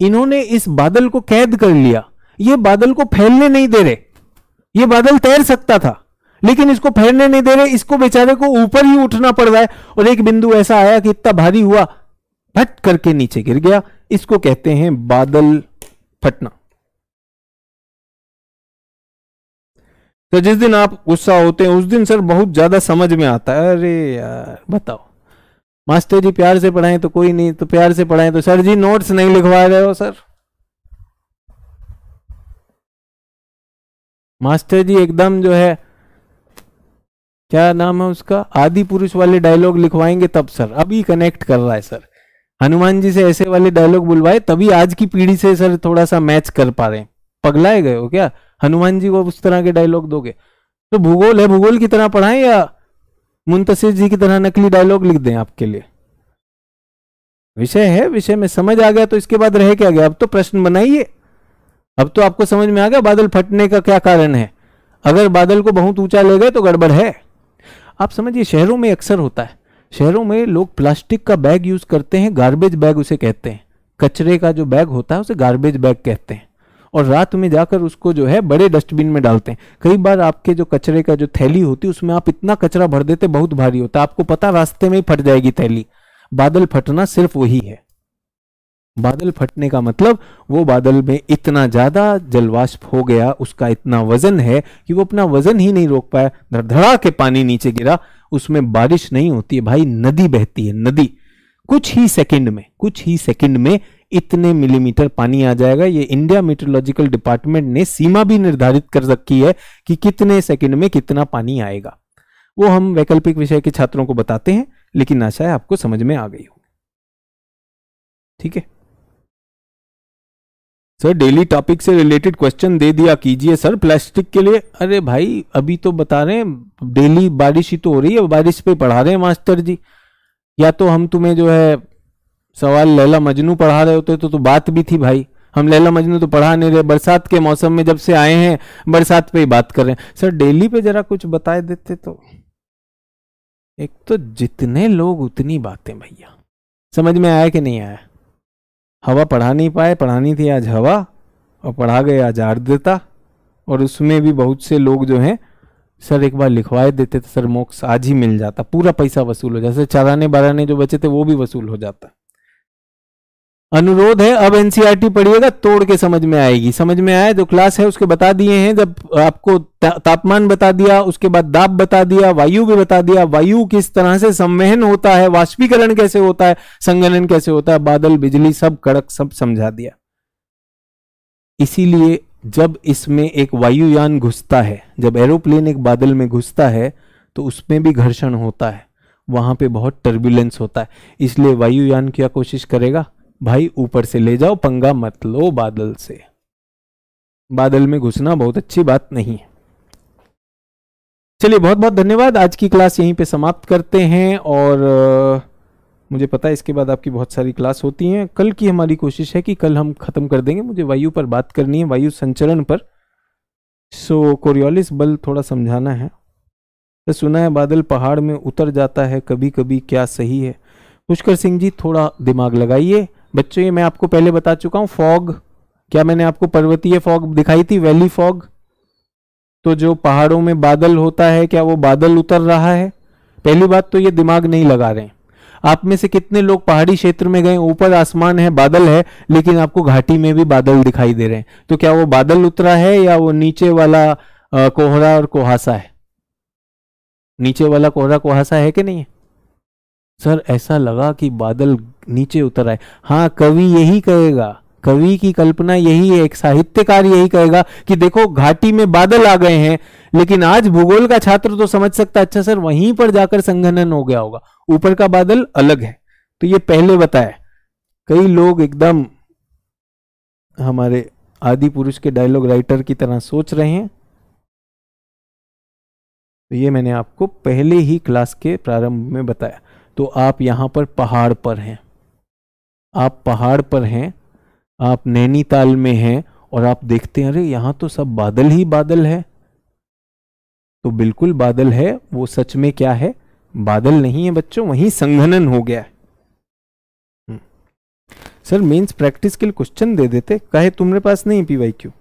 इन्होंने इस बादल को कैद कर लिया ये बादल को फैलने नहीं दे रहे ये बादल तैर सकता था लेकिन इसको फैलने नहीं दे रहे इसको बेचारे को ऊपर ही उठना पड़ रहा है और एक बिंदु ऐसा आया कि इतना भारी हुआ फट करके नीचे गिर गया इसको कहते हैं बादल फटना तो जिस दिन आप गुस्सा होते हैं उस दिन सर बहुत ज्यादा समझ में आता है अरे यार बताओ मास्टर जी प्यार से पढ़ाए तो कोई नहीं तो प्यार से पढ़ाए तो सर जी नोट्स नहीं लिखवा रहे हो सर मास्टर जी एकदम जो है क्या नाम है उसका आदि पुरुष वाले डायलॉग लिखवाएंगे तब सर अभी कनेक्ट कर रहा है सर हनुमान जी से ऐसे वाले डायलॉग बुलवाए तभी आज की पीढ़ी से सर थोड़ा सा मैच कर पा रहे हैं पगलाए गए हो क्या हनुमान जी को उस तरह के डायलॉग दोगे तो भूगोल है भूगोल की तरह पढ़ाए या मुंतशिर जी की तरह नकली डायलॉग लिख दें आपके लिए विषय है विषय में समझ आ गया तो इसके बाद रह क्या गया अब तो प्रश्न बनाइए अब तो आपको समझ में आ गया बादल फटने का क्या कारण है अगर बादल को बहुत ऊंचा ले गए तो गड़बड़ है आप समझिए शहरों में अक्सर होता है शहरों में लोग प्लास्टिक का बैग यूज करते हैं गार्बेज बैग उसे कहते हैं कचरे का जो बैग होता है उसे गार्बेज बैग कहते हैं और रात में जाकर उसको जो है बड़े डस्टबिन में डालते हैं कई बार आपके जो कचरे का जो थैली होती है उसमें आप इतना कचरा भर देते बहुत भारी होता है आपको पता रास्ते में ही फट जाएगी थैली बादल फटना सिर्फ वही है बादल फटने का मतलब वो बादल में इतना ज्यादा जलवाष्प हो गया उसका इतना वजन है कि वो अपना वजन ही नहीं रोक पाया धड़धड़ा के पानी नीचे गिरा उसमें बारिश नहीं होती है भाई नदी बहती है नदी कुछ ही सेकंड में कुछ ही सेकंड में इतने मिलीमीटर पानी आ जाएगा ये इंडिया मेट्रोलॉजिकल डिपार्टमेंट ने सीमा भी निर्धारित कर रखी है कि कितने सेकंड में कितना पानी आएगा वो हम वैकल्पिक विषय के छात्रों को बताते हैं लेकिन आशा है आपको समझ में आ गई होगी ठीक है सर डेली टॉपिक से रिलेटेड क्वेश्चन दे दिया कीजिए सर प्लास्टिक के लिए अरे भाई अभी तो बता रहे हैं डेली बारिश ही तो हो रही है बारिश पे पढ़ा रहे हैं मास्टर जी या तो हम तुम्हें जो है सवाल लैला मजनू पढ़ा रहे होते तो, तो बात भी थी भाई हम लैला मजनू तो पढ़ा नहीं रहे बरसात के मौसम में जब से आए हैं बरसात पे ही बात कर रहे हैं सर डेली पे जरा कुछ बता देते तो एक तो जितने लोग उतनी बातें भैया समझ में आया कि नहीं आया हवा पढ़ा नहीं पाए पढ़ानी थी आज हवा और पढ़ा गए आज आर्द्रता और उसमें भी बहुत से लोग जो हैं सर एक बार लिखवाए देते तो सर मोक्ष आज ही मिल जाता पूरा पैसा वसूल हो सर चाराने बाराने जो बचे थे वो भी वसूल हो जाता अनुरोध है अब एनसीईआरटी e पढ़िएगा तोड़ के समझ में आएगी समझ में आया जो क्लास है उसके बता दिए हैं जब आपको ता, तापमान बता दिया उसके बाद दाब बता दिया वायु भी बता दिया वायु किस तरह से संवहन होता है वाष्पीकरण कैसे होता है संगणन कैसे होता है बादल बिजली सब कड़क सब समझा दिया इसीलिए जब इसमें एक वायुयान घुसता है जब एरोप्लेन एक बादल में घुसता है तो उसमें भी घर्षण होता है वहां पे बहुत टर्बुलेंस होता है इसलिए वायुयान क्या कोशिश करेगा भाई ऊपर से ले जाओ पंगा मत लो बादल से बादल में घुसना बहुत अच्छी बात नहीं है चलिए बहुत बहुत धन्यवाद आज की क्लास यहीं पे समाप्त करते हैं और मुझे पता है इसके बाद आपकी बहुत सारी क्लास होती हैं कल की हमारी कोशिश है कि कल हम ख़त्म कर देंगे मुझे वायु पर बात करनी है वायु संचरण पर सो कोरियोलिस बल थोड़ा समझाना है तो सुना है बादल पहाड़ में उतर जाता है कभी कभी क्या सही है पुष्कर सिंह जी थोड़ा दिमाग लगाइए बच्चों ये मैं आपको पहले बता चुका हूं फॉग क्या मैंने आपको पर्वतीय फॉग दिखाई थी वैली फॉग तो जो पहाड़ों में बादल होता है क्या वो बादल उतर रहा है पहली बात तो ये दिमाग नहीं लगा रहे आप में से कितने लोग पहाड़ी क्षेत्र में गए ऊपर आसमान है बादल है लेकिन आपको घाटी में भी बादल दिखाई दे रहे हैं तो क्या वो बादल उतरा है या वो नीचे वाला आ, कोहरा और कोहासा है नीचे वाला कोहरा कोहासा है कि नहीं सर ऐसा लगा कि बादल नीचे उतर आए हाँ कवि यही कहेगा कवि की कल्पना यही है एक साहित्यकार यही कहेगा कि देखो घाटी में बादल आ गए हैं लेकिन आज भूगोल का छात्र तो समझ सकता अच्छा सर वहीं पर जाकर संघनन हो गया होगा ऊपर का बादल अलग है तो ये पहले बताया कई लोग एकदम हमारे आदि पुरुष के डायलॉग राइटर की तरह सोच रहे हैं तो ये मैंने आपको पहले ही क्लास के प्रारंभ में बताया तो आप यहां पर पहाड़ पर हैं आप पहाड़ पर हैं आप नैनीताल में हैं और आप देखते हैं अरे यहां तो सब बादल ही बादल है तो बिल्कुल बादल है वो सच में क्या है बादल नहीं है बच्चों वहीं संघनन हो गया है हम्म। सर मेंस प्रैक्टिस के लिए क्वेश्चन दे देते कहे तुम्हारे पास नहीं पीवाई क्यू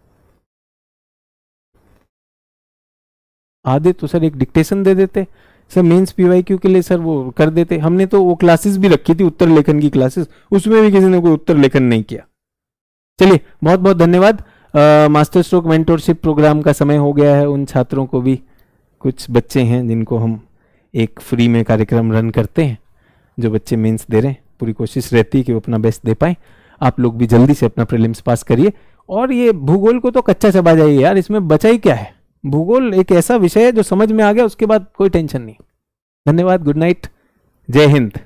आधे तो सर एक डिक्टेशन दे देते सर मेंस पीवाईक्यू के लिए सर वो कर देते हमने तो वो क्लासेस भी रखी थी उत्तर लेखन की क्लासेस उसमें भी किसी ने कोई उत्तर लेखन नहीं किया चलिए बहुत बहुत धन्यवाद मास्टर स्ट्रोक मेंटोरशिप प्रोग्राम का समय हो गया है उन छात्रों को भी कुछ बच्चे हैं जिनको हम एक फ्री में कार्यक्रम रन करते हैं जो बच्चे मेन्स दे रहे हैं पूरी कोशिश रहती है कि वो अपना बेस्ट दे पाए आप लोग भी जल्दी से अपना प्रिलिम्स पास करिए और ये भूगोल को तो कच्चा चबा जाइए यार इसमें बचा ही क्या है भूगोल एक ऐसा विषय है जो समझ में आ गया उसके बाद कोई टेंशन नहीं धन्यवाद गुड नाइट
जय हिंद